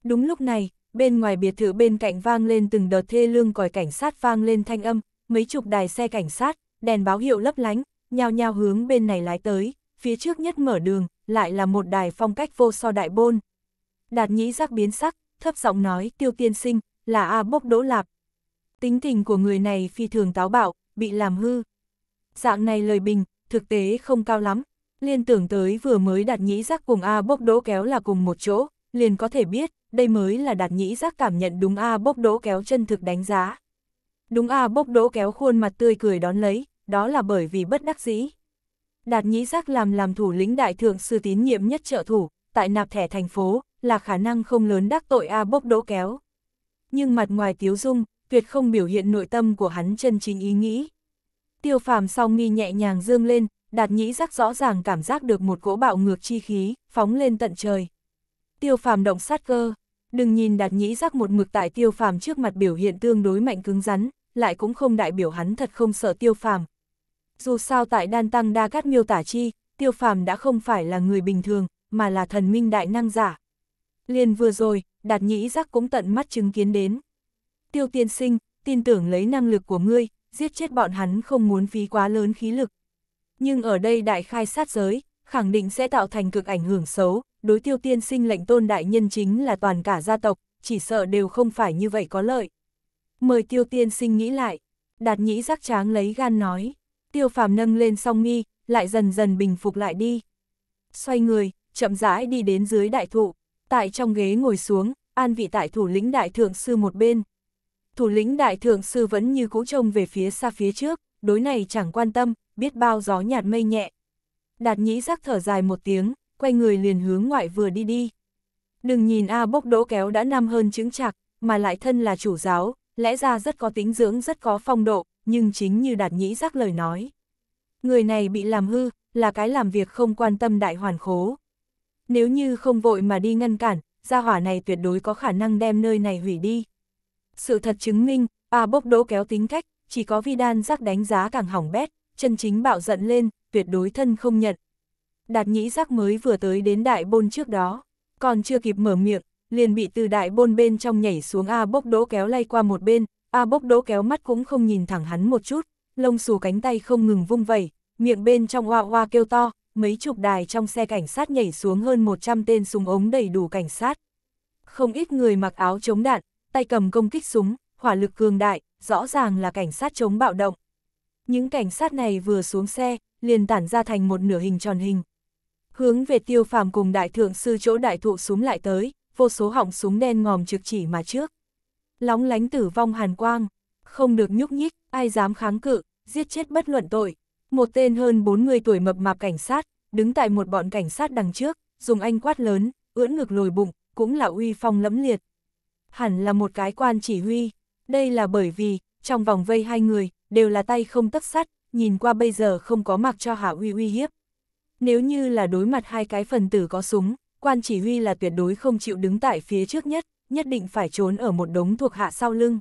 Đúng lúc này, bên ngoài biệt thự bên cạnh vang lên từng đợt thê lương còi cảnh sát vang lên thanh âm, mấy chục đài xe cảnh sát, đèn báo hiệu lấp lánh, nhao nhao hướng bên này lái tới, phía trước nhất mở đường, lại là một đài phong cách vô so đại bôn. Đạt nhĩ giác biến sắc, thấp giọng nói tiêu tiên sinh, là A bốc đỗ lạp. Tính tình của người này phi thường táo bạo, bị làm hư. Dạng này lời bình, thực tế không cao lắm, liên tưởng tới vừa mới đạt nhĩ giác cùng A bốc đỗ kéo là cùng một chỗ, liền có thể biết, đây mới là đạt nhĩ giác cảm nhận đúng A bốc đỗ kéo chân thực đánh giá. Đúng A bốc đỗ kéo khuôn mặt tươi cười đón lấy, đó là bởi vì bất đắc dĩ đạt nhĩ giác làm làm thủ lĩnh đại thượng sư tín nhiệm nhất trợ thủ, tại nạp thẻ thành phố, là khả năng không lớn đắc tội A bốc đỗ kéo. Nhưng mặt ngoài tiếu dung, tuyệt không biểu hiện nội tâm của hắn chân chính ý nghĩ. Tiêu phàm song nghi nhẹ nhàng dương lên, đạt nhĩ giác rõ ràng cảm giác được một cỗ bạo ngược chi khí, phóng lên tận trời. Tiêu phàm động sát cơ, đừng nhìn đạt nhĩ giác một mực tại tiêu phàm trước mặt biểu hiện tương đối mạnh cứng rắn, lại cũng không đại biểu hắn thật không sợ tiêu phàm, dù sao tại Đan Tăng Đa Cát miêu tả chi, tiêu phàm đã không phải là người bình thường, mà là thần minh đại năng giả. Liền vừa rồi, đạt nhĩ giác cũng tận mắt chứng kiến đến. Tiêu tiên sinh, tin tưởng lấy năng lực của ngươi, giết chết bọn hắn không muốn phí quá lớn khí lực. Nhưng ở đây đại khai sát giới, khẳng định sẽ tạo thành cực ảnh hưởng xấu, đối tiêu tiên sinh lệnh tôn đại nhân chính là toàn cả gia tộc, chỉ sợ đều không phải như vậy có lợi. Mời tiêu tiên sinh nghĩ lại, đạt nhĩ giác tráng lấy gan nói tiêu phàm nâng lên song nghi, lại dần dần bình phục lại đi. Xoay người, chậm rãi đi đến dưới đại thụ, tại trong ghế ngồi xuống, an vị tại thủ lĩnh đại thượng sư một bên. Thủ lĩnh đại thượng sư vẫn như cũ trông về phía xa phía trước, đối này chẳng quan tâm, biết bao gió nhạt mây nhẹ. Đạt nhĩ sắc thở dài một tiếng, quay người liền hướng ngoại vừa đi đi. Đừng nhìn A bốc đỗ kéo đã năm hơn chứng chạc, mà lại thân là chủ giáo, lẽ ra rất có tính dưỡng rất có phong độ, nhưng chính như đạt nhĩ giác lời nói. Người này bị làm hư, là cái làm việc không quan tâm đại hoàn khố. Nếu như không vội mà đi ngăn cản, gia hỏa này tuyệt đối có khả năng đem nơi này hủy đi. Sự thật chứng minh, A bốc đỗ kéo tính cách, chỉ có vi đan giác đánh giá càng hỏng bét, chân chính bạo giận lên, tuyệt đối thân không nhận. Đạt nhĩ giác mới vừa tới đến đại bôn trước đó, còn chưa kịp mở miệng, liền bị từ đại bôn bên trong nhảy xuống A bốc đỗ kéo lay qua một bên, A bốc đỗ kéo mắt cũng không nhìn thẳng hắn một chút, lông xù cánh tay không ngừng vung vẩy, miệng bên trong hoa hoa kêu to, mấy chục đài trong xe cảnh sát nhảy xuống hơn 100 tên súng ống đầy đủ cảnh sát. Không ít người mặc áo chống đạn, tay cầm công kích súng, hỏa lực cường đại, rõ ràng là cảnh sát chống bạo động. Những cảnh sát này vừa xuống xe, liền tản ra thành một nửa hình tròn hình. Hướng về tiêu phàm cùng đại thượng sư chỗ đại thụ súng lại tới, vô số họng súng đen ngòm trực chỉ mà trước lóng lánh tử vong hàn quang, không được nhúc nhích, ai dám kháng cự, giết chết bất luận tội. Một tên hơn 40 tuổi mập mạp cảnh sát, đứng tại một bọn cảnh sát đằng trước, dùng anh quát lớn, ưỡn ngực lồi bụng, cũng là uy phong lẫm liệt. Hẳn là một cái quan chỉ huy, đây là bởi vì, trong vòng vây hai người, đều là tay không tất sắt, nhìn qua bây giờ không có mặc cho hạ uy uy hiếp. Nếu như là đối mặt hai cái phần tử có súng, quan chỉ huy là tuyệt đối không chịu đứng tại phía trước nhất, nhất định phải trốn ở một đống thuộc hạ sau lưng.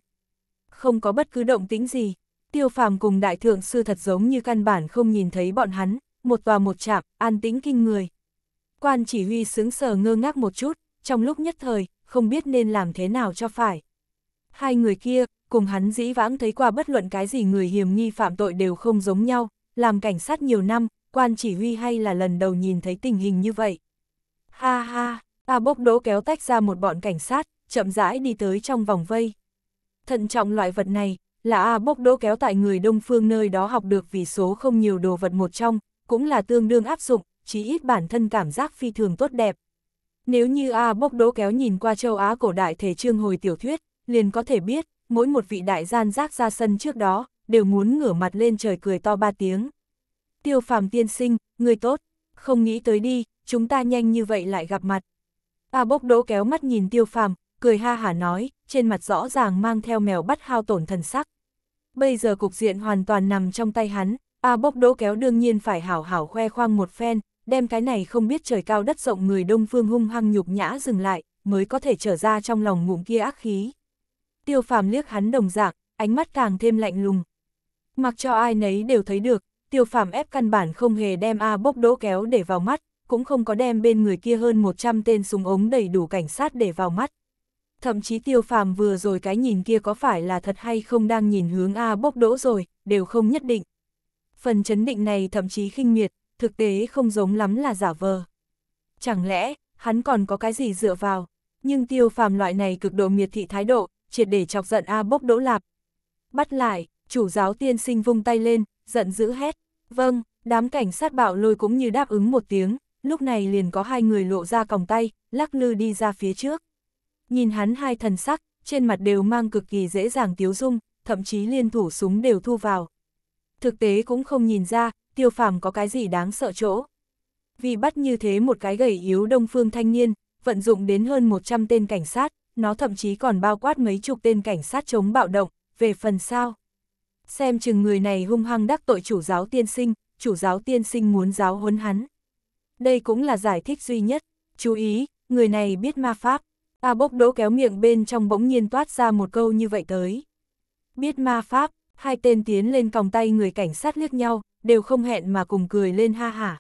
Không có bất cứ động tính gì, tiêu phàm cùng đại thượng sư thật giống như căn bản không nhìn thấy bọn hắn, một tòa một chạm, an tĩnh kinh người. Quan chỉ huy sướng sờ ngơ ngác một chút, trong lúc nhất thời, không biết nên làm thế nào cho phải. Hai người kia, cùng hắn dĩ vãng thấy qua bất luận cái gì người hiểm nghi phạm tội đều không giống nhau, làm cảnh sát nhiều năm, quan chỉ huy hay là lần đầu nhìn thấy tình hình như vậy. Ha ha, ta bốc đỗ kéo tách ra một bọn cảnh sát, chậm rãi đi tới trong vòng vây. Thận trọng loại vật này, là A bốc đỗ kéo tại người đông phương nơi đó học được vì số không nhiều đồ vật một trong, cũng là tương đương áp dụng, chỉ ít bản thân cảm giác phi thường tốt đẹp. Nếu như A bốc đỗ kéo nhìn qua châu Á cổ đại thể trương hồi tiểu thuyết, liền có thể biết, mỗi một vị đại gian rác ra sân trước đó, đều muốn ngửa mặt lên trời cười to ba tiếng. Tiêu phàm tiên sinh, người tốt, không nghĩ tới đi, chúng ta nhanh như vậy lại gặp mặt. A bốc đỗ kéo mắt nhìn tiêu phàm, cười ha hả nói, trên mặt rõ ràng mang theo mèo bắt hao tổn thần sắc. Bây giờ cục diện hoàn toàn nằm trong tay hắn, A bốc đỗ kéo đương nhiên phải hảo hảo khoe khoang một phen, đem cái này không biết trời cao đất rộng người đông phương hung hăng nhục nhã dừng lại, mới có thể trở ra trong lòng ngụm kia ác khí. Tiêu phàm liếc hắn đồng dạng, ánh mắt càng thêm lạnh lùng. Mặc cho ai nấy đều thấy được, tiêu phàm ép căn bản không hề đem A bốc đỗ kéo để vào mắt, cũng không có đem bên người kia hơn 100 tên súng ống đầy đủ cảnh sát để vào mắt thậm chí tiêu phàm vừa rồi cái nhìn kia có phải là thật hay không đang nhìn hướng A bốc đỗ rồi, đều không nhất định. Phần chấn định này thậm chí khinh miệt, thực tế không giống lắm là giả vờ. Chẳng lẽ, hắn còn có cái gì dựa vào, nhưng tiêu phàm loại này cực độ miệt thị thái độ, triệt để chọc giận A bốc đỗ lạp. Bắt lại, chủ giáo tiên sinh vung tay lên, giận dữ hét. Vâng, đám cảnh sát bạo lôi cũng như đáp ứng một tiếng, lúc này liền có hai người lộ ra còng tay, lắc lư đi ra phía trước. Nhìn hắn hai thần sắc, trên mặt đều mang cực kỳ dễ dàng tiếu dung, thậm chí liên thủ súng đều thu vào. Thực tế cũng không nhìn ra, tiêu phàm có cái gì đáng sợ chỗ. Vì bắt như thế một cái gầy yếu đông phương thanh niên, vận dụng đến hơn 100 tên cảnh sát, nó thậm chí còn bao quát mấy chục tên cảnh sát chống bạo động, về phần sao. Xem chừng người này hung hăng đắc tội chủ giáo tiên sinh, chủ giáo tiên sinh muốn giáo huấn hắn. Đây cũng là giải thích duy nhất, chú ý, người này biết ma pháp. A bốc đỗ kéo miệng bên trong bỗng nhiên toát ra một câu như vậy tới. Biết ma pháp, hai tên tiến lên còng tay người cảnh sát liếc nhau, đều không hẹn mà cùng cười lên ha hả.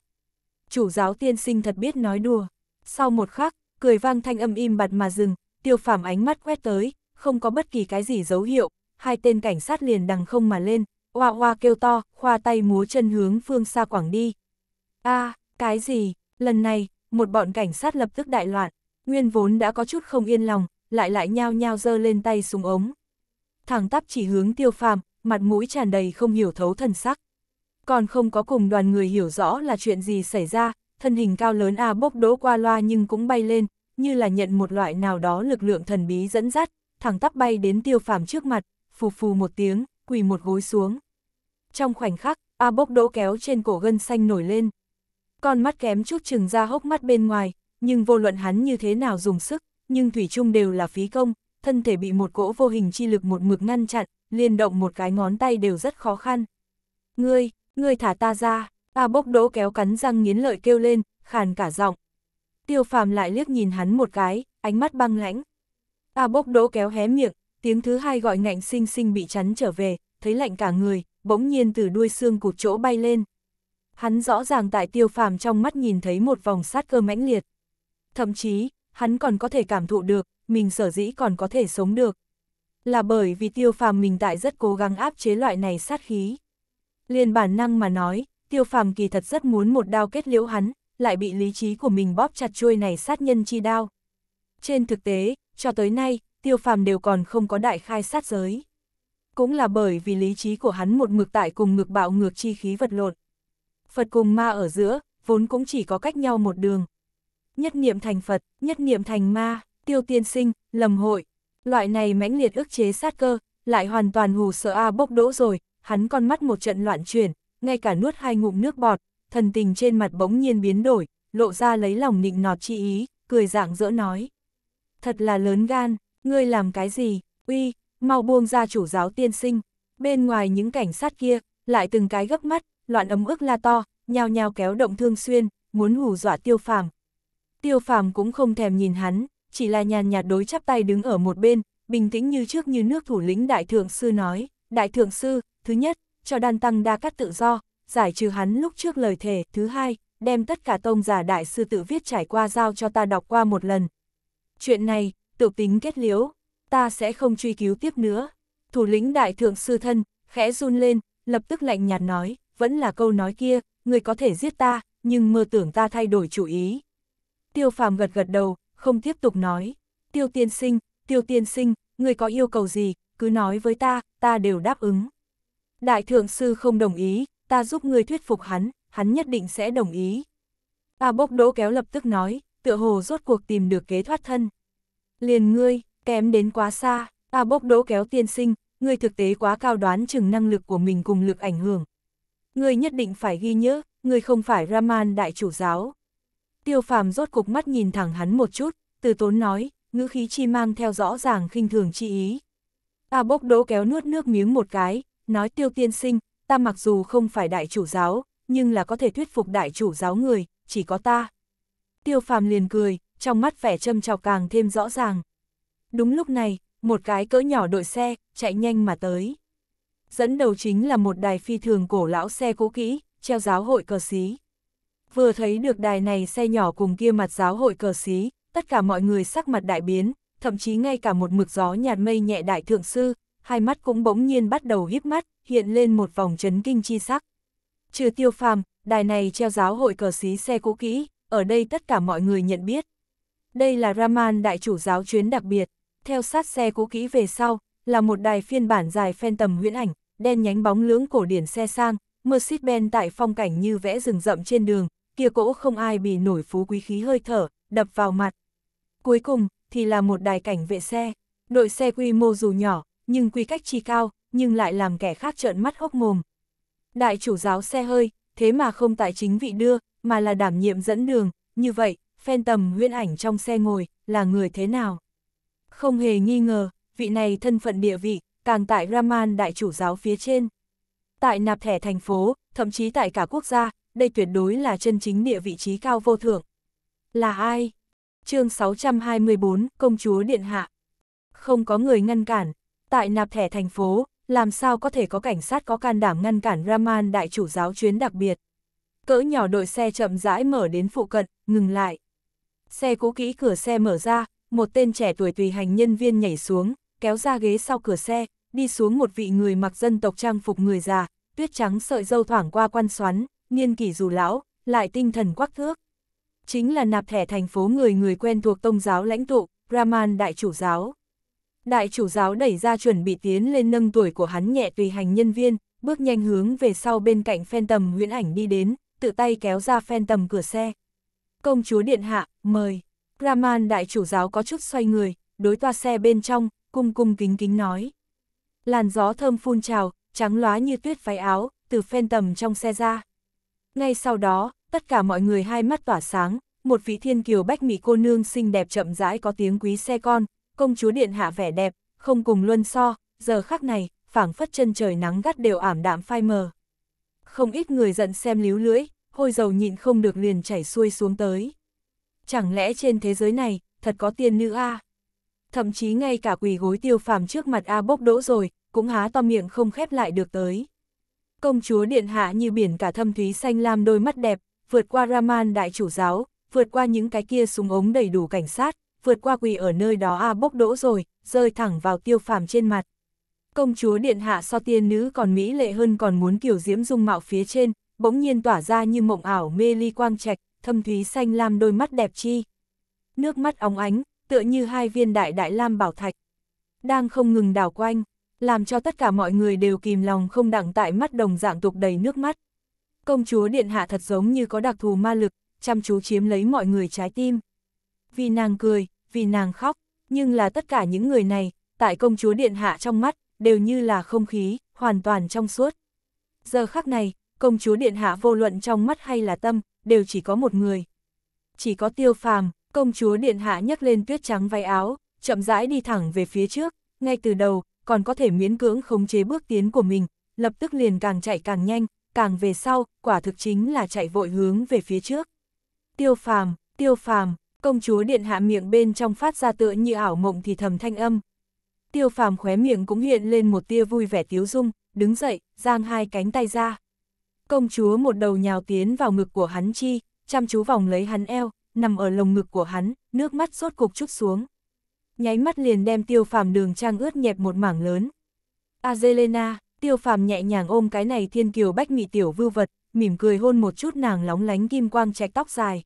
Chủ giáo tiên sinh thật biết nói đùa. Sau một khắc, cười vang thanh âm im bặt mà dừng, tiêu phảm ánh mắt quét tới, không có bất kỳ cái gì dấu hiệu, hai tên cảnh sát liền đằng không mà lên, hoa hoa kêu to, khoa tay múa chân hướng phương xa quảng đi. a cái gì, lần này, một bọn cảnh sát lập tức đại loạn, Nguyên vốn đã có chút không yên lòng, lại lại nhao nhao dơ lên tay súng ống. Thẳng tắp chỉ hướng tiêu phàm, mặt mũi tràn đầy không hiểu thấu thần sắc. Còn không có cùng đoàn người hiểu rõ là chuyện gì xảy ra, thân hình cao lớn A bốc đỗ qua loa nhưng cũng bay lên, như là nhận một loại nào đó lực lượng thần bí dẫn dắt, thẳng tắp bay đến tiêu phàm trước mặt, phù phù một tiếng, quỳ một gối xuống. Trong khoảnh khắc, A bốc đỗ kéo trên cổ gân xanh nổi lên. Con mắt kém chút chừng ra hốc mắt bên ngoài, nhưng vô luận hắn như thế nào dùng sức, nhưng Thủy chung đều là phí công, thân thể bị một cỗ vô hình chi lực một mực ngăn chặn, liên động một cái ngón tay đều rất khó khăn. Ngươi, ngươi thả ta ra, ta bốc đỗ kéo cắn răng nghiến lợi kêu lên, khàn cả giọng. Tiêu phàm lại liếc nhìn hắn một cái, ánh mắt băng lãnh. Ta bốc đỗ kéo hé miệng, tiếng thứ hai gọi ngạnh sinh sinh bị chắn trở về, thấy lạnh cả người, bỗng nhiên từ đuôi xương cụt chỗ bay lên. Hắn rõ ràng tại tiêu phàm trong mắt nhìn thấy một vòng sát cơ mãnh liệt thậm chí, hắn còn có thể cảm thụ được, mình sở dĩ còn có thể sống được. Là bởi vì tiêu phàm mình tại rất cố gắng áp chế loại này sát khí. Liên bản năng mà nói, tiêu phàm kỳ thật rất muốn một đao kết liễu hắn, lại bị lý trí của mình bóp chặt chuôi này sát nhân chi đao. Trên thực tế, cho tới nay, tiêu phàm đều còn không có đại khai sát giới. Cũng là bởi vì lý trí của hắn một mực tại cùng ngược bạo ngược chi khí vật lộn. Phật cùng ma ở giữa, vốn cũng chỉ có cách nhau một đường, nhất niệm thành Phật, nhất niệm thành ma, tiêu tiên sinh, lầm hội. Loại này mãnh liệt ức chế sát cơ, lại hoàn toàn hù sợ A bốc đỗ rồi, hắn con mắt một trận loạn chuyển, ngay cả nuốt hai ngụm nước bọt, thần tình trên mặt bỗng nhiên biến đổi, lộ ra lấy lòng nịnh nọt chi ý, cười dạng dỡ nói. Thật là lớn gan, ngươi làm cái gì, uy, mau buông ra chủ giáo tiên sinh. Bên ngoài những cảnh sát kia, lại từng cái gấp mắt, loạn ấm ức la to, nhao nhao kéo động thương xuyên, muốn hù dọa tiêu phàm, tiêu phàm cũng không thèm nhìn hắn, chỉ là nhàn nhạt đối chắp tay đứng ở một bên, bình tĩnh như trước như nước thủ lĩnh đại thượng sư nói, đại thượng sư, thứ nhất, cho đan tăng đa cắt tự do, giải trừ hắn lúc trước lời thề, thứ hai, đem tất cả tông giả đại sư tự viết trải qua giao cho ta đọc qua một lần. Chuyện này, tự tính kết liễu, ta sẽ không truy cứu tiếp nữa. Thủ lĩnh đại thượng sư thân, khẽ run lên, lập tức lạnh nhạt nói, vẫn là câu nói kia, người có thể giết ta, nhưng mơ tưởng ta thay đổi chủ ý tiêu phàm gật gật đầu, không tiếp tục nói. Tiêu tiên sinh, tiêu tiên sinh, người có yêu cầu gì, cứ nói với ta, ta đều đáp ứng. Đại thượng sư không đồng ý, ta giúp người thuyết phục hắn, hắn nhất định sẽ đồng ý. A bốc đỗ kéo lập tức nói, tựa hồ rốt cuộc tìm được kế thoát thân. Liền ngươi, kém đến quá xa, A bốc đỗ kéo tiên sinh, ngươi thực tế quá cao đoán chừng năng lực của mình cùng lực ảnh hưởng. Ngươi nhất định phải ghi nhớ, ngươi không phải Raman đại chủ giáo. Tiêu phàm rốt cục mắt nhìn thẳng hắn một chút, từ tốn nói, ngữ khí chi mang theo rõ ràng khinh thường chi ý. A bốc đỗ kéo nuốt nước miếng một cái, nói tiêu tiên sinh, ta mặc dù không phải đại chủ giáo, nhưng là có thể thuyết phục đại chủ giáo người, chỉ có ta. Tiêu phàm liền cười, trong mắt vẻ châm trọc càng thêm rõ ràng. Đúng lúc này, một cái cỡ nhỏ đội xe, chạy nhanh mà tới. Dẫn đầu chính là một đài phi thường cổ lão xe cũ kỹ, treo giáo hội cờ xí. Vừa thấy được đài này xe nhỏ cùng kia mặt giáo hội cờ xí, tất cả mọi người sắc mặt đại biến, thậm chí ngay cả một mực gió nhạt mây nhẹ đại thượng sư, hai mắt cũng bỗng nhiên bắt đầu híp mắt, hiện lên một vòng chấn kinh chi sắc. Trừ tiêu phàm, đài này treo giáo hội cờ xí xe cũ kỹ, ở đây tất cả mọi người nhận biết. Đây là Raman đại chủ giáo chuyến đặc biệt, theo sát xe cũ kỹ về sau, là một đài phiên bản dài phen tầm huyễn ảnh, đen nhánh bóng lưỡng cổ điển xe sang, Mercedes-Benz tại phong cảnh như vẽ rừng rậm trên đường, kia cỗ không ai bị nổi phú quý khí hơi thở, đập vào mặt. Cuối cùng, thì là một đài cảnh vệ xe. Đội xe quy mô dù nhỏ, nhưng quy cách chi cao, nhưng lại làm kẻ khác trợn mắt hốc mồm. Đại chủ giáo xe hơi, thế mà không tại chính vị đưa, mà là đảm nhiệm dẫn đường, như vậy, phen tầm huyễn ảnh trong xe ngồi, là người thế nào? Không hề nghi ngờ, vị này thân phận địa vị, càng tại Raman đại chủ giáo phía trên tại nạp thẻ thành phố, thậm chí tại cả quốc gia, đây tuyệt đối là chân chính địa vị trí cao vô thượng. Là ai? chương 624, Công chúa Điện Hạ. Không có người ngăn cản, tại nạp thẻ thành phố, làm sao có thể có cảnh sát có can đảm ngăn cản Raman đại chủ giáo chuyến đặc biệt. Cỡ nhỏ đội xe chậm rãi mở đến phụ cận, ngừng lại. Xe cũ kỹ cửa xe mở ra, một tên trẻ tuổi tùy hành nhân viên nhảy xuống, kéo ra ghế sau cửa xe, đi xuống một vị người mặc dân tộc trang phục người già, tuyết trắng sợi dâu thoảng qua quan xoắn, niên kỷ dù lão, lại tinh thần quắc thước. Chính là nạp thẻ thành phố người người quen thuộc tông giáo lãnh tụ, Brahman đại chủ giáo. Đại chủ giáo đẩy ra chuẩn bị tiến lên nâng tuổi của hắn nhẹ tùy hành nhân viên, bước nhanh hướng về sau bên cạnh phen tầm huyễn ảnh đi đến, tự tay kéo ra phen tầm cửa xe. Công chúa điện hạ, mời. Brahman đại chủ giáo có chút xoay người, đối toa xe bên trong, cung cung kính kính nói. Làn gió thơm phun trào, trắng lóa như tuyết váy áo, từ phen tầm trong xe ra. Ngay sau đó, tất cả mọi người hai mắt tỏa sáng, một vị thiên kiều bách mỹ cô nương xinh đẹp chậm rãi có tiếng quý xe con, công chúa điện hạ vẻ đẹp, không cùng luân so, giờ khắc này, phảng phất chân trời nắng gắt đều ảm đạm phai mờ. Không ít người giận xem líu lưỡi, hôi dầu nhịn không được liền chảy xuôi xuống tới. Chẳng lẽ trên thế giới này, thật có tiên nữ a à? thậm chí ngay cả quỳ gối tiêu phàm trước mặt A bốc đỗ rồi, cũng há to miệng không khép lại được tới. Công chúa điện hạ như biển cả thâm thúy xanh lam đôi mắt đẹp, vượt qua Raman đại chủ giáo, vượt qua những cái kia súng ống đầy đủ cảnh sát, vượt qua quỳ ở nơi đó A bốc đỗ rồi, rơi thẳng vào tiêu phàm trên mặt. Công chúa điện hạ so tiên nữ còn mỹ lệ hơn còn muốn kiểu diễm dung mạo phía trên, bỗng nhiên tỏa ra như mộng ảo mê ly quang trạch, thâm thúy xanh lam đôi mắt đẹp chi. Nước mắt óng ánh, tựa như hai viên đại đại lam bảo thạch. Đang không ngừng đảo quanh, làm cho tất cả mọi người đều kìm lòng không đặng tại mắt đồng dạng tục đầy nước mắt. Công chúa Điện Hạ thật giống như có đặc thù ma lực, chăm chú chiếm lấy mọi người trái tim. Vì nàng cười, vì nàng khóc, nhưng là tất cả những người này, tại công chúa Điện Hạ trong mắt, đều như là không khí, hoàn toàn trong suốt. Giờ khắc này, công chúa Điện Hạ vô luận trong mắt hay là tâm, đều chỉ có một người. Chỉ có tiêu phàm, Công chúa điện hạ nhấc lên tuyết trắng váy áo, chậm rãi đi thẳng về phía trước, ngay từ đầu, còn có thể miễn cưỡng khống chế bước tiến của mình, lập tức liền càng chạy càng nhanh, càng về sau, quả thực chính là chạy vội hướng về phía trước. Tiêu phàm, tiêu phàm, công chúa điện hạ miệng bên trong phát ra tựa như ảo mộng thì thầm thanh âm. Tiêu phàm khóe miệng cũng hiện lên một tia vui vẻ tiếu dung, đứng dậy, giang hai cánh tay ra. Công chúa một đầu nhào tiến vào ngực của hắn chi, chăm chú vòng lấy hắn eo, nằm ở lồng ngực của hắn, nước mắt sốt cục chút xuống. Nháy mắt liền đem tiêu phàm đường trang ướt nhẹp một mảng lớn. Azelena, tiêu phàm nhẹ nhàng ôm cái này thiên kiều bách mị tiểu vưu vật, mỉm cười hôn một chút nàng lóng lánh kim quang trạch tóc dài.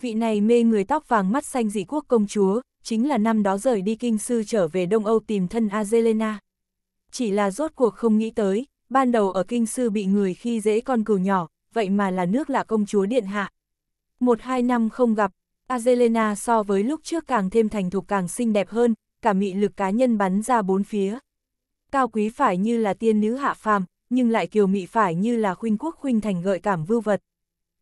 Vị này mê người tóc vàng mắt xanh dị quốc công chúa, chính là năm đó rời đi kinh sư trở về Đông Âu tìm thân Azelena. Chỉ là rốt cuộc không nghĩ tới, ban đầu ở kinh sư bị người khi dễ con cừu nhỏ, vậy mà là nước là công chúa điện hạ, một hai năm không gặp, Azelena so với lúc trước càng thêm thành thục càng xinh đẹp hơn, cả mị lực cá nhân bắn ra bốn phía. Cao quý phải như là tiên nữ hạ phàm, nhưng lại kiều mị phải như là khuynh quốc khuynh thành gợi cảm vưu vật.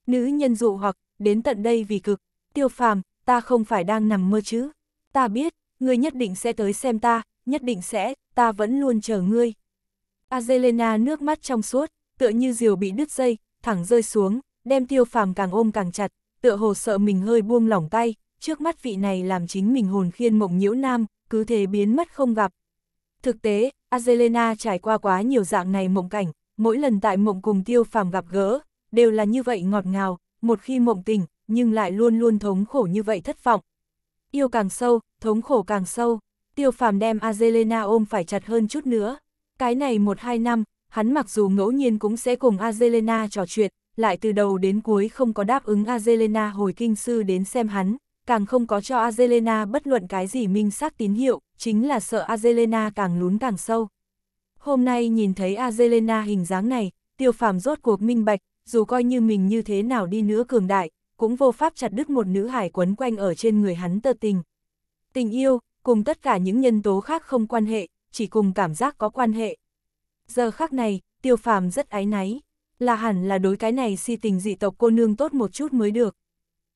Nữ nhân dụ hoặc, đến tận đây vì cực, tiêu phàm, ta không phải đang nằm mơ chứ. Ta biết, ngươi nhất định sẽ tới xem ta, nhất định sẽ, ta vẫn luôn chờ ngươi. Azelena nước mắt trong suốt, tựa như diều bị đứt dây, thẳng rơi xuống, đem tiêu phàm càng ôm càng chặt, tựa hồ sợ mình hơi buông lỏng tay, trước mắt vị này làm chính mình hồn khiên mộng nhiễu nam, cứ thế biến mất không gặp. Thực tế, Angelina trải qua quá nhiều dạng này mộng cảnh, mỗi lần tại mộng cùng tiêu phàm gặp gỡ, đều là như vậy ngọt ngào, một khi mộng tỉnh nhưng lại luôn luôn thống khổ như vậy thất vọng. Yêu càng sâu, thống khổ càng sâu, tiêu phàm đem Angelina ôm phải chặt hơn chút nữa. Cái này một hai năm, hắn mặc dù ngẫu nhiên cũng sẽ cùng Angelina trò chuyện, lại từ đầu đến cuối không có đáp ứng Azelena hồi kinh sư đến xem hắn, càng không có cho Azelena bất luận cái gì minh xác tín hiệu, chính là sợ Azelena càng lún càng sâu. Hôm nay nhìn thấy Azelena hình dáng này, tiêu phàm rốt cuộc minh bạch, dù coi như mình như thế nào đi nữa cường đại, cũng vô pháp chặt đứt một nữ hải quấn quanh ở trên người hắn tơ tình. Tình yêu, cùng tất cả những nhân tố khác không quan hệ, chỉ cùng cảm giác có quan hệ. Giờ khắc này, tiêu phàm rất áy náy là hẳn là đối cái này si tình dị tộc cô nương tốt một chút mới được.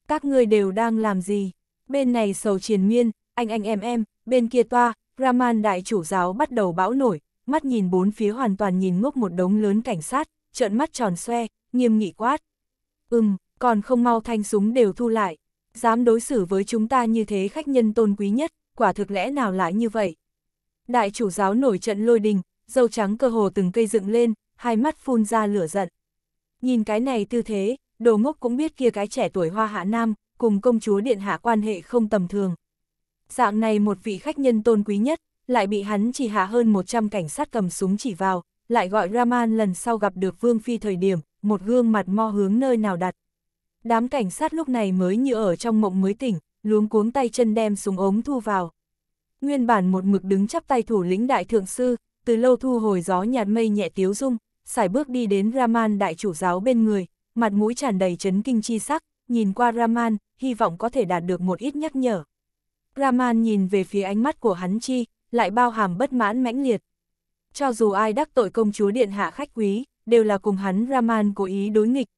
Các ngươi đều đang làm gì? Bên này sầu triền miên, anh anh em em, bên kia toa, Raman đại chủ giáo bắt đầu bão nổi, mắt nhìn bốn phía hoàn toàn nhìn ngốc một đống lớn cảnh sát, trợn mắt tròn xoe, nghiêm nghị quát. Ừm, còn không mau thanh súng đều thu lại, dám đối xử với chúng ta như thế khách nhân tôn quý nhất, quả thực lẽ nào lại như vậy? Đại chủ giáo nổi trận lôi đình, dâu trắng cơ hồ từng cây dựng lên, hai mắt phun ra lửa giận. Nhìn cái này tư thế, đồ ngốc cũng biết kia cái trẻ tuổi hoa hạ nam, cùng công chúa điện hạ quan hệ không tầm thường. Dạng này một vị khách nhân tôn quý nhất, lại bị hắn chỉ hạ hơn 100 cảnh sát cầm súng chỉ vào, lại gọi Raman lần sau gặp được Vương Phi thời điểm, một gương mặt mo hướng nơi nào đặt. Đám cảnh sát lúc này mới như ở trong mộng mới tỉnh, luống cuống tay chân đem súng ống thu vào. Nguyên bản một mực đứng chắp tay thủ lĩnh đại thượng sư, từ lâu thu hồi gió nhạt mây nhẹ tiếu dung, sải bước đi đến Raman đại chủ giáo bên người, mặt mũi tràn đầy chấn kinh chi sắc, nhìn qua Raman, hy vọng có thể đạt được một ít nhắc nhở. Raman nhìn về phía ánh mắt của hắn chi, lại bao hàm bất mãn mãnh liệt. Cho dù ai đắc tội công chúa điện hạ khách quý, đều là cùng hắn Raman cố ý đối nghịch.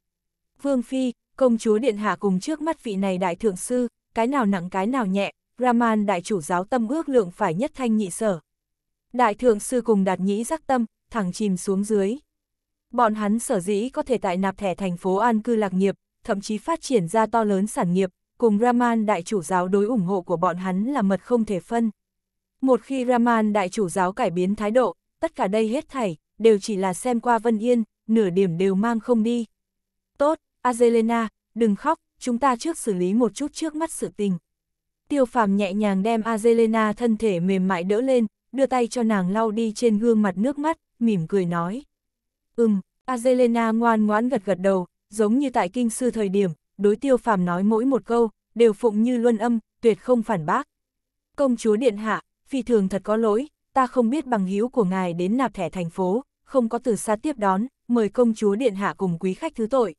Vương Phi, công chúa điện hạ cùng trước mắt vị này đại thượng sư, cái nào nặng cái nào nhẹ, Raman đại chủ giáo tâm ước lượng phải nhất thanh nhị sở. Đại thượng sư cùng đạt nhĩ giác tâm, thẳng chìm xuống dưới. Bọn hắn sở dĩ có thể tại nạp thẻ thành phố an cư lạc nghiệp, thậm chí phát triển ra to lớn sản nghiệp, cùng Raman đại chủ giáo đối ủng hộ của bọn hắn là mật không thể phân. Một khi Raman đại chủ giáo cải biến thái độ, tất cả đây hết thảy, đều chỉ là xem qua Vân Yên, nửa điểm đều mang không đi. Tốt, Azelena, đừng khóc, chúng ta trước xử lý một chút trước mắt sự tình. Tiêu phàm nhẹ nhàng đem Azelena thân thể mềm mại đỡ lên, đưa tay cho nàng lau đi trên gương mặt nước mắt, mỉm cười nói. Ừm, Azelena ngoan ngoãn gật gật đầu, giống như tại kinh sư thời điểm, đối tiêu phàm nói mỗi một câu, đều phụng như luân âm, tuyệt không phản bác. Công chúa Điện Hạ, phi thường thật có lỗi, ta không biết bằng hữu của ngài đến nạp thẻ thành phố, không có từ xa tiếp đón, mời công chúa Điện Hạ cùng quý khách thứ tội.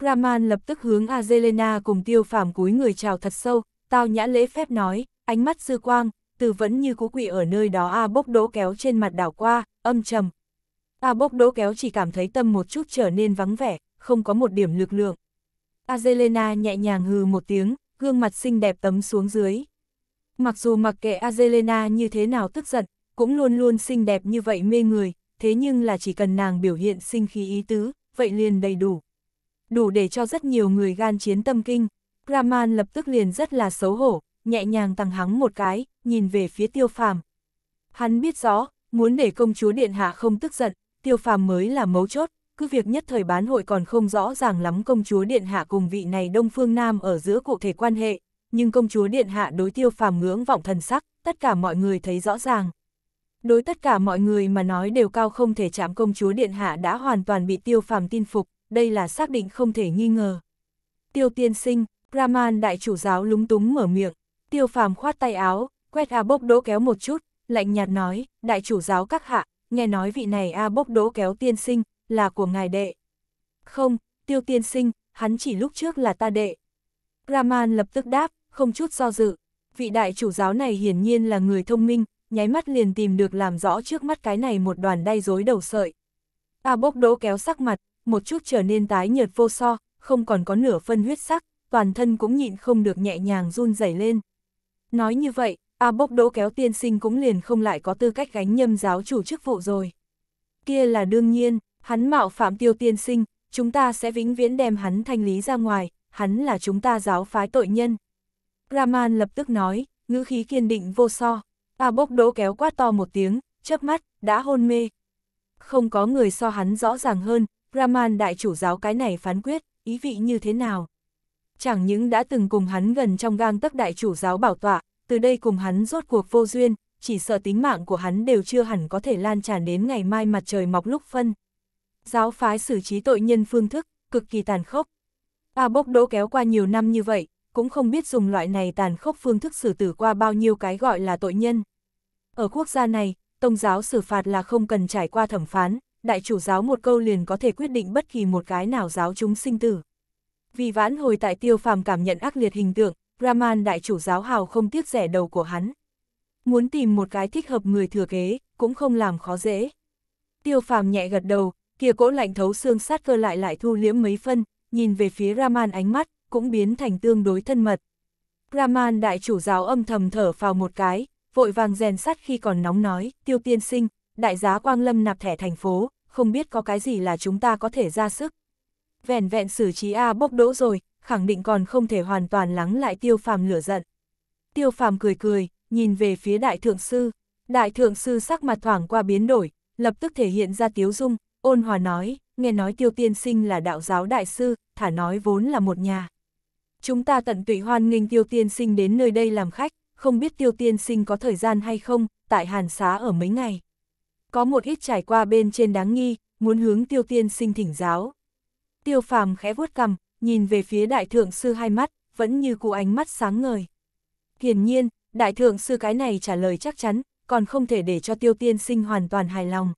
Raman lập tức hướng Azelena cùng tiêu phàm cúi người chào thật sâu, tao nhã lễ phép nói, ánh mắt sư quang, từ vẫn như cú quỷ ở nơi đó A bốc đỗ kéo trên mặt đảo qua, âm trầm, A bốc đỗ kéo chỉ cảm thấy tâm một chút trở nên vắng vẻ, không có một điểm lực lượng. Azelena nhẹ nhàng hừ một tiếng, gương mặt xinh đẹp tấm xuống dưới. Mặc dù mặc kệ Azelena như thế nào tức giận, cũng luôn luôn xinh đẹp như vậy mê người, thế nhưng là chỉ cần nàng biểu hiện sinh khí ý tứ, vậy liền đầy đủ. Đủ để cho rất nhiều người gan chiến tâm kinh, Graman lập tức liền rất là xấu hổ, nhẹ nhàng tăng hắng một cái, nhìn về phía tiêu phàm. Hắn biết rõ, muốn để công chúa điện hạ không tức giận, tiêu phàm mới là mấu chốt, cứ việc nhất thời bán hội còn không rõ ràng lắm công chúa Điện Hạ cùng vị này Đông Phương Nam ở giữa cụ thể quan hệ, nhưng công chúa Điện Hạ đối tiêu phàm ngưỡng vọng thần sắc, tất cả mọi người thấy rõ ràng. Đối tất cả mọi người mà nói đều cao không thể chạm công chúa Điện Hạ đã hoàn toàn bị tiêu phàm tin phục, đây là xác định không thể nghi ngờ. Tiêu tiên sinh, Brahman đại chủ giáo lúng túng mở miệng, tiêu phàm khoát tay áo, quét A bốc đỗ kéo một chút, lạnh nhạt nói, đại chủ giáo các hạ, nghe nói vị này A bốc đỗ kéo tiên sinh, là của ngài đệ. Không, tiêu tiên sinh, hắn chỉ lúc trước là ta đệ. Raman lập tức đáp, không chút do dự. Vị đại chủ giáo này hiển nhiên là người thông minh, nháy mắt liền tìm được làm rõ trước mắt cái này một đoàn đay rối đầu sợi. A bốc đỗ kéo sắc mặt, một chút trở nên tái nhợt vô so, không còn có nửa phân huyết sắc, toàn thân cũng nhịn không được nhẹ nhàng run rẩy lên. Nói như vậy, A bốc đỗ kéo tiên sinh cũng liền không lại có tư cách gánh nhâm giáo chủ chức vụ rồi. Kia là đương nhiên, hắn mạo phạm tiêu tiên sinh, chúng ta sẽ vĩnh viễn đem hắn thanh lý ra ngoài, hắn là chúng ta giáo phái tội nhân. Raman lập tức nói, ngữ khí kiên định vô so. A bốc đỗ kéo quát to một tiếng, chớp mắt, đã hôn mê. Không có người so hắn rõ ràng hơn, Raman đại chủ giáo cái này phán quyết, ý vị như thế nào. Chẳng những đã từng cùng hắn gần trong gang tấc đại chủ giáo bảo tọa, từ đây cùng hắn rốt cuộc vô duyên, chỉ sợ tính mạng của hắn đều chưa hẳn có thể lan tràn đến ngày mai mặt trời mọc lúc phân. Giáo phái xử trí tội nhân phương thức, cực kỳ tàn khốc. A bốc đỗ kéo qua nhiều năm như vậy, cũng không biết dùng loại này tàn khốc phương thức xử tử qua bao nhiêu cái gọi là tội nhân. Ở quốc gia này, tông giáo xử phạt là không cần trải qua thẩm phán, đại chủ giáo một câu liền có thể quyết định bất kỳ một cái nào giáo chúng sinh tử. Vì vãn hồi tại tiêu phàm cảm nhận ác liệt hình tượng, Brahman đại chủ giáo hào không tiếc rẻ đầu của hắn. Muốn tìm một cái thích hợp người thừa kế, cũng không làm khó dễ. Tiêu phàm nhẹ gật đầu, kia cỗ lạnh thấu xương sát cơ lại lại thu liễm mấy phân, nhìn về phía Raman ánh mắt, cũng biến thành tương đối thân mật. Raman đại chủ giáo âm thầm thở vào một cái, vội vàng rèn sắt khi còn nóng nói, tiêu tiên sinh, đại giá quang lâm nạp thẻ thành phố, không biết có cái gì là chúng ta có thể ra sức. Vẹn vẹn xử trí A bốc đỗ rồi, khẳng định còn không thể hoàn toàn lắng lại tiêu phàm lửa giận. Tiêu phàm cười cười, nhìn về phía đại thượng sư. Đại thượng sư sắc mặt thoảng qua biến đổi, lập tức thể hiện ra tiếu dung, ôn hòa nói, nghe nói tiêu tiên sinh là đạo giáo đại sư, thả nói vốn là một nhà. Chúng ta tận tụy hoan nghênh tiêu tiên sinh đến nơi đây làm khách, không biết tiêu tiên sinh có thời gian hay không, tại hàn xá ở mấy ngày. Có một ít trải qua bên trên đáng nghi, muốn hướng tiêu tiên sinh thỉnh giáo. Tiêu phàm khẽ vuốt cầm, nhìn về phía đại thượng sư hai mắt, vẫn như cụ ánh mắt sáng ngời. Hiển nhiên, đại thượng sư cái này trả lời chắc chắn, còn không thể để cho tiêu tiên sinh hoàn toàn hài lòng.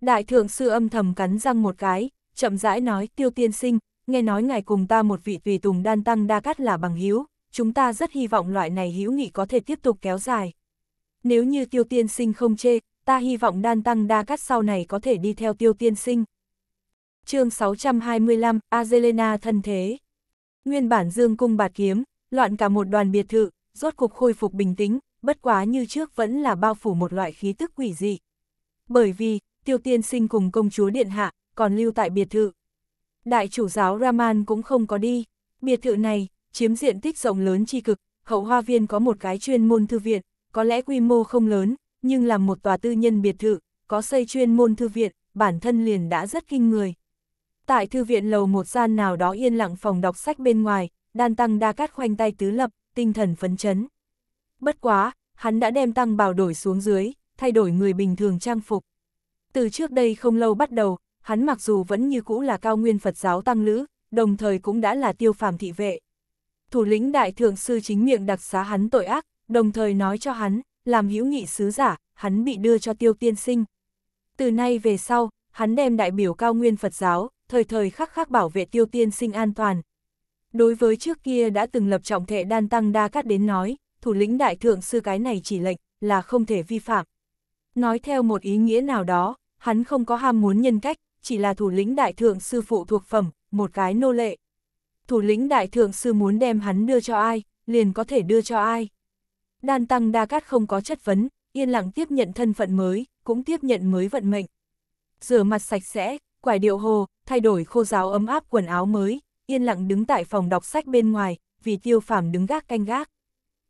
Đại thượng sư âm thầm cắn răng một cái, chậm rãi nói tiêu tiên sinh, nghe nói ngài cùng ta một vị tùy tùng đan tăng đa cắt là bằng hiếu, chúng ta rất hy vọng loại này hữu nghị có thể tiếp tục kéo dài. Nếu như tiêu tiên sinh không chê, ta hy vọng đan tăng đa cắt sau này có thể đi theo tiêu tiên sinh chương 625, Azelena thân thế. Nguyên bản dương cung bạt kiếm, loạn cả một đoàn biệt thự, rốt cục khôi phục bình tĩnh, bất quá như trước vẫn là bao phủ một loại khí tức quỷ dị. Bởi vì, tiêu tiên sinh cùng công chúa Điện Hạ, còn lưu tại biệt thự. Đại chủ giáo Raman cũng không có đi, biệt thự này, chiếm diện tích rộng lớn chi cực, hậu hoa viên có một cái chuyên môn thư viện, có lẽ quy mô không lớn, nhưng là một tòa tư nhân biệt thự, có xây chuyên môn thư viện, bản thân liền đã rất kinh người. Tại thư viện lầu một gian nào đó yên lặng phòng đọc sách bên ngoài, đan tăng đa cát khoanh tay tứ lập, tinh thần phấn chấn. Bất quá, hắn đã đem tăng bào đổi xuống dưới, thay đổi người bình thường trang phục. Từ trước đây không lâu bắt đầu, hắn mặc dù vẫn như cũ là cao nguyên Phật giáo tăng lữ, đồng thời cũng đã là tiêu phàm thị vệ. Thủ lĩnh đại thượng sư chính miệng đặc xá hắn tội ác, đồng thời nói cho hắn, làm hữu nghị sứ giả, hắn bị đưa cho tiêu tiên sinh. Từ nay về sau, hắn đem đại biểu cao nguyên Phật giáo, thời thời khắc khắc bảo vệ tiêu tiên sinh an toàn. Đối với trước kia đã từng lập trọng thể đan tăng đa cắt đến nói, thủ lĩnh đại thượng sư cái này chỉ lệnh là không thể vi phạm. Nói theo một ý nghĩa nào đó, hắn không có ham muốn nhân cách, chỉ là thủ lĩnh đại thượng sư phụ thuộc phẩm, một cái nô lệ. Thủ lĩnh đại thượng sư muốn đem hắn đưa cho ai, liền có thể đưa cho ai. Đan tăng đa cát không có chất vấn, yên lặng tiếp nhận thân phận mới, cũng tiếp nhận mới vận mệnh. Rửa mặt sạch sẽ, quải điệu hồ, thay đổi khô giáo ấm áp quần áo mới, yên lặng đứng tại phòng đọc sách bên ngoài, vì tiêu phàm đứng gác canh gác.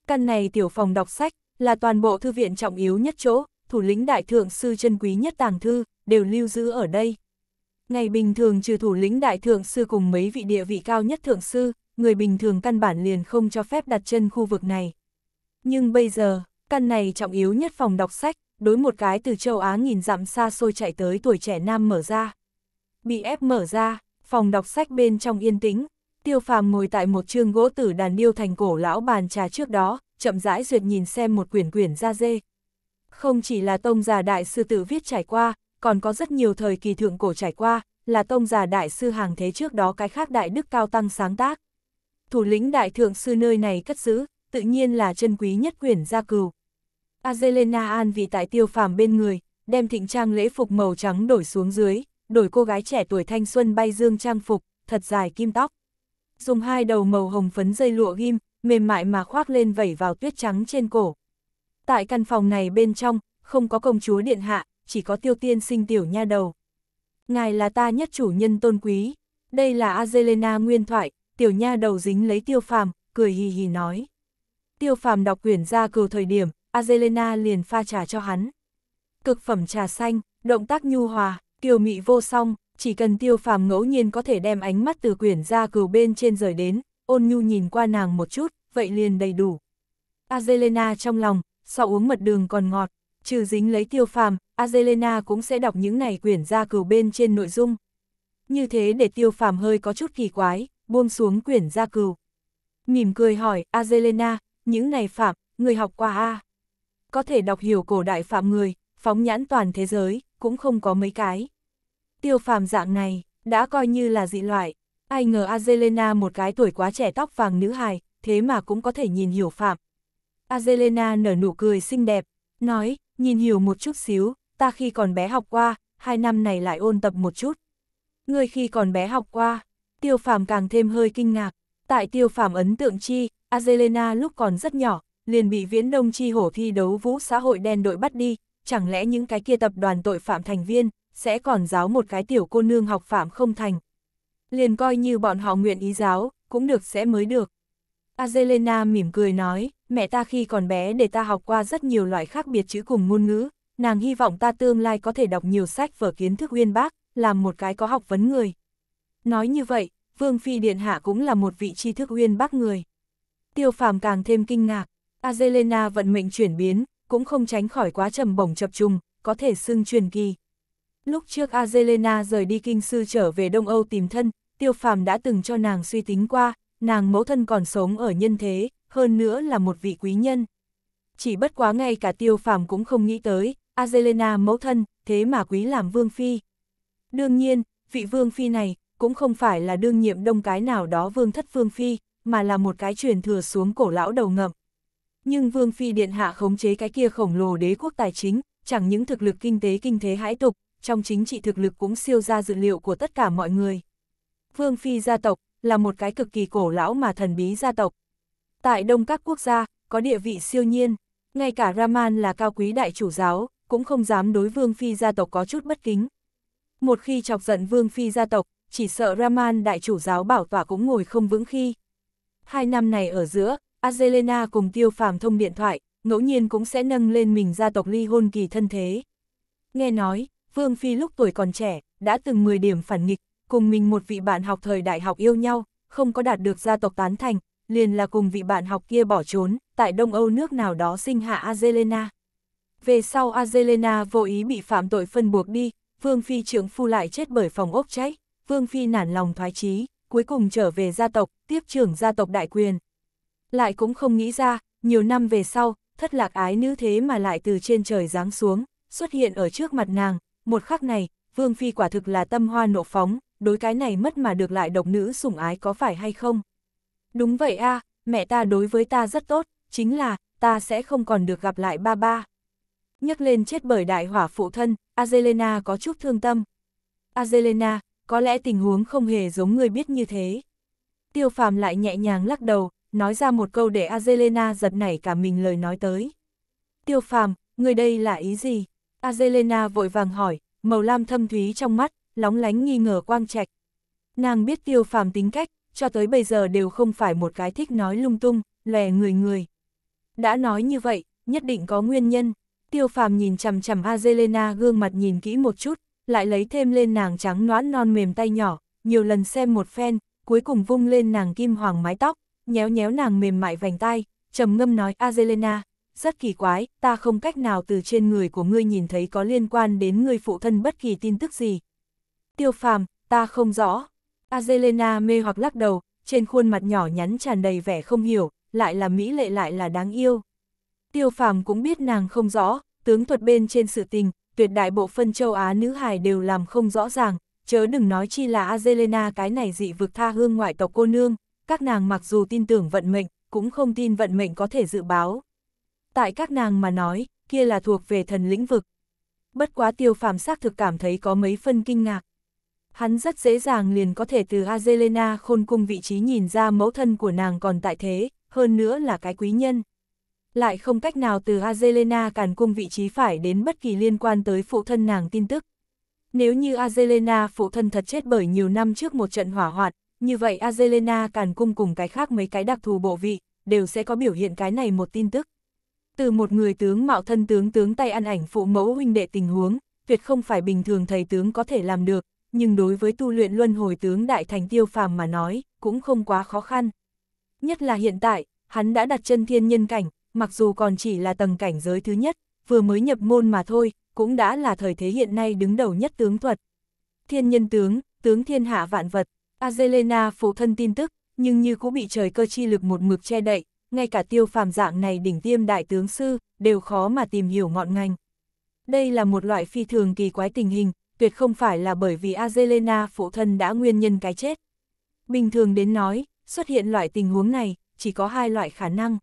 Căn này tiểu phòng đọc sách, là toàn bộ thư viện trọng yếu nhất chỗ, thủ lĩnh đại thượng sư chân quý nhất tàng thư, đều lưu giữ ở đây. Ngày bình thường trừ thủ lĩnh đại thượng sư cùng mấy vị địa vị cao nhất thượng sư, người bình thường căn bản liền không cho phép đặt chân khu vực này. Nhưng bây giờ, căn này trọng yếu nhất phòng đọc sách, đối một cái từ châu Á nghìn dặm xa xôi chạy tới tuổi trẻ nam mở ra. Bị ép mở ra, phòng đọc sách bên trong yên tĩnh, tiêu phàm ngồi tại một chương gỗ tử đàn điêu thành cổ lão bàn trà trước đó, chậm rãi duyệt nhìn xem một quyển quyển da dê. Không chỉ là tông già đại sư tự viết trải qua, còn có rất nhiều thời kỳ thượng cổ trải qua, là tông già đại sư hàng thế trước đó cái khác đại đức cao tăng sáng tác. Thủ lĩnh đại thượng sư nơi này cất giữ, tự nhiên là chân quý nhất quyển gia cừu. Azelena An vì tại tiêu phàm bên người, đem thịnh trang lễ phục màu trắng đổi xuống dưới, đổi cô gái trẻ tuổi thanh xuân bay dương trang phục, thật dài kim tóc. Dùng hai đầu màu hồng phấn dây lụa ghim, mềm mại mà khoác lên vẩy vào tuyết trắng trên cổ. Tại căn phòng này bên trong, không có công chúa điện hạ, chỉ có tiêu tiên sinh tiểu nha đầu. Ngài là ta nhất chủ nhân tôn quý, đây là Azelena nguyên thoại, tiểu nha đầu dính lấy tiêu phàm, cười hì hì nói. Tiêu phàm đọc quyển ra cừu thời điểm, Azelena liền pha trà cho hắn. Cực phẩm trà xanh, động tác nhu hòa, kiều mị vô song, chỉ cần tiêu phàm ngẫu nhiên có thể đem ánh mắt từ quyển ra cừu bên trên rời đến, ôn nhu nhìn qua nàng một chút, vậy liền đầy đủ. Azelena trong lòng, sau uống mật đường còn ngọt, trừ dính lấy tiêu phàm, Azelena cũng sẽ đọc những này quyển ra cừu bên trên nội dung. Như thế để tiêu phàm hơi có chút kỳ quái, buông xuống quyển ra cừu. Mỉm cười hỏi, Azelena, những này phạm, người học qua a Có thể đọc hiểu cổ đại phạm người, phóng nhãn toàn thế giới, cũng không có mấy cái. Tiêu phàm dạng này, đã coi như là dị loại. Ai ngờ Azelena một cái tuổi quá trẻ tóc vàng nữ hài, thế mà cũng có thể nhìn hiểu phạm. Azelena nở nụ cười xinh đẹp, nói, nhìn hiểu một chút xíu, ta khi còn bé học qua, hai năm này lại ôn tập một chút. Người khi còn bé học qua, tiêu phàm càng thêm hơi kinh ngạc. Tại tiêu phàm ấn tượng chi, Azelena lúc còn rất nhỏ, liền bị viễn đông chi hổ thi đấu vũ xã hội đen đội bắt đi, chẳng lẽ những cái kia tập đoàn tội phạm thành viên, sẽ còn giáo một cái tiểu cô nương học phạm không thành. Liền coi như bọn họ nguyện ý giáo, cũng được sẽ mới được. Azelena mỉm cười nói, mẹ ta khi còn bé để ta học qua rất nhiều loại khác biệt chữ cùng ngôn ngữ, nàng hy vọng ta tương lai có thể đọc nhiều sách vở kiến thức uyên bác, làm một cái có học vấn người. Nói như vậy, Vương Phi Điện Hạ cũng là một vị tri thức uyên bác người. Tiêu phàm càng thêm kinh ngạc, Azelena vận mệnh chuyển biến, cũng không tránh khỏi quá trầm bổng chập trùng, có thể xưng truyền kỳ. Lúc trước Azelena rời đi kinh sư trở về Đông Âu tìm thân, tiêu phàm đã từng cho nàng suy tính qua, nàng mẫu thân còn sống ở nhân thế, hơn nữa là một vị quý nhân. Chỉ bất quá ngay cả tiêu phàm cũng không nghĩ tới, Azelena mẫu thân, thế mà quý làm vương phi. Đương nhiên, vị vương phi này cũng không phải là đương nhiệm đông cái nào đó vương thất vương phi, mà là một cái truyền thừa xuống cổ lão đầu ngậm. Nhưng Vương Phi Điện Hạ khống chế cái kia khổng lồ đế quốc tài chính, chẳng những thực lực kinh tế kinh thế hãi tục, trong chính trị thực lực cũng siêu ra dự liệu của tất cả mọi người. Vương Phi gia tộc là một cái cực kỳ cổ lão mà thần bí gia tộc. Tại đông các quốc gia, có địa vị siêu nhiên, ngay cả Raman là cao quý đại chủ giáo, cũng không dám đối Vương Phi gia tộc có chút bất kính. Một khi chọc giận Vương Phi gia tộc, chỉ sợ Raman đại chủ giáo bảo tỏa cũng ngồi không vững khi. Hai năm này ở giữa, Azelena cùng tiêu phàm thông điện thoại, ngẫu nhiên cũng sẽ nâng lên mình gia tộc ly hôn kỳ thân thế. Nghe nói, Vương Phi lúc tuổi còn trẻ, đã từng 10 điểm phản nghịch, cùng mình một vị bạn học thời đại học yêu nhau, không có đạt được gia tộc tán thành, liền là cùng vị bạn học kia bỏ trốn, tại Đông Âu nước nào đó sinh hạ Azelena. Về sau Azelena vô ý bị phạm tội phân buộc đi, Vương Phi trưởng phu lại chết bởi phòng ốc cháy, Vương Phi nản lòng thoái chí cuối cùng trở về gia tộc, tiếp trưởng gia tộc đại quyền, lại cũng không nghĩ ra, nhiều năm về sau, thất lạc ái nữ thế mà lại từ trên trời giáng xuống, xuất hiện ở trước mặt nàng, một khắc này, Vương Phi quả thực là tâm hoa nộ phóng, đối cái này mất mà được lại độc nữ sủng ái có phải hay không? Đúng vậy a mẹ ta đối với ta rất tốt, chính là, ta sẽ không còn được gặp lại ba ba. Nhắc lên chết bởi đại hỏa phụ thân, Azelena có chút thương tâm. Azelena, có lẽ tình huống không hề giống người biết như thế. Tiêu phàm lại nhẹ nhàng lắc đầu, nói ra một câu để Azelena giật nảy cả mình lời nói tới. Tiêu phàm, người đây là ý gì? Azelena vội vàng hỏi, màu lam thâm thúy trong mắt, lóng lánh nghi ngờ quang trạch. Nàng biết tiêu phàm tính cách, cho tới bây giờ đều không phải một cái thích nói lung tung, lè người người. Đã nói như vậy, nhất định có nguyên nhân. Tiêu phàm nhìn chằm chằm Azelena gương mặt nhìn kỹ một chút, lại lấy thêm lên nàng trắng noãn non mềm tay nhỏ, nhiều lần xem một phen, cuối cùng vung lên nàng kim hoàng mái tóc, nhéo nhéo nàng mềm mại vành tay, trầm ngâm nói Azelena, rất kỳ quái, ta không cách nào từ trên người của ngươi nhìn thấy có liên quan đến người phụ thân bất kỳ tin tức gì. Tiêu phàm, ta không rõ. Azelena mê hoặc lắc đầu, trên khuôn mặt nhỏ nhắn tràn đầy vẻ không hiểu, lại là mỹ lệ lại là đáng yêu. Tiêu phàm cũng biết nàng không rõ, tướng thuật bên trên sự tình, tuyệt đại bộ phân châu Á nữ hài đều làm không rõ ràng, chớ đừng nói chi là Azelena cái này dị vực tha hương ngoại tộc cô nương, các nàng mặc dù tin tưởng vận mệnh, cũng không tin vận mệnh có thể dự báo. Tại các nàng mà nói, kia là thuộc về thần lĩnh vực. Bất quá tiêu phàm xác thực cảm thấy có mấy phân kinh ngạc. Hắn rất dễ dàng liền có thể từ Azelena khôn cung vị trí nhìn ra mẫu thân của nàng còn tại thế, hơn nữa là cái quý nhân. Lại không cách nào từ Azelena càn cung vị trí phải đến bất kỳ liên quan tới phụ thân nàng tin tức. Nếu như Azelena phụ thân thật chết bởi nhiều năm trước một trận hỏa hoạn, như vậy Azelena càn cung cùng cái khác mấy cái đặc thù bộ vị, đều sẽ có biểu hiện cái này một tin tức. Từ một người tướng mạo thân tướng tướng tay ăn ảnh phụ mẫu huynh đệ tình huống, tuyệt không phải bình thường thầy tướng có thể làm được, nhưng đối với tu luyện luân hồi tướng đại thành tiêu phàm mà nói, cũng không quá khó khăn. Nhất là hiện tại, hắn đã đặt chân thiên nhân cảnh, mặc dù còn chỉ là tầng cảnh giới thứ nhất, vừa mới nhập môn mà thôi, cũng đã là thời thế hiện nay đứng đầu nhất tướng thuật. Thiên nhân tướng, tướng thiên hạ vạn vật, Azelena phủ thân tin tức, nhưng như cũng bị trời cơ chi lực một mực che đậy, ngay cả tiêu phàm dạng này đỉnh tiêm đại tướng sư, đều khó mà tìm hiểu ngọn ngành. Đây là một loại phi thường kỳ quái tình hình, tuyệt không phải là bởi vì Azelena phụ thân đã nguyên nhân cái chết. Bình thường đến nói, xuất hiện loại tình huống này, chỉ có hai loại khả năng.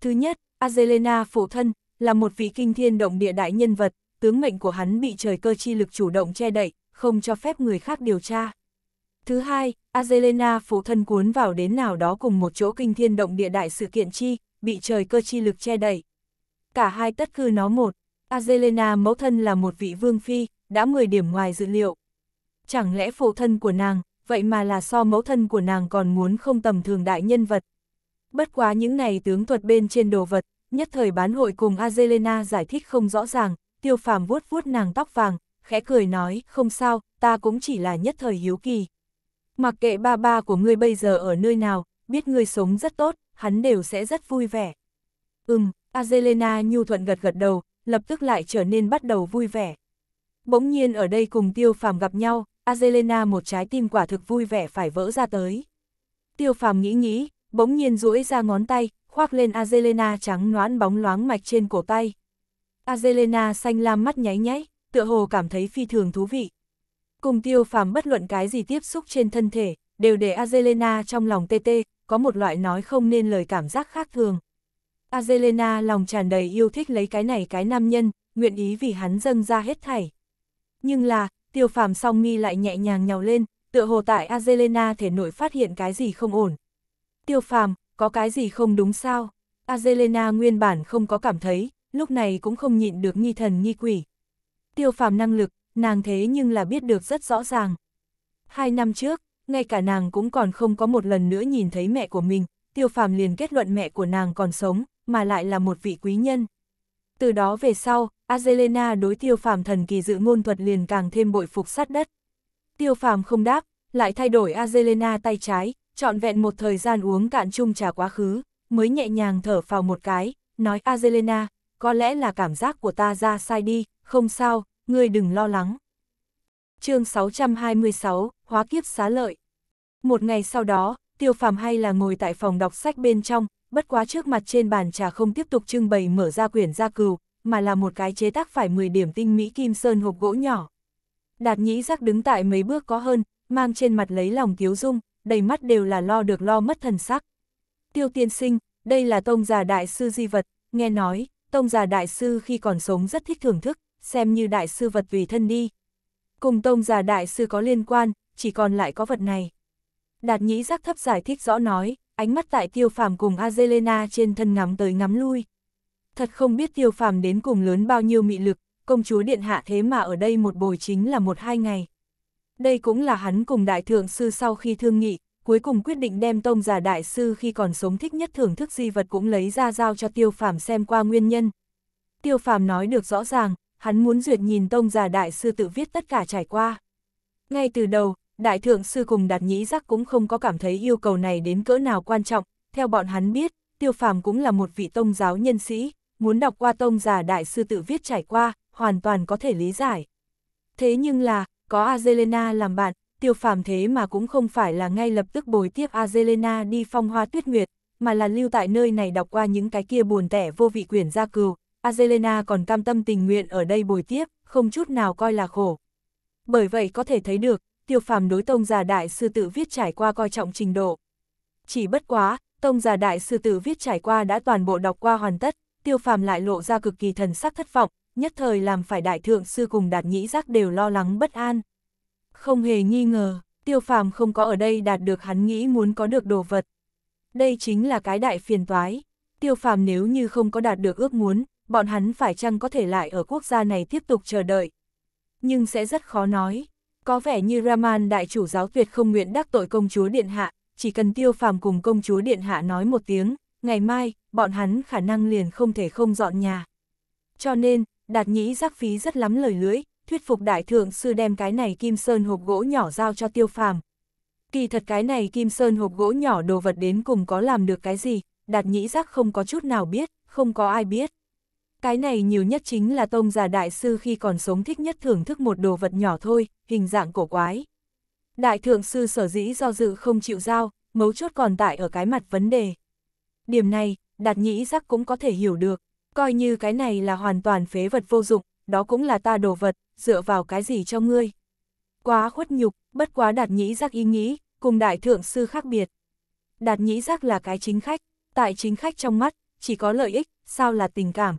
Thứ nhất, Azelena phụ thân, là một vị kinh thiên động địa đại nhân vật, tướng mệnh của hắn bị trời cơ chi lực chủ động che đậy, không cho phép người khác điều tra. Thứ hai, Azelena phụ thân cuốn vào đến nào đó cùng một chỗ kinh thiên động địa đại sự kiện chi, bị trời cơ chi lực che đẩy. Cả hai tất cư nó một, Azelena mẫu thân là một vị vương phi, đã 10 điểm ngoài dự liệu. Chẳng lẽ phụ thân của nàng, vậy mà là so mẫu thân của nàng còn muốn không tầm thường đại nhân vật. Bất quá những này tướng thuật bên trên đồ vật, nhất thời bán hội cùng Azelena giải thích không rõ ràng, tiêu phàm vuốt vuốt nàng tóc vàng, khẽ cười nói, không sao, ta cũng chỉ là nhất thời hiếu kỳ. Mặc kệ ba ba của ngươi bây giờ ở nơi nào, biết ngươi sống rất tốt, hắn đều sẽ rất vui vẻ. Ừm, Azelena nhu thuận gật gật đầu, lập tức lại trở nên bắt đầu vui vẻ. Bỗng nhiên ở đây cùng Tiêu Phàm gặp nhau, Azelena một trái tim quả thực vui vẻ phải vỡ ra tới. Tiêu Phàm nghĩ nghĩ, bỗng nhiên duỗi ra ngón tay, khoác lên Azelena trắng noãn bóng loáng mạch trên cổ tay. Azelena xanh lam mắt nháy nháy, tựa hồ cảm thấy phi thường thú vị. Cùng tiêu phàm bất luận cái gì tiếp xúc trên thân thể, đều để Azelena trong lòng tt có một loại nói không nên lời cảm giác khác thường. Azelena lòng tràn đầy yêu thích lấy cái này cái nam nhân, nguyện ý vì hắn dâng ra hết thảy. Nhưng là, tiêu phàm song mi lại nhẹ nhàng nhào lên, tựa hồ tại Azelena thể nội phát hiện cái gì không ổn. Tiêu phàm, có cái gì không đúng sao? Azelena nguyên bản không có cảm thấy, lúc này cũng không nhịn được nghi thần nghi quỷ. Tiêu phàm năng lực, nàng thế nhưng là biết được rất rõ ràng. Hai năm trước, ngay cả nàng cũng còn không có một lần nữa nhìn thấy mẹ của mình, tiêu phàm liền kết luận mẹ của nàng còn sống, mà lại là một vị quý nhân. Từ đó về sau, Azelena đối tiêu phàm thần kỳ dự ngôn thuật liền càng thêm bội phục sát đất. Tiêu phàm không đáp, lại thay đổi Azelena tay trái, trọn vẹn một thời gian uống cạn chung trà quá khứ, mới nhẹ nhàng thở phào một cái, nói Azelena, có lẽ là cảm giác của ta ra sai đi, không sao, ngươi đừng lo lắng. chương 626, Hóa kiếp xá lợi. Một ngày sau đó, tiêu phàm hay là ngồi tại phòng đọc sách bên trong, bất quá trước mặt trên bàn trà không tiếp tục trưng bày mở ra quyển gia cừu, mà là một cái chế tác phải 10 điểm tinh mỹ kim sơn hộp gỗ nhỏ. Đạt nhĩ giác đứng tại mấy bước có hơn, mang trên mặt lấy lòng thiếu dung, đầy mắt đều là lo được lo mất thần sắc. Tiêu tiên sinh, đây là tông già đại sư di vật, nghe nói, tông già đại sư khi còn sống rất thích thưởng thức, xem như đại sư vật vì thân đi. Cùng tông già đại sư có liên quan, chỉ còn lại có vật này. Đạt nhĩ giác thấp giải thích rõ nói, ánh mắt tại tiêu phàm cùng Azelena trên thân ngắm tới ngắm lui. Thật không biết tiêu phàm đến cùng lớn bao nhiêu mị lực, công chúa điện hạ thế mà ở đây một bồi chính là một hai ngày. Đây cũng là hắn cùng đại thượng sư sau khi thương nghị, cuối cùng quyết định đem tông giả đại sư khi còn sống thích nhất thưởng thức di vật cũng lấy ra giao cho tiêu phàm xem qua nguyên nhân. Tiêu phàm nói được rõ ràng, hắn muốn duyệt nhìn tông già đại sư tự viết tất cả trải qua. Ngay từ đầu, đại thượng sư cùng đạt nhĩ giác cũng không có cảm thấy yêu cầu này đến cỡ nào quan trọng, theo bọn hắn biết, tiêu phàm cũng là một vị tông giáo nhân sĩ, muốn đọc qua tông già đại sư tự viết trải qua, hoàn toàn có thể lý giải. Thế nhưng là, có Azelena làm bạn, tiêu phàm thế mà cũng không phải là ngay lập tức bồi tiếp Azelena đi phong hoa tuyết nguyệt, mà là lưu tại nơi này đọc qua những cái kia buồn tẻ vô vị quyển gia cừu, Azelena còn cam tâm tình nguyện ở đây bồi tiếp, không chút nào coi là khổ. Bởi vậy có thể thấy được, tiêu phàm đối tông già đại sư tử viết trải qua coi trọng trình độ. Chỉ bất quá, tông già đại sư tử viết trải qua đã toàn bộ đọc qua hoàn tất, tiêu phàm lại lộ ra cực kỳ thần sắc thất vọng, nhất thời làm phải đại thượng sư cùng đạt nhĩ giác đều lo lắng bất an. Không hề nghi ngờ, tiêu phàm không có ở đây đạt được hắn nghĩ muốn có được đồ vật. Đây chính là cái đại phiền toái. Tiêu phàm nếu như không có đạt được ước muốn, bọn hắn phải chăng có thể lại ở quốc gia này tiếp tục chờ đợi. Nhưng sẽ rất khó nói, có vẻ như Raman đại chủ giáo tuyệt không nguyện đắc tội công chúa Điện Hạ, chỉ cần tiêu phàm cùng công chúa Điện Hạ nói một tiếng, ngày mai, bọn hắn khả năng liền không thể không dọn nhà. Cho nên, đạt nhĩ giác phí rất lắm lời lưỡi, thuyết phục đại thượng sư đem cái này kim sơn hộp gỗ nhỏ giao cho tiêu phàm. Kỳ thật cái này kim sơn hộp gỗ nhỏ đồ vật đến cùng có làm được cái gì, đạt nhĩ giác không có chút nào biết, không có ai biết. Cái này nhiều nhất chính là tông già đại sư khi còn sống thích nhất thưởng thức một đồ vật nhỏ thôi, hình dạng cổ quái. Đại thượng sư sở dĩ do dự không chịu giao, mấu chốt còn tại ở cái mặt vấn đề. Điểm này, đạt nhĩ giác cũng có thể hiểu được, coi như cái này là hoàn toàn phế vật vô dụng, đó cũng là ta đồ vật, dựa vào cái gì cho ngươi. Quá khuất nhục, bất quá đạt nhĩ giác ý nghĩ, cùng đại thượng sư khác biệt. Đạt nhĩ giác là cái chính khách, tại chính khách trong mắt, chỉ có lợi ích, sao là tình cảm,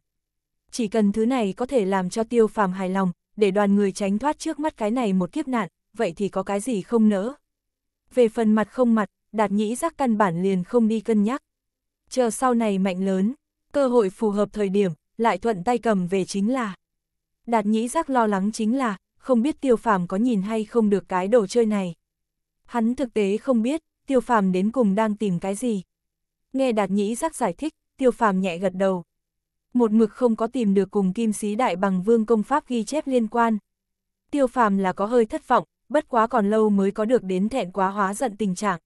chỉ cần thứ này có thể làm cho tiêu phàm hài lòng, để đoàn người tránh thoát trước mắt cái này một kiếp nạn, vậy thì có cái gì không nỡ. Về phần mặt không mặt, đạt nhĩ giác căn bản liền không đi cân nhắc. Chờ sau này mạnh lớn, cơ hội phù hợp thời điểm, lại thuận tay cầm về chính là. Đạt nhĩ giác lo lắng chính là, không biết tiêu phàm có nhìn hay không được cái đồ chơi này. Hắn thực tế không biết, tiêu phàm đến cùng đang tìm cái gì. Nghe đạt nhĩ giác giải thích, tiêu phàm nhẹ gật đầu một mực không có tìm được cùng kim sĩ đại bằng vương công pháp ghi chép liên quan. Tiêu phàm là có hơi thất vọng, bất quá còn lâu mới có được đến thẹn quá hóa giận tình trạng.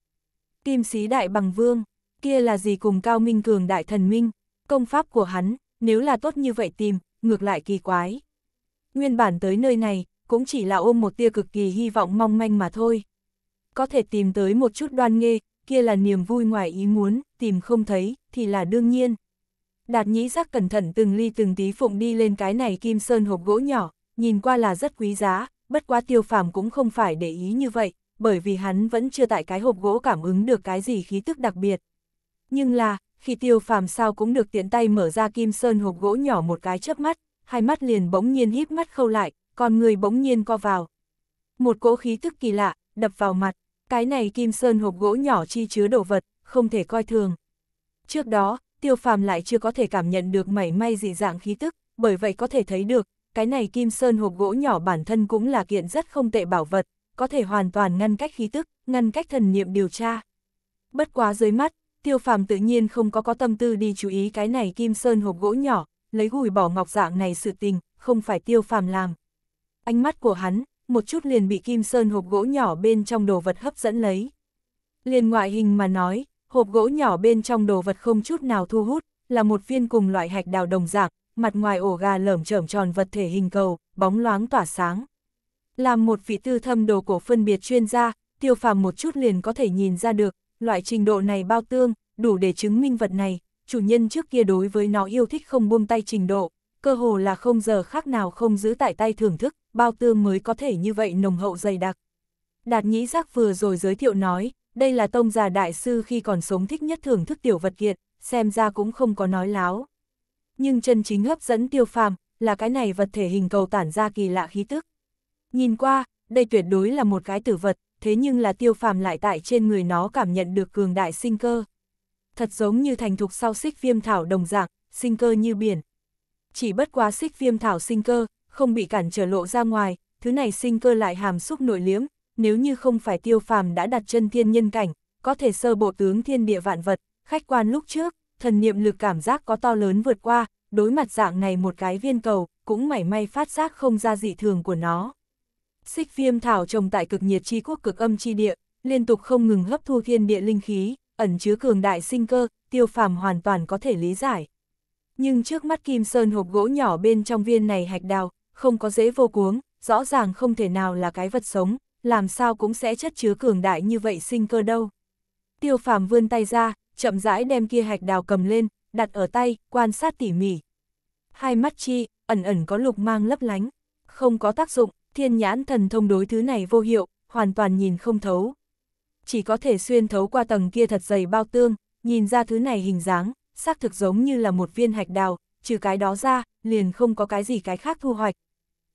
Kim sĩ đại bằng vương, kia là gì cùng cao minh cường đại thần minh, công pháp của hắn, nếu là tốt như vậy tìm, ngược lại kỳ quái. Nguyên bản tới nơi này, cũng chỉ là ôm một tia cực kỳ hy vọng mong manh mà thôi. Có thể tìm tới một chút đoan nghê, kia là niềm vui ngoài ý muốn, tìm không thấy, thì là đương nhiên đạt nhĩ giác cẩn thận từng ly từng tí phụng đi lên cái này kim sơn hộp gỗ nhỏ, nhìn qua là rất quý giá, bất quá tiêu phàm cũng không phải để ý như vậy, bởi vì hắn vẫn chưa tại cái hộp gỗ cảm ứng được cái gì khí tức đặc biệt. Nhưng là, khi tiêu phàm sao cũng được tiện tay mở ra kim sơn hộp gỗ nhỏ một cái chớp mắt, hai mắt liền bỗng nhiên híp mắt khâu lại, còn người bỗng nhiên co vào. Một cỗ khí tức kỳ lạ, đập vào mặt, cái này kim sơn hộp gỗ nhỏ chi chứa đồ vật, không thể coi thường. Trước đó, tiêu phàm lại chưa có thể cảm nhận được mảy may dị dạng khí tức, bởi vậy có thể thấy được, cái này kim sơn hộp gỗ nhỏ bản thân cũng là kiện rất không tệ bảo vật, có thể hoàn toàn ngăn cách khí tức, ngăn cách thần niệm điều tra. Bất quá dưới mắt, tiêu phàm tự nhiên không có có tâm tư đi chú ý cái này kim sơn hộp gỗ nhỏ, lấy gùi bỏ ngọc dạng này sự tình, không phải tiêu phàm làm. Ánh mắt của hắn, một chút liền bị kim sơn hộp gỗ nhỏ bên trong đồ vật hấp dẫn lấy. Liền ngoại hình mà nói, hộp gỗ nhỏ bên trong đồ vật không chút nào thu hút, là một viên cùng loại hạch đào đồng dạng, mặt ngoài ổ gà lởm chởm tròn vật thể hình cầu, bóng loáng tỏa sáng. Làm một vị tư thâm đồ cổ phân biệt chuyên gia, tiêu phàm một chút liền có thể nhìn ra được, loại trình độ này bao tương, đủ để chứng minh vật này, chủ nhân trước kia đối với nó yêu thích không buông tay trình độ, cơ hồ là không giờ khác nào không giữ tại tay thưởng thức, bao tương mới có thể như vậy nồng hậu dày đặc. Đạt nhĩ giác vừa rồi giới thiệu nói, đây là tông già đại sư khi còn sống thích nhất thưởng thức tiểu vật kiện, xem ra cũng không có nói láo. Nhưng chân chính hấp dẫn tiêu phàm, là cái này vật thể hình cầu tản ra kỳ lạ khí tức. Nhìn qua, đây tuyệt đối là một cái tử vật, thế nhưng là tiêu phàm lại tại trên người nó cảm nhận được cường đại sinh cơ. Thật giống như thành thục sau xích viêm thảo đồng dạng, sinh cơ như biển. Chỉ bất quá xích viêm thảo sinh cơ, không bị cản trở lộ ra ngoài, thứ này sinh cơ lại hàm xúc nội liếm, nếu như không phải tiêu phàm đã đặt chân thiên nhân cảnh, có thể sơ bộ tướng thiên địa vạn vật, khách quan lúc trước, thần niệm lực cảm giác có to lớn vượt qua, đối mặt dạng này một cái viên cầu, cũng mảy may phát giác không ra dị thường của nó. Xích viêm thảo trồng tại cực nhiệt chi quốc cực âm chi địa, liên tục không ngừng hấp thu thiên địa linh khí, ẩn chứa cường đại sinh cơ, tiêu phàm hoàn toàn có thể lý giải. Nhưng trước mắt kim sơn hộp gỗ nhỏ bên trong viên này hạch đào, không có dễ vô cuống, rõ ràng không thể nào là cái vật sống, làm sao cũng sẽ chất chứa cường đại như vậy sinh cơ đâu. Tiêu phàm vươn tay ra, chậm rãi đem kia hạch đào cầm lên, đặt ở tay, quan sát tỉ mỉ. Hai mắt chi, ẩn ẩn có lục mang lấp lánh, không có tác dụng, thiên nhãn thần thông đối thứ này vô hiệu, hoàn toàn nhìn không thấu. Chỉ có thể xuyên thấu qua tầng kia thật dày bao tương, nhìn ra thứ này hình dáng, xác thực giống như là một viên hạch đào, trừ cái đó ra, liền không có cái gì cái khác thu hoạch.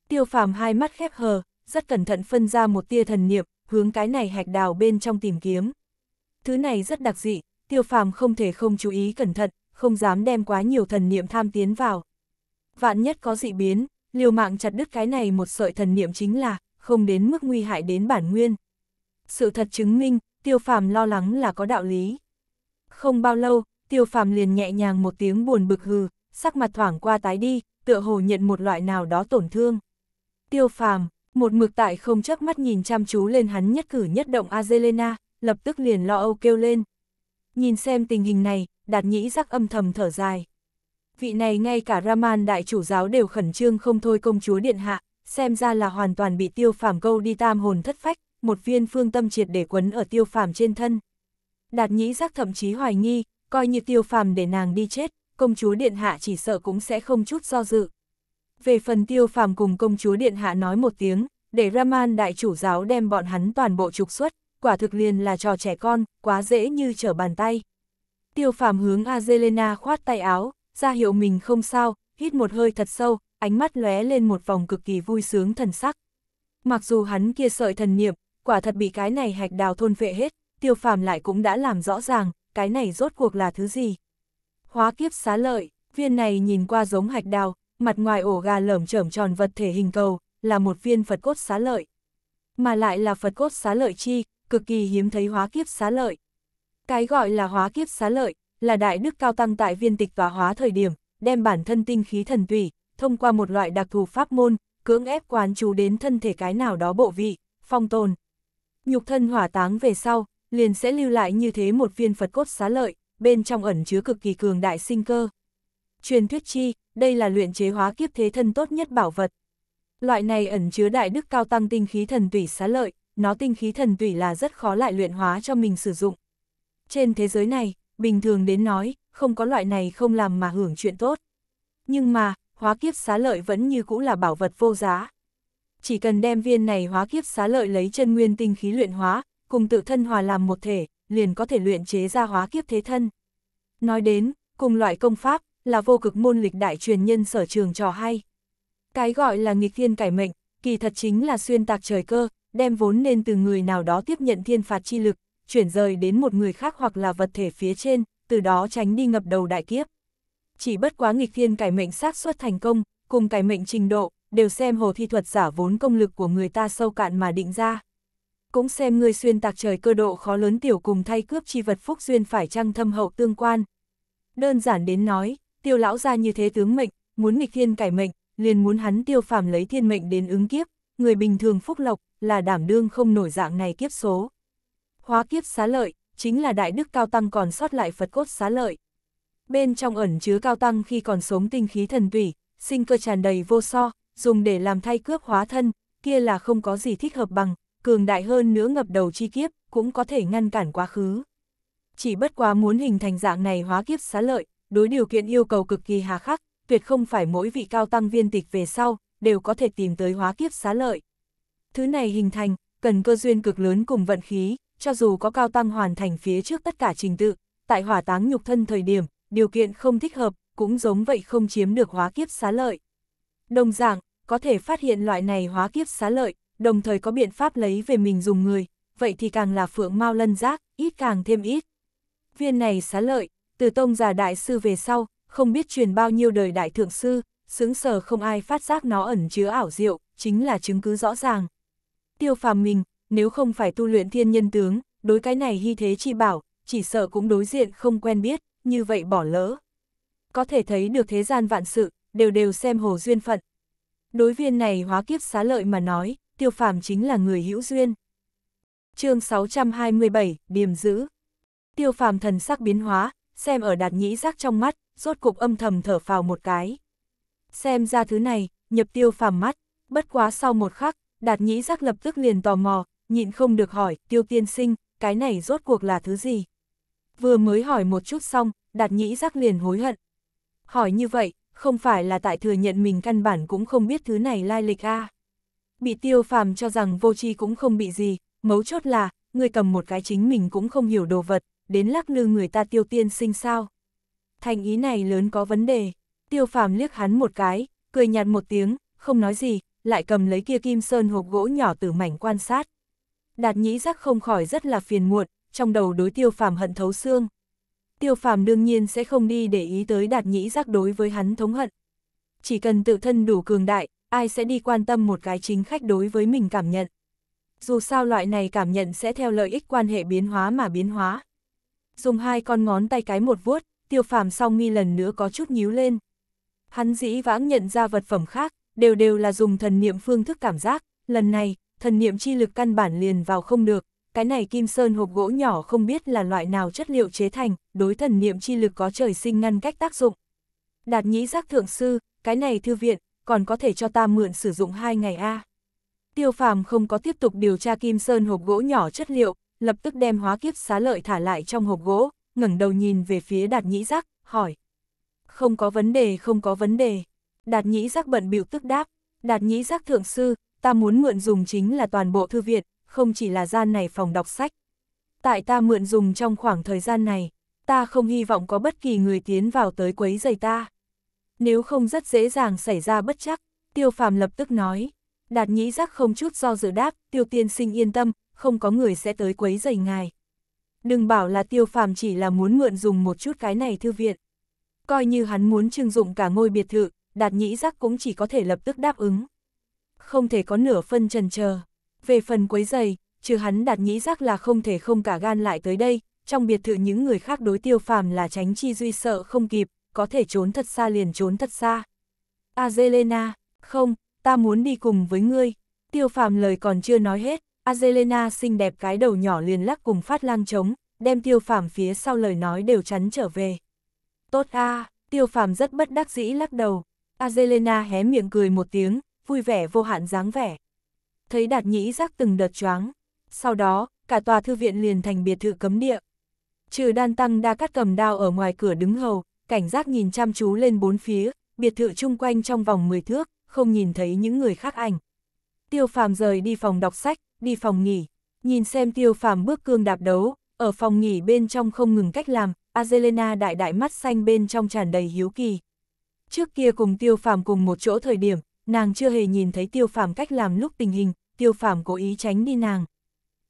Tiêu phàm hai mắt khép hờ, rất cẩn thận phân ra một tia thần niệm, hướng cái này hạch đào bên trong tìm kiếm. Thứ này rất đặc dị, tiêu phàm không thể không chú ý cẩn thận, không dám đem quá nhiều thần niệm tham tiến vào. Vạn nhất có dị biến, liều mạng chặt đứt cái này một sợi thần niệm chính là, không đến mức nguy hại đến bản nguyên. Sự thật chứng minh, tiêu phàm lo lắng là có đạo lý. Không bao lâu, tiêu phàm liền nhẹ nhàng một tiếng buồn bực hừ, sắc mặt thoảng qua tái đi, tựa hồ nhận một loại nào đó tổn thương. Tiêu phàm, một mực tại không chớp mắt nhìn chăm chú lên hắn nhất cử nhất động Azelena, lập tức liền lo âu kêu lên. Nhìn xem tình hình này, đạt nhĩ giác âm thầm thở dài. Vị này ngay cả Raman đại chủ giáo đều khẩn trương không thôi công chúa điện hạ, xem ra là hoàn toàn bị tiêu phàm câu đi tam hồn thất phách, một viên phương tâm triệt để quấn ở tiêu phàm trên thân. Đạt nhĩ giác thậm chí hoài nghi, coi như tiêu phàm để nàng đi chết, công chúa điện hạ chỉ sợ cũng sẽ không chút do dự. Về phần tiêu phàm cùng công chúa Điện Hạ nói một tiếng, để Raman đại chủ giáo đem bọn hắn toàn bộ trục xuất, quả thực liền là trò trẻ con, quá dễ như trở bàn tay. Tiêu phàm hướng Azelena khoát tay áo, ra hiệu mình không sao, hít một hơi thật sâu, ánh mắt lóe lên một vòng cực kỳ vui sướng thần sắc. Mặc dù hắn kia sợi thần niệm, quả thật bị cái này hạch đào thôn phệ hết, tiêu phàm lại cũng đã làm rõ ràng, cái này rốt cuộc là thứ gì. Hóa kiếp xá lợi, viên này nhìn qua giống hạch đào, mặt ngoài ổ gà lởm chởm tròn vật thể hình cầu, là một viên Phật cốt xá lợi. Mà lại là Phật cốt xá lợi chi, cực kỳ hiếm thấy hóa kiếp xá lợi. Cái gọi là hóa kiếp xá lợi, là đại đức cao tăng tại viên tịch tòa hóa thời điểm, đem bản thân tinh khí thần tùy, thông qua một loại đặc thù pháp môn, cưỡng ép quán chú đến thân thể cái nào đó bộ vị, phong tồn. Nhục thân hỏa táng về sau, liền sẽ lưu lại như thế một viên Phật cốt xá lợi, bên trong ẩn chứa cực kỳ cường đại sinh cơ. Truyền thuyết chi, đây là luyện chế hóa kiếp thế thân tốt nhất bảo vật. Loại này ẩn chứa đại đức cao tăng tinh khí thần tủy xá lợi, nó tinh khí thần tủy là rất khó lại luyện hóa cho mình sử dụng. Trên thế giới này, bình thường đến nói, không có loại này không làm mà hưởng chuyện tốt. Nhưng mà, hóa kiếp xá lợi vẫn như cũ là bảo vật vô giá. Chỉ cần đem viên này hóa kiếp xá lợi lấy chân nguyên tinh khí luyện hóa, cùng tự thân hòa làm một thể, liền có thể luyện chế ra hóa kiếp thế thân. Nói đến, cùng loại công pháp, là vô cực môn lịch đại truyền nhân sở trường trò hay. Cái gọi là nghịch thiên cải mệnh, kỳ thật chính là xuyên tạc trời cơ, đem vốn nên từ người nào đó tiếp nhận thiên phạt chi lực, chuyển rời đến một người khác hoặc là vật thể phía trên, từ đó tránh đi ngập đầu đại kiếp. Chỉ bất quá nghịch thiên cải mệnh xác suất thành công, cùng cải mệnh trình độ, đều xem hồ thi thuật giả vốn công lực của người ta sâu cạn mà định ra. Cũng xem người xuyên tạc trời cơ độ khó lớn tiểu cùng thay cướp chi vật phúc duyên phải trăng thâm hậu tương quan. Đơn giản đến nói, tiêu lão ra như thế tướng mệnh, muốn nghịch thiên cải mệnh, liền muốn hắn tiêu phàm lấy thiên mệnh đến ứng kiếp, người bình thường phúc lộc, là đảm đương không nổi dạng này kiếp số. Hóa kiếp xá lợi, chính là đại đức cao tăng còn sót lại Phật cốt xá lợi. Bên trong ẩn chứa cao tăng khi còn sống tinh khí thần tủy, sinh cơ tràn đầy vô so, dùng để làm thay cướp hóa thân, kia là không có gì thích hợp bằng, cường đại hơn nữa ngập đầu chi kiếp, cũng có thể ngăn cản quá khứ. Chỉ bất quá muốn hình thành dạng này hóa kiếp xá lợi, đối điều kiện yêu cầu cực kỳ hà khắc, tuyệt không phải mỗi vị cao tăng viên tịch về sau, đều có thể tìm tới hóa kiếp xá lợi. Thứ này hình thành, cần cơ duyên cực lớn cùng vận khí, cho dù có cao tăng hoàn thành phía trước tất cả trình tự, tại hỏa táng nhục thân thời điểm, điều kiện không thích hợp, cũng giống vậy không chiếm được hóa kiếp xá lợi. Đồng dạng, có thể phát hiện loại này hóa kiếp xá lợi, đồng thời có biện pháp lấy về mình dùng người, vậy thì càng là phượng mau lân giác, ít càng thêm ít. Viên này xá lợi, từ tông già đại sư về sau, không biết truyền bao nhiêu đời đại thượng sư, xứng sở không ai phát giác nó ẩn chứa ảo diệu, chính là chứng cứ rõ ràng. Tiêu phàm mình, nếu không phải tu luyện thiên nhân tướng, đối cái này hy thế chi bảo, chỉ sợ cũng đối diện không quen biết, như vậy bỏ lỡ. Có thể thấy được thế gian vạn sự, đều đều xem hồ duyên phận. Đối viên này hóa kiếp xá lợi mà nói, tiêu phàm chính là người hữu duyên. chương 627, Điềm Giữ Tiêu phàm thần sắc biến hóa, xem ở đạt nhĩ giác trong mắt, rốt cục âm thầm thở phào một cái. Xem ra thứ này, nhập tiêu phàm mắt, bất quá sau một khắc, đạt nhĩ giác lập tức liền tò mò, nhịn không được hỏi, tiêu tiên sinh, cái này rốt cuộc là thứ gì? Vừa mới hỏi một chút xong, đạt nhĩ giác liền hối hận. Hỏi như vậy, không phải là tại thừa nhận mình căn bản cũng không biết thứ này lai lịch a Bị tiêu phàm cho rằng vô tri cũng không bị gì, mấu chốt là, người cầm một cái chính mình cũng không hiểu đồ vật, đến lắc lư người ta tiêu tiên sinh sao. Thành ý này lớn có vấn đề, tiêu phàm liếc hắn một cái, cười nhạt một tiếng, không nói gì, lại cầm lấy kia kim sơn hộp gỗ nhỏ từ mảnh quan sát. Đạt nhĩ giác không khỏi rất là phiền muộn, trong đầu đối tiêu phàm hận thấu xương. Tiêu phàm đương nhiên sẽ không đi để ý tới đạt nhĩ giác đối với hắn thống hận. Chỉ cần tự thân đủ cường đại, ai sẽ đi quan tâm một cái chính khách đối với mình cảm nhận. Dù sao loại này cảm nhận sẽ theo lợi ích quan hệ biến hóa mà biến hóa dùng hai con ngón tay cái một vuốt, tiêu phàm song nghi lần nữa có chút nhíu lên. Hắn dĩ vãng nhận ra vật phẩm khác, đều đều là dùng thần niệm phương thức cảm giác, lần này, thần niệm chi lực căn bản liền vào không được, cái này kim sơn hộp gỗ nhỏ không biết là loại nào chất liệu chế thành, đối thần niệm chi lực có trời sinh ngăn cách tác dụng. Đạt nhĩ giác thượng sư, cái này thư viện, còn có thể cho ta mượn sử dụng hai ngày a. Tiêu phàm không có tiếp tục điều tra kim sơn hộp gỗ nhỏ chất liệu, lập tức đem hóa kiếp xá lợi thả lại trong hộp gỗ, ngẩng đầu nhìn về phía đạt nhĩ giác, hỏi. Không có vấn đề, không có vấn đề. Đạt nhĩ giác bận biểu tức đáp. Đạt nhĩ giác thượng sư, ta muốn mượn dùng chính là toàn bộ thư viện, không chỉ là gian này phòng đọc sách. Tại ta mượn dùng trong khoảng thời gian này, ta không hy vọng có bất kỳ người tiến vào tới quấy giày ta. Nếu không rất dễ dàng xảy ra bất chắc, tiêu phàm lập tức nói. Đạt nhĩ giác không chút do dự đáp, tiêu tiên sinh yên tâm, không có người sẽ tới quấy rầy ngài. Đừng bảo là tiêu phàm chỉ là muốn mượn dùng một chút cái này thư viện. Coi như hắn muốn trưng dụng cả ngôi biệt thự, đạt nhĩ giác cũng chỉ có thể lập tức đáp ứng. Không thể có nửa phân trần chờ. Về phần quấy giày, trừ hắn đạt nhĩ giác là không thể không cả gan lại tới đây, trong biệt thự những người khác đối tiêu phàm là tránh chi duy sợ không kịp, có thể trốn thật xa liền trốn thật xa. Azelena, không, ta muốn đi cùng với ngươi. Tiêu phàm lời còn chưa nói hết, Azelena xinh đẹp cái đầu nhỏ liền lắc cùng phát lang trống, đem tiêu phàm phía sau lời nói đều chắn trở về. Tốt a tiêu phàm rất bất đắc dĩ lắc đầu. Azelena hé miệng cười một tiếng, vui vẻ vô hạn dáng vẻ. Thấy đạt nhĩ giác từng đợt choáng. Sau đó, cả tòa thư viện liền thành biệt thự cấm địa. Trừ đan tăng đa cắt cầm đao ở ngoài cửa đứng hầu, cảnh giác nhìn chăm chú lên bốn phía, biệt thự chung quanh trong vòng 10 thước, không nhìn thấy những người khác ảnh. Tiêu phàm rời đi phòng đọc sách, đi phòng nghỉ. Nhìn xem tiêu phàm bước cương đạp đấu, ở phòng nghỉ bên trong không ngừng cách làm, Azelena đại đại mắt xanh bên trong tràn đầy hiếu kỳ. Trước kia cùng tiêu phàm cùng một chỗ thời điểm, nàng chưa hề nhìn thấy tiêu phàm cách làm lúc tình hình, tiêu phàm cố ý tránh đi nàng.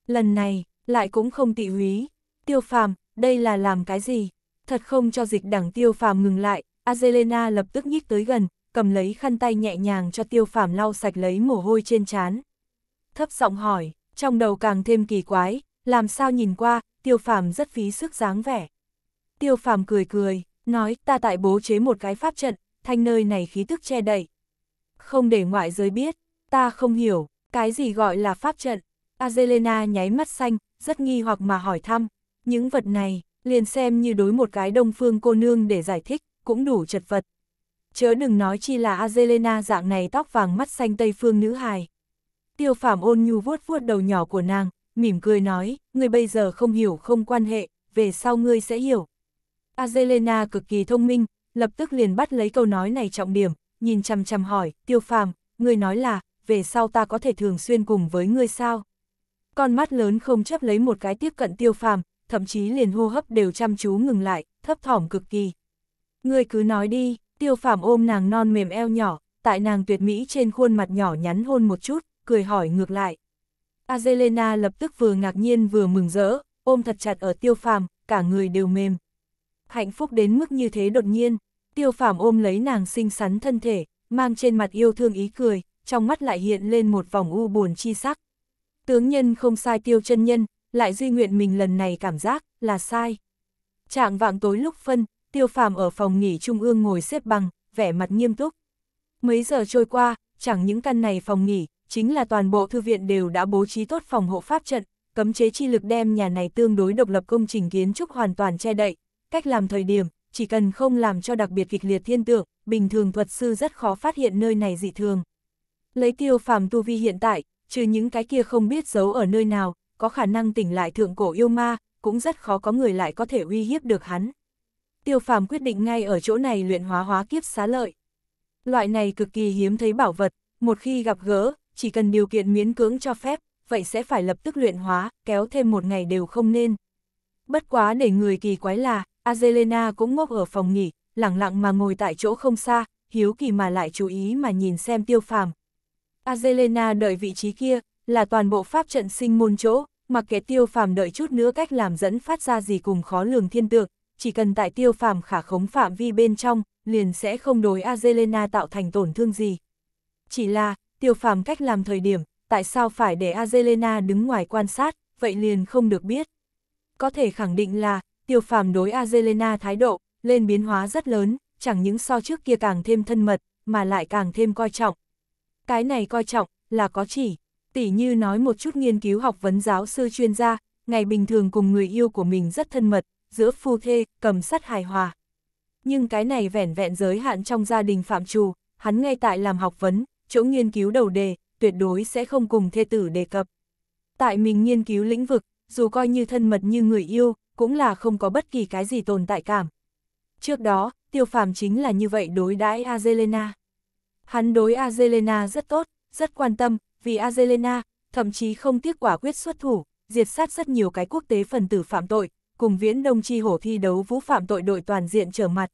Lần này, lại cũng không tị húy. Tiêu phàm, đây là làm cái gì? Thật không cho dịch đẳng tiêu phàm ngừng lại, Azelena lập tức nhích tới gần, cầm lấy khăn tay nhẹ nhàng cho tiêu phàm lau sạch lấy mồ hôi trên trán thấp giọng hỏi, trong đầu càng thêm kỳ quái, làm sao nhìn qua, tiêu phàm rất phí sức dáng vẻ. Tiêu phàm cười cười, nói ta tại bố chế một cái pháp trận, thanh nơi này khí tức che đậy. Không để ngoại giới biết, ta không hiểu, cái gì gọi là pháp trận. Azelena nháy mắt xanh, rất nghi hoặc mà hỏi thăm, những vật này, liền xem như đối một cái đông phương cô nương để giải thích, cũng đủ chật vật. Chớ đừng nói chi là Azelena dạng này tóc vàng mắt xanh tây phương nữ hài, Tiêu Phàm ôn nhu vuốt vuốt đầu nhỏ của nàng, mỉm cười nói, ngươi bây giờ không hiểu không quan hệ, về sau ngươi sẽ hiểu. Azelena cực kỳ thông minh, lập tức liền bắt lấy câu nói này trọng điểm, nhìn chằm chằm hỏi, Tiêu Phàm, ngươi nói là, về sau ta có thể thường xuyên cùng với ngươi sao? Con mắt lớn không chấp lấy một cái tiếp cận Tiêu Phàm, thậm chí liền hô hấp đều chăm chú ngừng lại, thấp thỏm cực kỳ. Ngươi cứ nói đi, Tiêu Phàm ôm nàng non mềm eo nhỏ, tại nàng tuyệt mỹ trên khuôn mặt nhỏ nhắn hôn một chút, cười hỏi ngược lại. Azelena lập tức vừa ngạc nhiên vừa mừng rỡ, ôm thật chặt ở tiêu phàm, cả người đều mềm. Hạnh phúc đến mức như thế đột nhiên, tiêu phàm ôm lấy nàng xinh xắn thân thể, mang trên mặt yêu thương ý cười, trong mắt lại hiện lên một vòng u buồn chi sắc. Tướng nhân không sai tiêu chân nhân, lại duy nguyện mình lần này cảm giác là sai. Trạng vạng tối lúc phân, tiêu phàm ở phòng nghỉ trung ương ngồi xếp bằng, vẻ mặt nghiêm túc. Mấy giờ trôi qua, chẳng những căn này phòng nghỉ, chính là toàn bộ thư viện đều đã bố trí tốt phòng hộ pháp trận, cấm chế chi lực đem nhà này tương đối độc lập công trình kiến trúc hoàn toàn che đậy, cách làm thời điểm, chỉ cần không làm cho đặc biệt kịch liệt thiên tượng, bình thường thuật sư rất khó phát hiện nơi này dị thường. Lấy tiêu phàm tu vi hiện tại, trừ những cái kia không biết giấu ở nơi nào, có khả năng tỉnh lại thượng cổ yêu ma, cũng rất khó có người lại có thể uy hiếp được hắn. Tiêu phàm quyết định ngay ở chỗ này luyện hóa hóa kiếp xá lợi. Loại này cực kỳ hiếm thấy bảo vật, một khi gặp gỡ, chỉ cần điều kiện miễn cưỡng cho phép, vậy sẽ phải lập tức luyện hóa, kéo thêm một ngày đều không nên. Bất quá để người kỳ quái là, Azelena cũng ngốc ở phòng nghỉ, lặng lặng mà ngồi tại chỗ không xa, hiếu kỳ mà lại chú ý mà nhìn xem tiêu phàm. Azelena đợi vị trí kia, là toàn bộ pháp trận sinh môn chỗ, mặc kệ tiêu phàm đợi chút nữa cách làm dẫn phát ra gì cùng khó lường thiên tượng, chỉ cần tại tiêu phàm khả khống phạm vi bên trong, liền sẽ không đối Azelena tạo thành tổn thương gì. Chỉ là, tiêu phàm cách làm thời điểm, tại sao phải để Azelena đứng ngoài quan sát, vậy liền không được biết. Có thể khẳng định là, tiêu phàm đối Azelena thái độ, lên biến hóa rất lớn, chẳng những so trước kia càng thêm thân mật, mà lại càng thêm coi trọng. Cái này coi trọng, là có chỉ, tỉ như nói một chút nghiên cứu học vấn giáo sư chuyên gia, ngày bình thường cùng người yêu của mình rất thân mật, giữa phu thê, cầm sắt hài hòa. Nhưng cái này vẻn vẹn giới hạn trong gia đình phạm trù, hắn ngay tại làm học vấn, chỗ nghiên cứu đầu đề, tuyệt đối sẽ không cùng thê tử đề cập. Tại mình nghiên cứu lĩnh vực, dù coi như thân mật như người yêu, cũng là không có bất kỳ cái gì tồn tại cảm. Trước đó, tiêu phàm chính là như vậy đối đãi Azelena. Hắn đối Azelena rất tốt, rất quan tâm, vì Azelena, thậm chí không tiếc quả quyết xuất thủ, diệt sát rất nhiều cái quốc tế phần tử phạm tội, cùng viễn đông chi hổ thi đấu vũ phạm tội đội toàn diện trở mặt.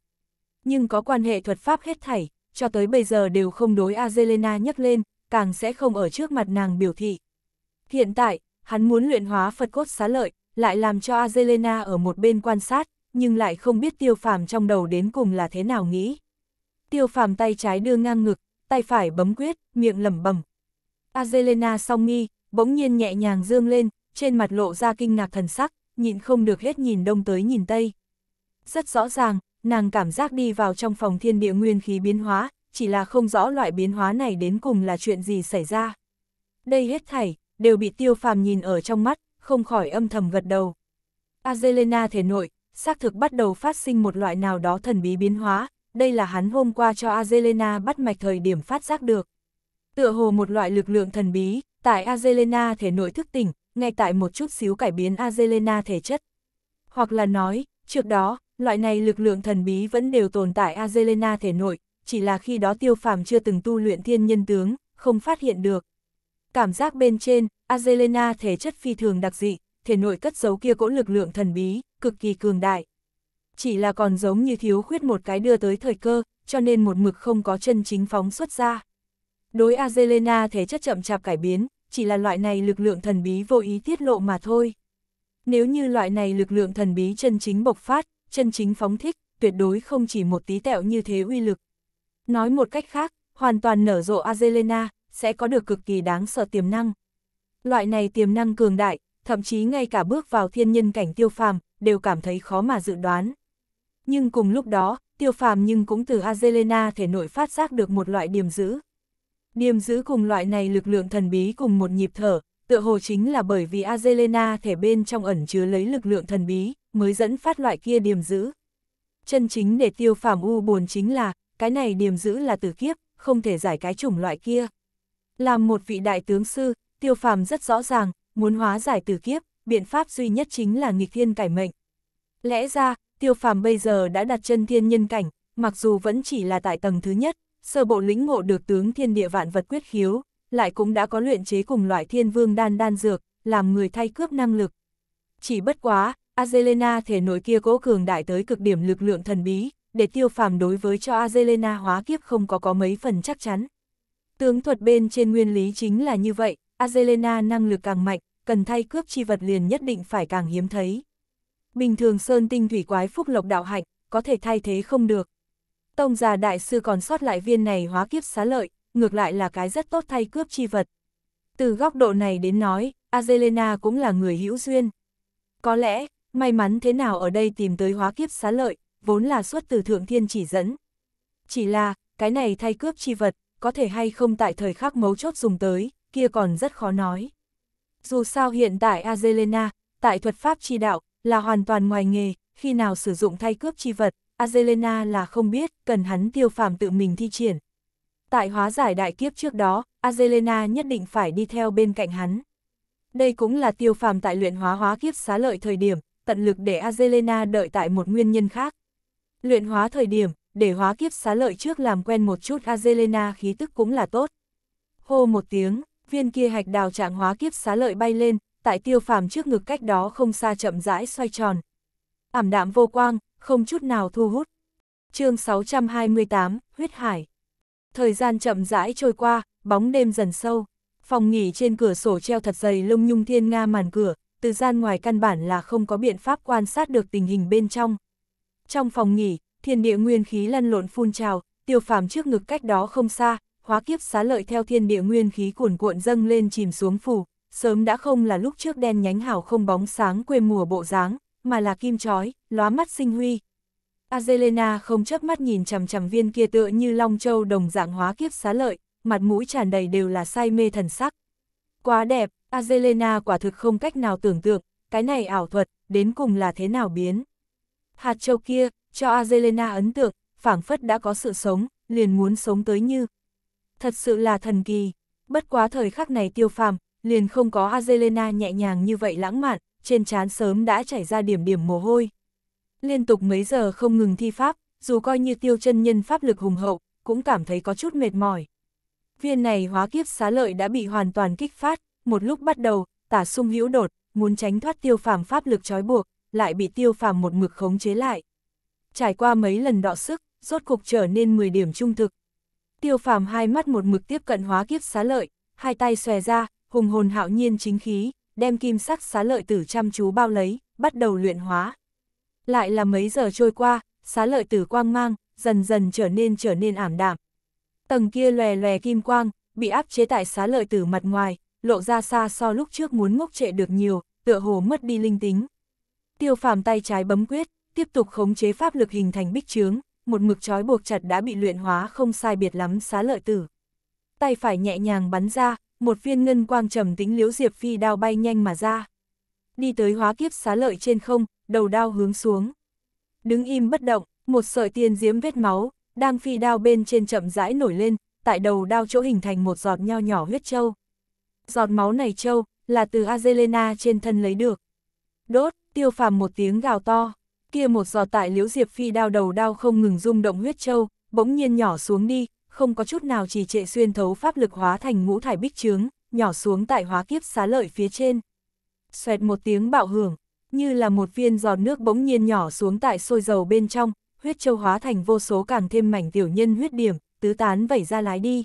Nhưng có quan hệ thuật pháp hết thảy, cho tới bây giờ đều không đối Azelena nhắc lên, càng sẽ không ở trước mặt nàng biểu thị. Hiện tại, hắn muốn luyện hóa Phật cốt xá lợi, lại làm cho Azelena ở một bên quan sát, nhưng lại không biết tiêu phàm trong đầu đến cùng là thế nào nghĩ. Tiêu phàm tay trái đưa ngang ngực, tay phải bấm quyết, miệng lẩm bẩm. Azelena song mi bỗng nhiên nhẹ nhàng dương lên, trên mặt lộ ra kinh ngạc thần sắc, nhịn không được hết nhìn đông tới nhìn tây. Rất rõ ràng, nàng cảm giác đi vào trong phòng thiên địa nguyên khí biến hóa, chỉ là không rõ loại biến hóa này đến cùng là chuyện gì xảy ra. Đây hết thảy, đều bị tiêu phàm nhìn ở trong mắt, không khỏi âm thầm gật đầu. Azelena thể nội, xác thực bắt đầu phát sinh một loại nào đó thần bí biến hóa, đây là hắn hôm qua cho Azelena bắt mạch thời điểm phát giác được. Tựa hồ một loại lực lượng thần bí, tại Azelena thể nội thức tỉnh, ngay tại một chút xíu cải biến Azelena thể chất. Hoặc là nói, trước đó, loại này lực lượng thần bí vẫn đều tồn tại Azelena thể nội, chỉ là khi đó tiêu phàm chưa từng tu luyện thiên nhân tướng, không phát hiện được. Cảm giác bên trên, Azelena thể chất phi thường đặc dị, thể nội cất giấu kia cỗ lực lượng thần bí, cực kỳ cường đại. Chỉ là còn giống như thiếu khuyết một cái đưa tới thời cơ, cho nên một mực không có chân chính phóng xuất ra. Đối Azelena thể chất chậm chạp cải biến, chỉ là loại này lực lượng thần bí vô ý tiết lộ mà thôi. Nếu như loại này lực lượng thần bí chân chính bộc phát, chân chính phóng thích, tuyệt đối không chỉ một tí tẹo như thế uy lực. Nói một cách khác, hoàn toàn nở rộ Azelena, sẽ có được cực kỳ đáng sợ tiềm năng. Loại này tiềm năng cường đại, thậm chí ngay cả bước vào thiên nhân cảnh tiêu phàm, đều cảm thấy khó mà dự đoán. Nhưng cùng lúc đó, tiêu phàm nhưng cũng từ Azelena thể nội phát giác được một loại điềm giữ. Điềm giữ cùng loại này lực lượng thần bí cùng một nhịp thở, tựa hồ chính là bởi vì Azelena thể bên trong ẩn chứa lấy lực lượng thần bí, mới dẫn phát loại kia điềm dữ. Chân chính để tiêu phàm u buồn chính là, cái này điềm dữ là tử kiếp, không thể giải cái chủng loại kia. Làm một vị đại tướng sư, tiêu phàm rất rõ ràng, muốn hóa giải tử kiếp, biện pháp duy nhất chính là nghịch thiên cải mệnh. Lẽ ra, tiêu phàm bây giờ đã đặt chân thiên nhân cảnh, mặc dù vẫn chỉ là tại tầng thứ nhất, sơ bộ lĩnh ngộ được tướng thiên địa vạn vật quyết khiếu, lại cũng đã có luyện chế cùng loại thiên vương đan đan dược, làm người thay cướp năng lực. Chỉ bất quá, Azelena thể nội kia cố cường đại tới cực điểm lực lượng thần bí, để tiêu phàm đối với cho Azelena hóa kiếp không có có mấy phần chắc chắn. Tướng thuật bên trên nguyên lý chính là như vậy, Azelena năng lực càng mạnh, cần thay cướp chi vật liền nhất định phải càng hiếm thấy. Bình thường sơn tinh thủy quái phúc lộc đạo hạnh, có thể thay thế không được. Tông già đại sư còn sót lại viên này hóa kiếp xá lợi, ngược lại là cái rất tốt thay cướp chi vật. Từ góc độ này đến nói, Azelena cũng là người hữu duyên. Có lẽ, may mắn thế nào ở đây tìm tới hóa kiếp xá lợi, vốn là xuất từ thượng thiên chỉ dẫn. Chỉ là, cái này thay cướp chi vật, có thể hay không tại thời khắc mấu chốt dùng tới, kia còn rất khó nói. Dù sao hiện tại Azelena, tại thuật pháp chi đạo, là hoàn toàn ngoài nghề, khi nào sử dụng thay cướp chi vật, Azelena là không biết, cần hắn tiêu phàm tự mình thi triển. Tại hóa giải đại kiếp trước đó, Azelena nhất định phải đi theo bên cạnh hắn. Đây cũng là tiêu phàm tại luyện hóa hóa kiếp xá lợi thời điểm, tận lực để Azelena đợi tại một nguyên nhân khác. Luyện hóa thời điểm, để hóa kiếp xá lợi trước làm quen một chút Azelena khí tức cũng là tốt. Hô một tiếng, viên kia hạch đào trạng hóa kiếp xá lợi bay lên, tại tiêu phàm trước ngực cách đó không xa chậm rãi xoay tròn. Ảm đạm vô quang, không chút nào thu hút. chương 628, Huyết Hải. Thời gian chậm rãi trôi qua, bóng đêm dần sâu. Phòng nghỉ trên cửa sổ treo thật dày lông nhung thiên nga màn cửa, từ gian ngoài căn bản là không có biện pháp quan sát được tình hình bên trong. Trong phòng nghỉ, thiên địa nguyên khí lăn lộn phun trào, tiêu phàm trước ngực cách đó không xa, hóa kiếp xá lợi theo thiên địa nguyên khí cuồn cuộn dâng lên chìm xuống phủ, sớm đã không là lúc trước đen nhánh hào không bóng sáng quê mùa bộ dáng, mà là kim chói, lóa mắt sinh huy. Azelena không chớp mắt nhìn chằm chằm viên kia tựa như long châu đồng dạng hóa kiếp xá lợi, mặt mũi tràn đầy đều là say mê thần sắc. Quá đẹp, Azelena quả thực không cách nào tưởng tượng, cái này ảo thuật, đến cùng là thế nào biến. Hạt châu kia, cho Azelena ấn tượng, phảng phất đã có sự sống, liền muốn sống tới như. Thật sự là thần kỳ, bất quá thời khắc này tiêu phàm, liền không có Azelena nhẹ nhàng như vậy lãng mạn, trên trán sớm đã chảy ra điểm điểm mồ hôi. Liên tục mấy giờ không ngừng thi pháp, dù coi như tiêu chân nhân pháp lực hùng hậu, cũng cảm thấy có chút mệt mỏi. Viên này hóa kiếp xá lợi đã bị hoàn toàn kích phát, một lúc bắt đầu, tả sung hữu đột, muốn tránh thoát tiêu phàm pháp lực trói buộc, lại bị tiêu phàm một mực khống chế lại. Trải qua mấy lần đọ sức, rốt cục trở nên 10 điểm trung thực. Tiêu phàm hai mắt một mực tiếp cận hóa kiếp xá lợi, hai tay xòe ra, hùng hồn hạo nhiên chính khí, đem kim sắc xá lợi tử chăm chú bao lấy, bắt đầu luyện hóa. Lại là mấy giờ trôi qua, xá lợi tử quang mang, dần dần trở nên trở nên ảm đạm. Tầng kia lòe lòe kim quang, bị áp chế tại xá lợi tử mặt ngoài, lộ ra xa so lúc trước muốn ngốc trệ được nhiều, tựa hồ mất đi linh tính. Tiêu phàm tay trái bấm quyết, tiếp tục khống chế pháp lực hình thành bích trướng, một mực trói buộc chặt đã bị luyện hóa không sai biệt lắm xá lợi tử. Tay phải nhẹ nhàng bắn ra, một viên ngân quang trầm tính liếu diệp phi đao bay nhanh mà ra. Đi tới hóa kiếp xá lợi trên không, đầu đao hướng xuống. Đứng im bất động, một sợi tiên diếm vết máu, đang phi đao bên trên chậm rãi nổi lên, tại đầu đao chỗ hình thành một giọt nho nhỏ huyết châu giọt máu này trâu, là từ Azelena trên thân lấy được. Đốt, tiêu phàm một tiếng gào to, kia một giọt tại liễu diệp phi đau đầu đau không ngừng rung động huyết trâu, bỗng nhiên nhỏ xuống đi, không có chút nào chỉ trệ xuyên thấu pháp lực hóa thành ngũ thải bích trướng, nhỏ xuống tại hóa kiếp xá lợi phía trên. Xoẹt một tiếng bạo hưởng, như là một viên giọt nước bỗng nhiên nhỏ xuống tại sôi dầu bên trong, huyết châu hóa thành vô số càng thêm mảnh tiểu nhân huyết điểm, tứ tán vẩy ra lái đi.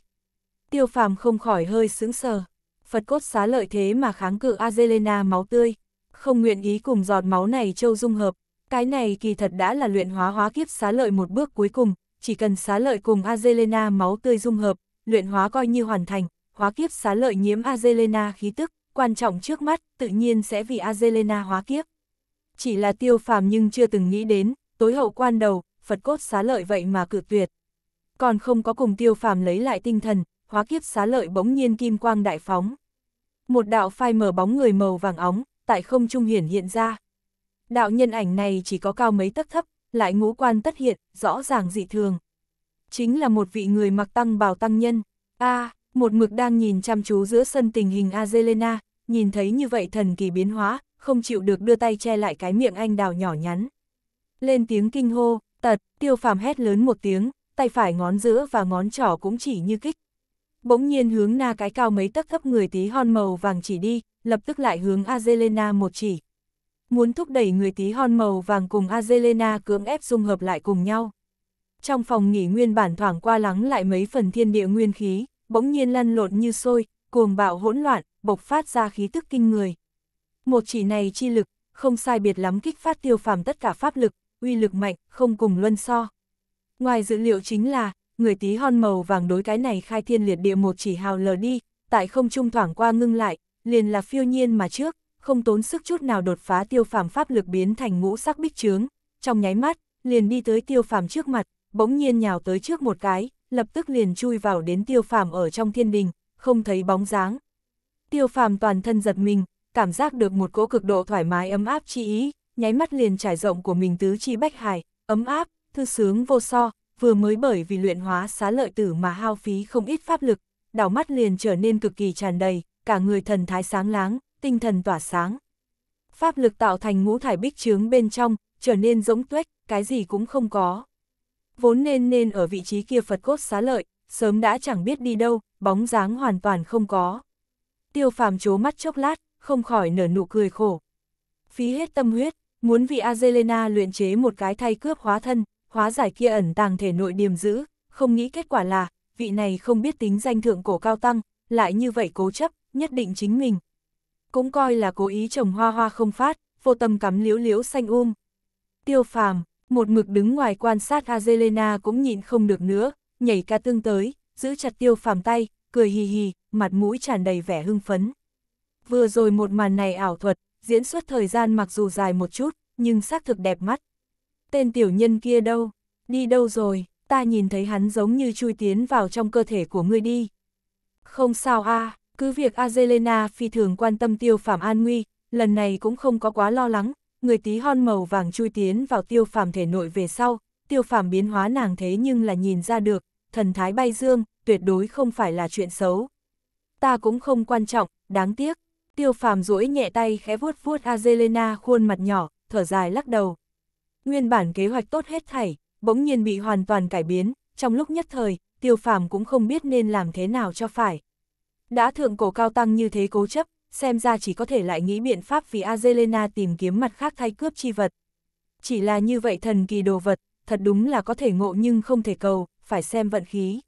Tiêu phàm không khỏi hơi sững sờ. Phật cốt xá lợi thế mà kháng cự Azelena máu tươi, không nguyện ý cùng giọt máu này châu dung hợp, cái này kỳ thật đã là luyện hóa hóa kiếp xá lợi một bước cuối cùng, chỉ cần xá lợi cùng Azelena máu tươi dung hợp, luyện hóa coi như hoàn thành, hóa kiếp xá lợi nhiễm Azelena khí tức, quan trọng trước mắt, tự nhiên sẽ vì Azelena hóa kiếp. Chỉ là tiêu phàm nhưng chưa từng nghĩ đến, tối hậu quan đầu, Phật cốt xá lợi vậy mà cự tuyệt. Còn không có cùng tiêu phàm lấy lại tinh thần, hóa kiếp xá lợi bỗng nhiên kim quang đại phóng một đạo phai mở bóng người màu vàng óng, tại không trung hiển hiện ra. Đạo nhân ảnh này chỉ có cao mấy tấc thấp, lại ngũ quan tất hiện, rõ ràng dị thường. Chính là một vị người mặc tăng bào tăng nhân. a một mực đang nhìn chăm chú giữa sân tình hình Azelena, nhìn thấy như vậy thần kỳ biến hóa, không chịu được đưa tay che lại cái miệng anh đào nhỏ nhắn. Lên tiếng kinh hô, tật, tiêu phàm hét lớn một tiếng, tay phải ngón giữa và ngón trỏ cũng chỉ như kích, bỗng nhiên hướng na cái cao mấy tấc thấp người tí hon màu vàng chỉ đi, lập tức lại hướng Azelena một chỉ. Muốn thúc đẩy người tí hon màu vàng cùng Azelena cưỡng ép dung hợp lại cùng nhau. Trong phòng nghỉ nguyên bản thoảng qua lắng lại mấy phần thiên địa nguyên khí, bỗng nhiên lăn lộn như sôi, cuồng bạo hỗn loạn, bộc phát ra khí tức kinh người. Một chỉ này chi lực, không sai biệt lắm kích phát tiêu phàm tất cả pháp lực, uy lực mạnh, không cùng luân so. Ngoài dữ liệu chính là, người tí hon màu vàng đối cái này khai thiên liệt địa một chỉ hào lờ đi, tại không trung thoảng qua ngưng lại, liền là phiêu nhiên mà trước, không tốn sức chút nào đột phá tiêu phàm pháp lực biến thành ngũ sắc bích trướng, trong nháy mắt, liền đi tới tiêu phàm trước mặt, bỗng nhiên nhào tới trước một cái, lập tức liền chui vào đến tiêu phàm ở trong thiên đình, không thấy bóng dáng. Tiêu phàm toàn thân giật mình, cảm giác được một cỗ cực độ thoải mái ấm áp chi ý, nháy mắt liền trải rộng của mình tứ chi bách hải, ấm áp, thư sướng vô so, vừa mới bởi vì luyện hóa xá lợi tử mà hao phí không ít pháp lực, đảo mắt liền trở nên cực kỳ tràn đầy, cả người thần thái sáng láng, tinh thần tỏa sáng. Pháp lực tạo thành ngũ thải bích trướng bên trong, trở nên rỗng tuếch, cái gì cũng không có. Vốn nên nên ở vị trí kia Phật cốt xá lợi, sớm đã chẳng biết đi đâu, bóng dáng hoàn toàn không có. Tiêu phàm chố mắt chốc lát, không khỏi nở nụ cười khổ. Phí hết tâm huyết, muốn vì Azelena luyện chế một cái thay cướp hóa thân, hóa giải kia ẩn tàng thể nội điềm giữ, không nghĩ kết quả là, vị này không biết tính danh thượng cổ cao tăng, lại như vậy cố chấp, nhất định chính mình. Cũng coi là cố ý trồng hoa hoa không phát, vô tâm cắm liễu liễu xanh um. Tiêu phàm, một mực đứng ngoài quan sát Azelena cũng nhịn không được nữa, nhảy ca tương tới, giữ chặt tiêu phàm tay, cười hì hì, mặt mũi tràn đầy vẻ hưng phấn. Vừa rồi một màn này ảo thuật, diễn xuất thời gian mặc dù dài một chút, nhưng xác thực đẹp mắt tên tiểu nhân kia đâu, đi đâu rồi, ta nhìn thấy hắn giống như chui tiến vào trong cơ thể của ngươi đi. Không sao a cứ việc Azelena phi thường quan tâm tiêu phàm an nguy, lần này cũng không có quá lo lắng, người tí hon màu vàng chui tiến vào tiêu phàm thể nội về sau, tiêu phàm biến hóa nàng thế nhưng là nhìn ra được, thần thái bay dương, tuyệt đối không phải là chuyện xấu. Ta cũng không quan trọng, đáng tiếc, tiêu phàm duỗi nhẹ tay khẽ vuốt vuốt Azelena khuôn mặt nhỏ, thở dài lắc đầu, Nguyên bản kế hoạch tốt hết thảy, bỗng nhiên bị hoàn toàn cải biến, trong lúc nhất thời, tiêu phàm cũng không biết nên làm thế nào cho phải. Đã thượng cổ cao tăng như thế cố chấp, xem ra chỉ có thể lại nghĩ biện pháp vì Azelena tìm kiếm mặt khác thay cướp chi vật. Chỉ là như vậy thần kỳ đồ vật, thật đúng là có thể ngộ nhưng không thể cầu, phải xem vận khí.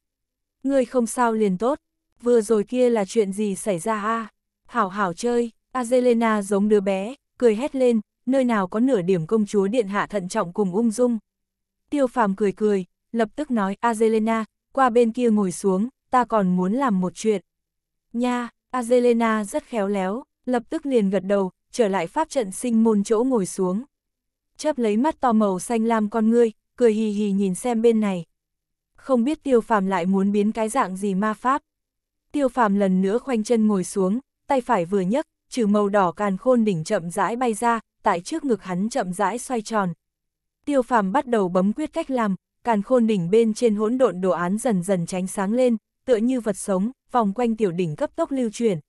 Ngươi không sao liền tốt, vừa rồi kia là chuyện gì xảy ra a Hảo hảo chơi, Azelena giống đứa bé, cười hét lên, nơi nào có nửa điểm công chúa điện hạ thận trọng cùng ung dung. Tiêu phàm cười cười, lập tức nói Azelena, qua bên kia ngồi xuống, ta còn muốn làm một chuyện. Nha, Azelena rất khéo léo, lập tức liền gật đầu, trở lại pháp trận sinh môn chỗ ngồi xuống. Chớp lấy mắt to màu xanh lam con ngươi, cười hì hì nhìn xem bên này. Không biết tiêu phàm lại muốn biến cái dạng gì ma pháp. Tiêu phàm lần nữa khoanh chân ngồi xuống, tay phải vừa nhấc, trừ màu đỏ càn khôn đỉnh chậm rãi bay ra, tại trước ngực hắn chậm rãi xoay tròn. Tiêu phàm bắt đầu bấm quyết cách làm, càn khôn đỉnh bên trên hỗn độn đồ án dần dần tránh sáng lên, tựa như vật sống, vòng quanh tiểu đỉnh cấp tốc lưu chuyển.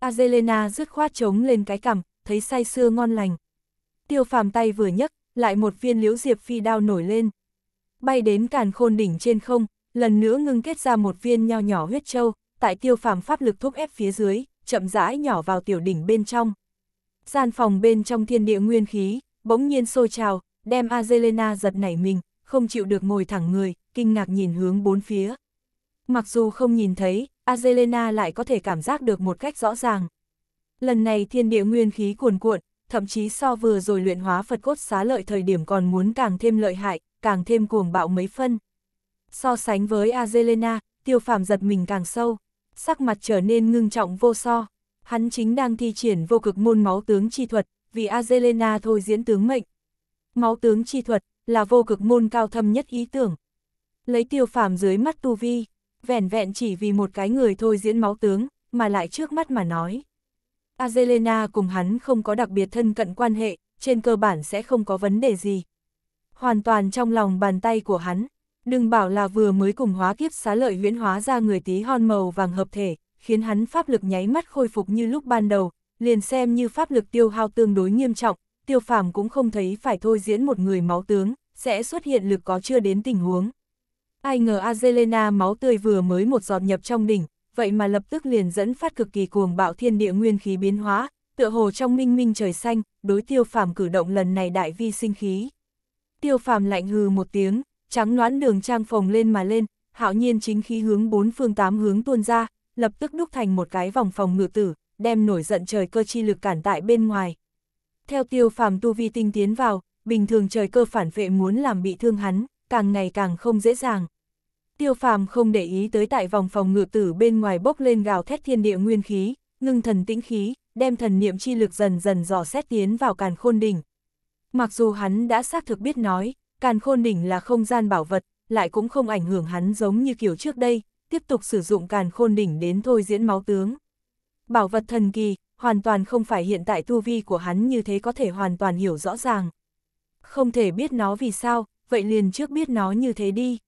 Azelena dứt khoát trống lên cái cằm, thấy say xưa ngon lành. Tiêu phàm tay vừa nhấc, lại một viên liễu diệp phi đao nổi lên. Bay đến càn khôn đỉnh trên không, lần nữa ngưng kết ra một viên nho nhỏ huyết châu, tại tiêu phàm pháp lực thúc ép phía dưới, chậm rãi nhỏ vào tiểu đỉnh bên trong gian phòng bên trong thiên địa nguyên khí, bỗng nhiên sôi trào, đem Azelena giật nảy mình, không chịu được ngồi thẳng người, kinh ngạc nhìn hướng bốn phía. Mặc dù không nhìn thấy, Azelena lại có thể cảm giác được một cách rõ ràng. Lần này thiên địa nguyên khí cuồn cuộn, thậm chí so vừa rồi luyện hóa Phật cốt xá lợi thời điểm còn muốn càng thêm lợi hại, càng thêm cuồng bạo mấy phân. So sánh với Azelena, tiêu phàm giật mình càng sâu, sắc mặt trở nên ngưng trọng vô so, Hắn chính đang thi triển vô cực môn máu tướng chi thuật, vì Azelena thôi diễn tướng mệnh. Máu tướng chi thuật là vô cực môn cao thâm nhất ý tưởng. Lấy tiêu phàm dưới mắt tu vi, vẻn vẹn chỉ vì một cái người thôi diễn máu tướng, mà lại trước mắt mà nói. Azelena cùng hắn không có đặc biệt thân cận quan hệ, trên cơ bản sẽ không có vấn đề gì. Hoàn toàn trong lòng bàn tay của hắn, đừng bảo là vừa mới cùng hóa kiếp xá lợi huyễn hóa ra người tí hon màu vàng hợp thể, khiến hắn pháp lực nháy mắt khôi phục như lúc ban đầu, liền xem như pháp lực tiêu hao tương đối nghiêm trọng, tiêu phàm cũng không thấy phải thôi diễn một người máu tướng, sẽ xuất hiện lực có chưa đến tình huống. Ai ngờ Azelena máu tươi vừa mới một giọt nhập trong đỉnh, vậy mà lập tức liền dẫn phát cực kỳ cuồng bạo thiên địa nguyên khí biến hóa, tựa hồ trong minh minh trời xanh, đối tiêu phàm cử động lần này đại vi sinh khí. Tiêu phàm lạnh hừ một tiếng, trắng noãn đường trang phồng lên mà lên, hạo nhiên chính khí hướng bốn phương tám hướng tuôn ra, lập tức đúc thành một cái vòng phòng ngự tử, đem nổi giận trời cơ chi lực cản tại bên ngoài. Theo tiêu phàm tu vi tinh tiến vào, bình thường trời cơ phản vệ muốn làm bị thương hắn, càng ngày càng không dễ dàng. Tiêu phàm không để ý tới tại vòng phòng ngự tử bên ngoài bốc lên gào thét thiên địa nguyên khí, ngưng thần tĩnh khí, đem thần niệm chi lực dần dần dò xét tiến vào càn khôn đỉnh. Mặc dù hắn đã xác thực biết nói, càn khôn đỉnh là không gian bảo vật, lại cũng không ảnh hưởng hắn giống như kiểu trước đây, tiếp tục sử dụng càn khôn đỉnh đến thôi diễn máu tướng. Bảo vật thần kỳ, hoàn toàn không phải hiện tại tu vi của hắn như thế có thể hoàn toàn hiểu rõ ràng. Không thể biết nó vì sao, vậy liền trước biết nó như thế đi.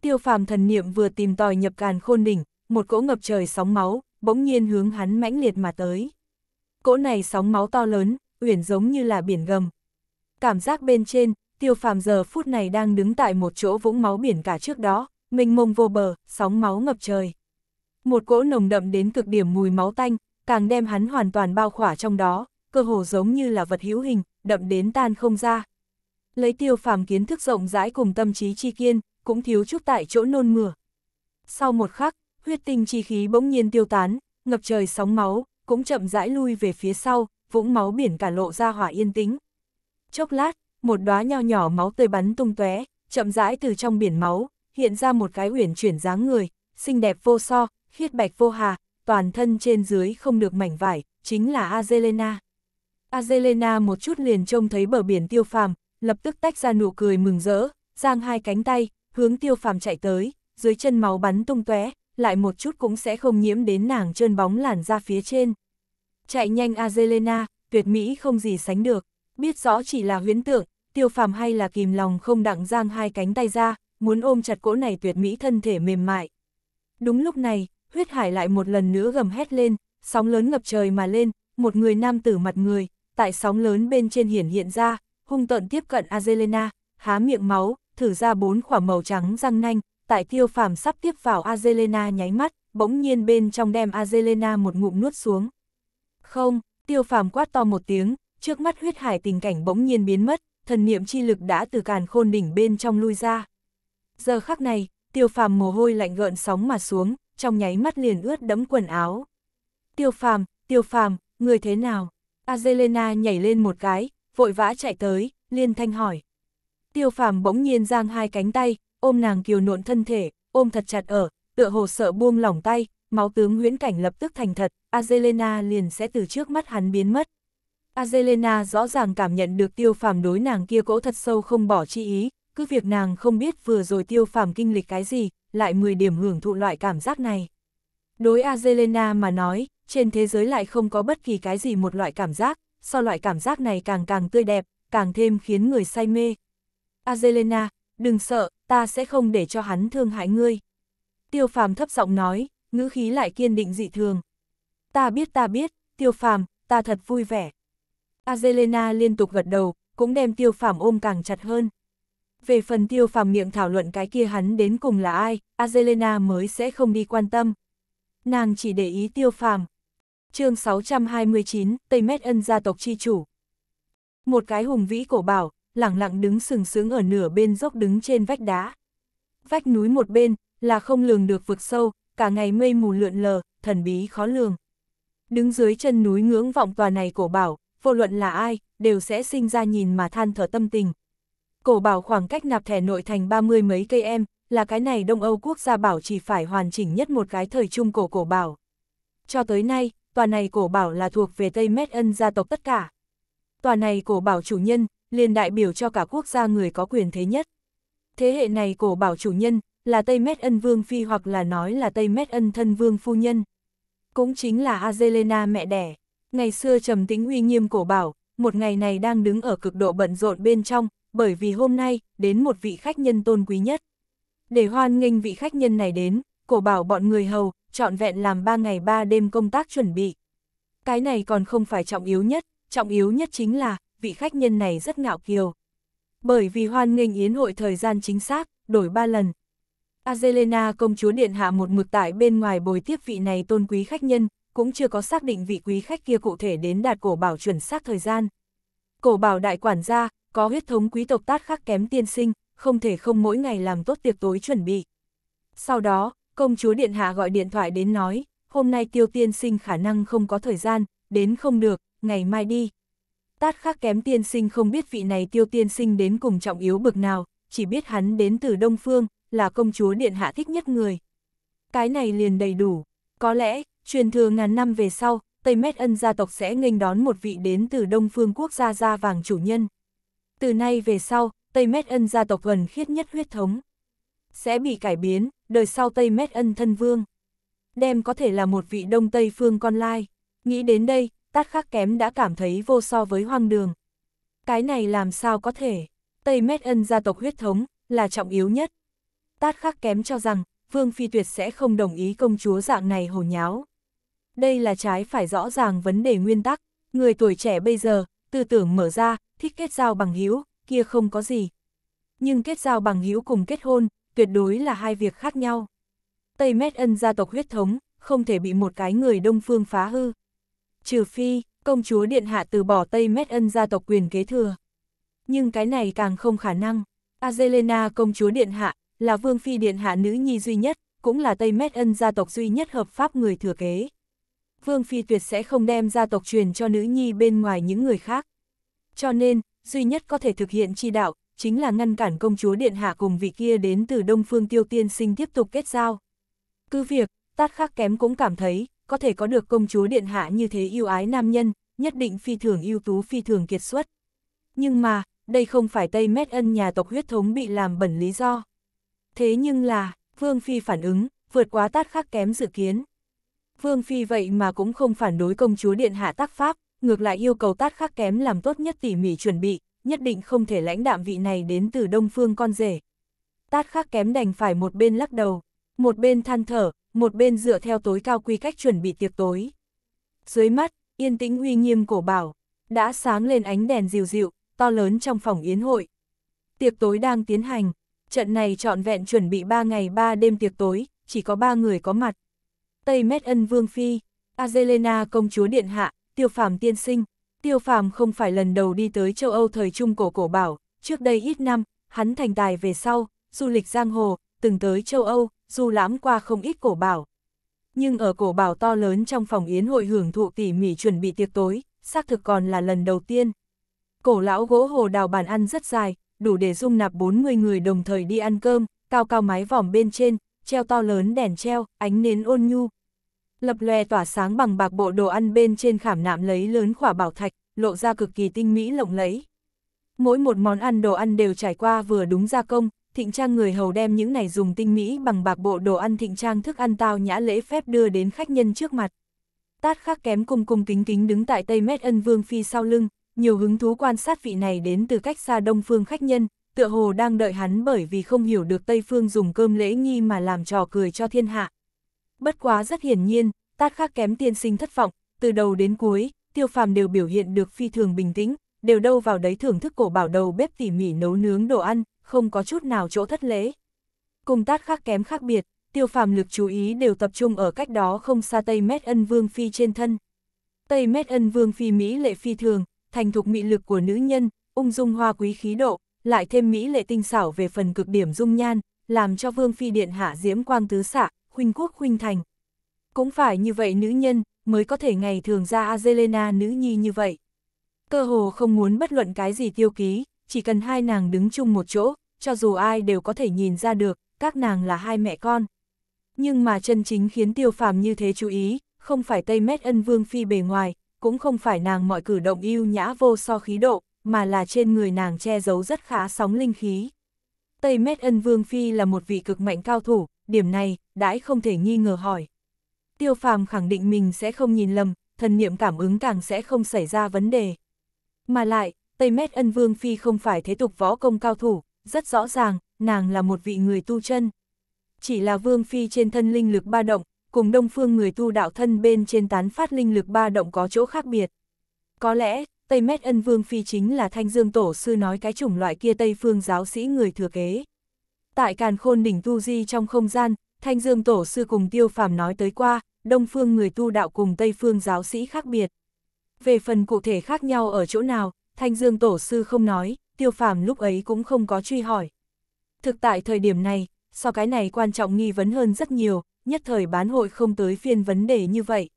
Tiêu phàm thần niệm vừa tìm tòi nhập càn khôn đỉnh, một cỗ ngập trời sóng máu, bỗng nhiên hướng hắn mãnh liệt mà tới. Cỗ này sóng máu to lớn, uyển giống như là biển gầm. Cảm giác bên trên, tiêu phàm giờ phút này đang đứng tại một chỗ vũng máu biển cả trước đó, mênh mông vô bờ, sóng máu ngập trời. Một cỗ nồng đậm đến cực điểm mùi máu tanh, càng đem hắn hoàn toàn bao khỏa trong đó, cơ hồ giống như là vật hữu hình, đậm đến tan không ra. Lấy tiêu phàm kiến thức rộng rãi cùng tâm trí chi kiên, cũng thiếu chút tại chỗ nôn mửa. Sau một khắc, huyết tinh chi khí bỗng nhiên tiêu tán, ngập trời sóng máu, cũng chậm rãi lui về phía sau, vũng máu biển cả lộ ra hỏa yên tĩnh. Chốc lát, một đóa nho nhỏ máu tươi bắn tung tóe, chậm rãi từ trong biển máu, hiện ra một cái uyển chuyển dáng người, xinh đẹp vô so, khiết bạch vô hà, toàn thân trên dưới không được mảnh vải, chính là Azelena. Azelena một chút liền trông thấy bờ biển tiêu phàm, lập tức tách ra nụ cười mừng rỡ, giang hai cánh tay, hướng tiêu phàm chạy tới, dưới chân máu bắn tung tóe, lại một chút cũng sẽ không nhiễm đến nàng trơn bóng làn ra phía trên. Chạy nhanh Azelena, tuyệt mỹ không gì sánh được, biết rõ chỉ là huyễn tượng, tiêu phàm hay là kìm lòng không đặng giang hai cánh tay ra, muốn ôm chặt cỗ này tuyệt mỹ thân thể mềm mại. Đúng lúc này, huyết hải lại một lần nữa gầm hét lên, sóng lớn ngập trời mà lên, một người nam tử mặt người, tại sóng lớn bên trên hiển hiện ra, hung tận tiếp cận Azelena, há miệng máu, thử ra bốn quả màu trắng răng nanh, tại tiêu phàm sắp tiếp vào Azelena nháy mắt, bỗng nhiên bên trong đem Azelena một ngụm nuốt xuống. Không, tiêu phàm quát to một tiếng, trước mắt huyết hải tình cảnh bỗng nhiên biến mất, thần niệm chi lực đã từ càn khôn đỉnh bên trong lui ra. Giờ khắc này, tiêu phàm mồ hôi lạnh gợn sóng mà xuống, trong nháy mắt liền ướt đẫm quần áo. Tiêu phàm, tiêu phàm, người thế nào? Azelena nhảy lên một cái, vội vã chạy tới, liên thanh hỏi. Tiêu phàm bỗng nhiên giang hai cánh tay, ôm nàng kiều nộn thân thể, ôm thật chặt ở, tựa hồ sợ buông lỏng tay, máu tướng huyễn cảnh lập tức thành thật, Azelena liền sẽ từ trước mắt hắn biến mất. Azelena rõ ràng cảm nhận được tiêu phàm đối nàng kia cỗ thật sâu không bỏ chi ý, cứ việc nàng không biết vừa rồi tiêu phàm kinh lịch cái gì, lại 10 điểm hưởng thụ loại cảm giác này. Đối Azelena mà nói, trên thế giới lại không có bất kỳ cái gì một loại cảm giác, so loại cảm giác này càng càng tươi đẹp, càng thêm khiến người say mê. Azelena, đừng sợ, ta sẽ không để cho hắn thương hại ngươi. Tiêu phàm thấp giọng nói, ngữ khí lại kiên định dị thường. Ta biết ta biết, tiêu phàm, ta thật vui vẻ. Azelena liên tục gật đầu, cũng đem tiêu phàm ôm càng chặt hơn về phần tiêu phàm miệng thảo luận cái kia hắn đến cùng là ai, Azelena mới sẽ không đi quan tâm. Nàng chỉ để ý tiêu phàm. chương 629, Tây Mét Ân gia tộc chi chủ. Một cái hùng vĩ cổ bảo, lẳng lặng đứng sừng sướng ở nửa bên dốc đứng trên vách đá. Vách núi một bên, là không lường được vực sâu, cả ngày mây mù lượn lờ, thần bí khó lường. Đứng dưới chân núi ngưỡng vọng tòa này cổ bảo, vô luận là ai, đều sẽ sinh ra nhìn mà than thở tâm tình, cổ bảo khoảng cách nạp thẻ nội thành ba mươi mấy cây em, là cái này Đông Âu quốc gia bảo chỉ phải hoàn chỉnh nhất một cái thời trung cổ cổ bảo. Cho tới nay, tòa này cổ bảo là thuộc về Tây Mét Ân gia tộc tất cả. Tòa này cổ bảo chủ nhân, liền đại biểu cho cả quốc gia người có quyền thế nhất. Thế hệ này cổ bảo chủ nhân, là Tây Mét Ân Vương Phi hoặc là nói là Tây Mét Ân thân Vương Phu Nhân. Cũng chính là Azelena mẹ đẻ. Ngày xưa trầm tĩnh uy nghiêm cổ bảo, một ngày này đang đứng ở cực độ bận rộn bên trong, bởi vì hôm nay, đến một vị khách nhân tôn quý nhất. Để hoan nghênh vị khách nhân này đến, cổ bảo bọn người hầu, trọn vẹn làm 3 ngày 3 đêm công tác chuẩn bị. Cái này còn không phải trọng yếu nhất, trọng yếu nhất chính là, vị khách nhân này rất ngạo kiều. Bởi vì hoan nghênh yến hội thời gian chính xác, đổi 3 lần. Azelena công chúa điện hạ một mực tại bên ngoài bồi tiếp vị này tôn quý khách nhân, cũng chưa có xác định vị quý khách kia cụ thể đến đạt cổ bảo chuẩn xác thời gian. Cổ bảo đại quản gia, có huyết thống quý tộc tát khắc kém tiên sinh, không thể không mỗi ngày làm tốt tiệc tối chuẩn bị. Sau đó, công chúa Điện Hạ gọi điện thoại đến nói, hôm nay tiêu tiên sinh khả năng không có thời gian, đến không được, ngày mai đi. Tát khắc kém tiên sinh không biết vị này tiêu tiên sinh đến cùng trọng yếu bực nào, chỉ biết hắn đến từ Đông Phương, là công chúa Điện Hạ thích nhất người. Cái này liền đầy đủ, có lẽ, truyền thừa ngàn năm về sau, Tây Mét Ân gia tộc sẽ nghênh đón một vị đến từ Đông Phương quốc gia gia vàng chủ nhân từ nay về sau, Tây Mét Ân gia tộc gần khiết nhất huyết thống. Sẽ bị cải biến, đời sau Tây Mét Ân thân vương. Đem có thể là một vị đông Tây phương con lai. Nghĩ đến đây, tát khắc kém đã cảm thấy vô so với hoang đường. Cái này làm sao có thể? Tây Mét Ân gia tộc huyết thống là trọng yếu nhất. Tát khắc kém cho rằng, Vương Phi Tuyệt sẽ không đồng ý công chúa dạng này hồ nháo. Đây là trái phải rõ ràng vấn đề nguyên tắc. Người tuổi trẻ bây giờ, tư tưởng mở ra, thích kết giao bằng hữu kia không có gì. Nhưng kết giao bằng hữu cùng kết hôn, tuyệt đối là hai việc khác nhau. Tây Mét Ân gia tộc huyết thống, không thể bị một cái người đông phương phá hư. Trừ phi, công chúa Điện Hạ từ bỏ Tây Mét Ân gia tộc quyền kế thừa. Nhưng cái này càng không khả năng. Azelena công chúa Điện Hạ, là vương phi Điện Hạ nữ nhi duy nhất, cũng là Tây Mét Ân gia tộc duy nhất hợp pháp người thừa kế. Vương phi tuyệt sẽ không đem gia tộc truyền cho nữ nhi bên ngoài những người khác. Cho nên, duy nhất có thể thực hiện chi đạo, chính là ngăn cản công chúa Điện Hạ cùng vị kia đến từ Đông Phương Tiêu Tiên Sinh tiếp tục kết giao. Cứ việc, tát khắc kém cũng cảm thấy, có thể có được công chúa Điện Hạ như thế yêu ái nam nhân, nhất định phi thường ưu tú phi thường kiệt xuất. Nhưng mà, đây không phải Tây Mét Ân nhà tộc huyết thống bị làm bẩn lý do. Thế nhưng là, Vương Phi phản ứng, vượt quá tát khắc kém dự kiến. Vương Phi vậy mà cũng không phản đối công chúa Điện Hạ tác pháp, ngược lại yêu cầu tát khắc kém làm tốt nhất tỉ mỉ chuẩn bị, nhất định không thể lãnh đạm vị này đến từ đông phương con rể. Tát khắc kém đành phải một bên lắc đầu, một bên than thở, một bên dựa theo tối cao quy cách chuẩn bị tiệc tối. Dưới mắt, yên tĩnh uy nghiêm cổ bảo, đã sáng lên ánh đèn dịu dịu, to lớn trong phòng yến hội. Tiệc tối đang tiến hành, trận này trọn vẹn chuẩn bị 3 ngày 3 đêm tiệc tối, chỉ có 3 người có mặt. Tây Mét Ân Vương Phi, Azelena công chúa Điện Hạ, tiêu phàm tiên sinh, tiêu phàm không phải lần đầu đi tới châu Âu thời Trung Cổ Cổ Bảo, trước đây ít năm, hắn thành tài về sau, du lịch giang hồ, từng tới châu Âu, du lãm qua không ít cổ bảo. Nhưng ở cổ bảo to lớn trong phòng yến hội hưởng thụ tỉ mỉ chuẩn bị tiệc tối, xác thực còn là lần đầu tiên. Cổ lão gỗ hồ đào bàn ăn rất dài, đủ để dung nạp 40 người đồng thời đi ăn cơm, cao cao mái vòm bên trên, treo to lớn đèn treo, ánh nến ôn nhu, lập lòe tỏa sáng bằng bạc bộ đồ ăn bên trên khảm nạm lấy lớn khỏa bảo thạch, lộ ra cực kỳ tinh mỹ lộng lẫy. Mỗi một món ăn đồ ăn đều trải qua vừa đúng gia công, thịnh trang người hầu đem những này dùng tinh mỹ bằng bạc bộ đồ ăn thịnh trang thức ăn tao nhã lễ phép đưa đến khách nhân trước mặt. Tát khắc kém cung cung kính kính đứng tại Tây Mét Ân Vương Phi sau lưng, nhiều hứng thú quan sát vị này đến từ cách xa đông phương khách nhân, tựa hồ đang đợi hắn bởi vì không hiểu được Tây Phương dùng cơm lễ nghi mà làm trò cười cho thiên hạ. Bất quá rất hiển nhiên, tát khác kém tiên sinh thất vọng, từ đầu đến cuối, tiêu phàm đều biểu hiện được phi thường bình tĩnh, đều đâu vào đấy thưởng thức cổ bảo đầu bếp tỉ mỉ nấu nướng đồ ăn, không có chút nào chỗ thất lễ. Cùng tát khác kém khác biệt, tiêu phàm lực chú ý đều tập trung ở cách đó không xa Tây Mét Ân Vương Phi trên thân. Tây Mét Ân Vương Phi Mỹ lệ phi thường, thành thục mị lực của nữ nhân, ung dung hoa quý khí độ, lại thêm Mỹ lệ tinh xảo về phần cực điểm dung nhan, làm cho Vương Phi Điện Hạ diễm quang tứ xạ, khuynh quốc khuynh thành. Cũng phải như vậy nữ nhân, mới có thể ngày thường ra Azelena nữ nhi như vậy. Cơ hồ không muốn bất luận cái gì tiêu ký, chỉ cần hai nàng đứng chung một chỗ, cho dù ai đều có thể nhìn ra được, các nàng là hai mẹ con. Nhưng mà chân chính khiến tiêu phàm như thế chú ý, không phải Tây Mét Ân Vương Phi bề ngoài, cũng không phải nàng mọi cử động yêu nhã vô so khí độ, mà là trên người nàng che giấu rất khá sóng linh khí. Tây Mét Ân Vương Phi là một vị cực mạnh cao thủ, điểm này, đãi không thể nghi ngờ hỏi. Tiêu phàm khẳng định mình sẽ không nhìn lầm, thần niệm cảm ứng càng sẽ không xảy ra vấn đề. Mà lại, Tây Mét Ân Vương Phi không phải thế tục võ công cao thủ, rất rõ ràng, nàng là một vị người tu chân. Chỉ là Vương Phi trên thân linh lực ba động, cùng đông phương người tu đạo thân bên trên tán phát linh lực ba động có chỗ khác biệt. Có lẽ, Tây Mét Ân Vương Phi chính là Thanh Dương Tổ Sư nói cái chủng loại kia Tây Phương giáo sĩ người thừa kế tại càn khôn đỉnh tu di trong không gian, Thanh Dương Tổ sư cùng Tiêu Phàm nói tới qua, Đông phương người tu đạo cùng Tây phương giáo sĩ khác biệt. Về phần cụ thể khác nhau ở chỗ nào, Thanh Dương Tổ sư không nói, Tiêu Phàm lúc ấy cũng không có truy hỏi. Thực tại thời điểm này, so cái này quan trọng nghi vấn hơn rất nhiều, nhất thời bán hội không tới phiên vấn đề như vậy.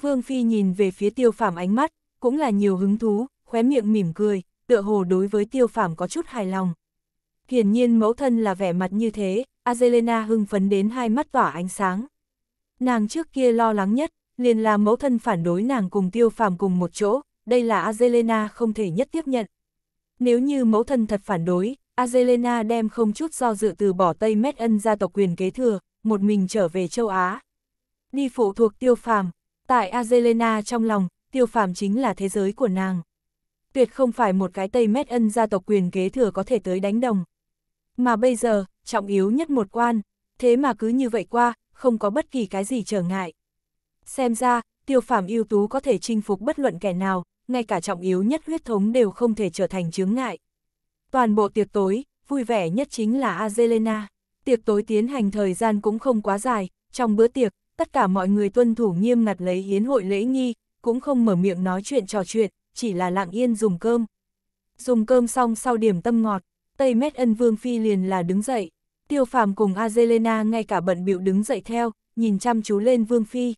Vương Phi nhìn về phía Tiêu Phàm ánh mắt, cũng là nhiều hứng thú, khóe miệng mỉm cười, tựa hồ đối với Tiêu Phàm có chút hài lòng. Hiển nhiên mẫu thân là vẻ mặt như thế, Azelena hưng phấn đến hai mắt tỏa ánh sáng. Nàng trước kia lo lắng nhất, liền là mẫu thân phản đối nàng cùng tiêu phàm cùng một chỗ, đây là Azelena không thể nhất tiếp nhận. Nếu như mẫu thân thật phản đối, Azelena đem không chút do dự từ bỏ Tây Mét Ân gia tộc quyền kế thừa, một mình trở về châu Á. Đi phụ thuộc tiêu phàm, tại Azelena trong lòng, tiêu phàm chính là thế giới của nàng. Tuyệt không phải một cái Tây Mét Ân gia tộc quyền kế thừa có thể tới đánh đồng. Mà bây giờ, trọng yếu nhất một quan, thế mà cứ như vậy qua, không có bất kỳ cái gì trở ngại. Xem ra, tiêu phàm ưu tú có thể chinh phục bất luận kẻ nào, ngay cả trọng yếu nhất huyết thống đều không thể trở thành chướng ngại. Toàn bộ tiệc tối, vui vẻ nhất chính là Azelena. Tiệc tối tiến hành thời gian cũng không quá dài, trong bữa tiệc, tất cả mọi người tuân thủ nghiêm ngặt lấy hiến hội lễ nghi, cũng không mở miệng nói chuyện trò chuyện, chỉ là lặng yên dùng cơm. Dùng cơm xong sau điểm tâm ngọt, Tây Mét Ân Vương Phi liền là đứng dậy. Tiêu phàm cùng Azelena ngay cả bận bịu đứng dậy theo, nhìn chăm chú lên Vương Phi.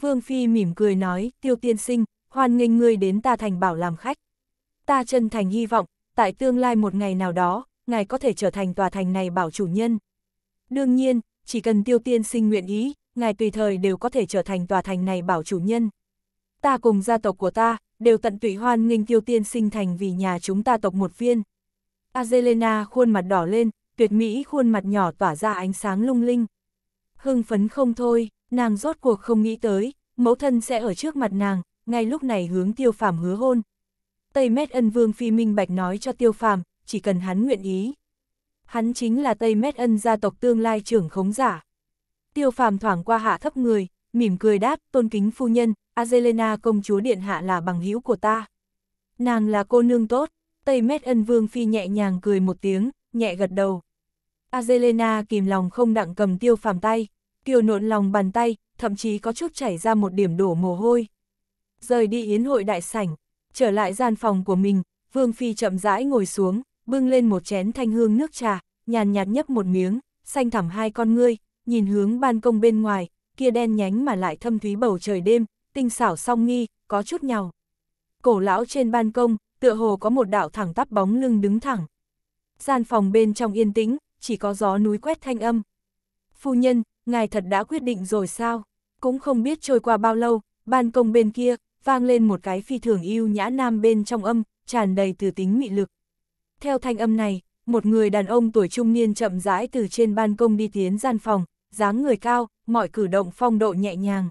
Vương Phi mỉm cười nói, tiêu tiên sinh, hoan nghênh ngươi đến ta thành bảo làm khách. Ta chân thành hy vọng, tại tương lai một ngày nào đó, ngài có thể trở thành tòa thành này bảo chủ nhân. Đương nhiên, chỉ cần tiêu tiên sinh nguyện ý, ngài tùy thời đều có thể trở thành tòa thành này bảo chủ nhân. Ta cùng gia tộc của ta, đều tận tụy hoan nghênh tiêu tiên sinh thành vì nhà chúng ta tộc một viên. Azelena khuôn mặt đỏ lên, tuyệt mỹ khuôn mặt nhỏ tỏa ra ánh sáng lung linh. Hưng phấn không thôi, nàng rốt cuộc không nghĩ tới, mẫu thân sẽ ở trước mặt nàng, ngay lúc này hướng tiêu phàm hứa hôn. Tây Mét Ân Vương Phi Minh Bạch nói cho tiêu phàm, chỉ cần hắn nguyện ý. Hắn chính là Tây Mét Ân gia tộc tương lai trưởng khống giả. Tiêu phàm thoảng qua hạ thấp người, mỉm cười đáp, tôn kính phu nhân, Azelena công chúa điện hạ là bằng hữu của ta. Nàng là cô nương tốt, Tây Mét Ân Vương Phi nhẹ nhàng cười một tiếng, nhẹ gật đầu. Azelena kìm lòng không đặng cầm tiêu phàm tay, kiều nộn lòng bàn tay, thậm chí có chút chảy ra một điểm đổ mồ hôi. Rời đi yến hội đại sảnh, trở lại gian phòng của mình, Vương Phi chậm rãi ngồi xuống, bưng lên một chén thanh hương nước trà, nhàn nhạt nhấp một miếng, xanh thẳm hai con ngươi, nhìn hướng ban công bên ngoài, kia đen nhánh mà lại thâm thúy bầu trời đêm, tinh xảo song nghi, có chút nhào. Cổ lão trên ban công, tựa hồ có một đạo thẳng tắp bóng lưng đứng thẳng. Gian phòng bên trong yên tĩnh, chỉ có gió núi quét thanh âm. Phu nhân, ngài thật đã quyết định rồi sao? Cũng không biết trôi qua bao lâu, ban công bên kia, vang lên một cái phi thường yêu nhã nam bên trong âm, tràn đầy từ tính mị lực. Theo thanh âm này, một người đàn ông tuổi trung niên chậm rãi từ trên ban công đi tiến gian phòng, dáng người cao, mọi cử động phong độ nhẹ nhàng.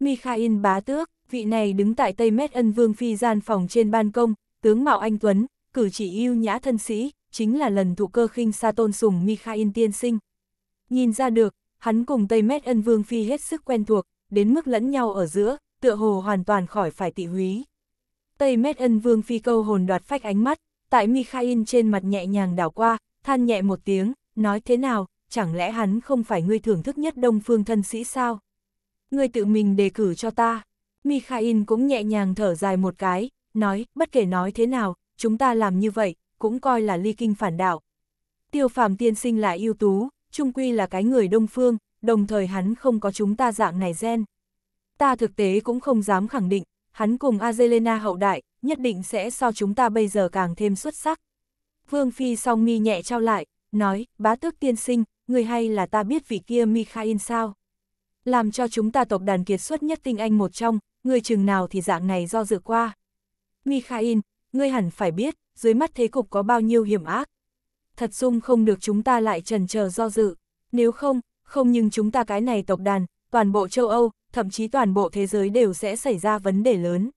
Mikhail bá tước, vị này đứng tại Tây Mét Ân Vương Phi gian phòng trên ban công, tướng mạo anh Tuấn, cử chỉ yêu nhã thân sĩ, chính là lần thụ cơ khinh sa tôn sùng Mikhail tiên sinh. Nhìn ra được, hắn cùng Tây Mét ân vương phi hết sức quen thuộc, đến mức lẫn nhau ở giữa, tựa hồ hoàn toàn khỏi phải tị húy. Tây Mét ân vương phi câu hồn đoạt phách ánh mắt, tại Mikhail trên mặt nhẹ nhàng đảo qua, than nhẹ một tiếng, nói thế nào, chẳng lẽ hắn không phải người thưởng thức nhất đông phương thân sĩ sao? Người tự mình đề cử cho ta. Mikhail cũng nhẹ nhàng thở dài một cái, nói, bất kể nói thế nào, chúng ta làm như vậy, cũng coi là ly kinh phản đạo. Tiêu phàm tiên sinh là ưu tú, trung quy là cái người đông phương, đồng thời hắn không có chúng ta dạng này gen. Ta thực tế cũng không dám khẳng định, hắn cùng Azelena hậu đại, nhất định sẽ so chúng ta bây giờ càng thêm xuất sắc. Vương Phi song mi nhẹ trao lại, nói, bá tước tiên sinh, người hay là ta biết vị kia Mikhail sao? Làm cho chúng ta tộc đàn kiệt xuất nhất tinh anh một trong, người chừng nào thì dạng này do dự qua. Mikhail, ngươi hẳn phải biết, dưới mắt thế cục có bao nhiêu hiểm ác. Thật sung không được chúng ta lại trần chờ do dự, nếu không, không nhưng chúng ta cái này tộc đàn, toàn bộ châu Âu, thậm chí toàn bộ thế giới đều sẽ xảy ra vấn đề lớn.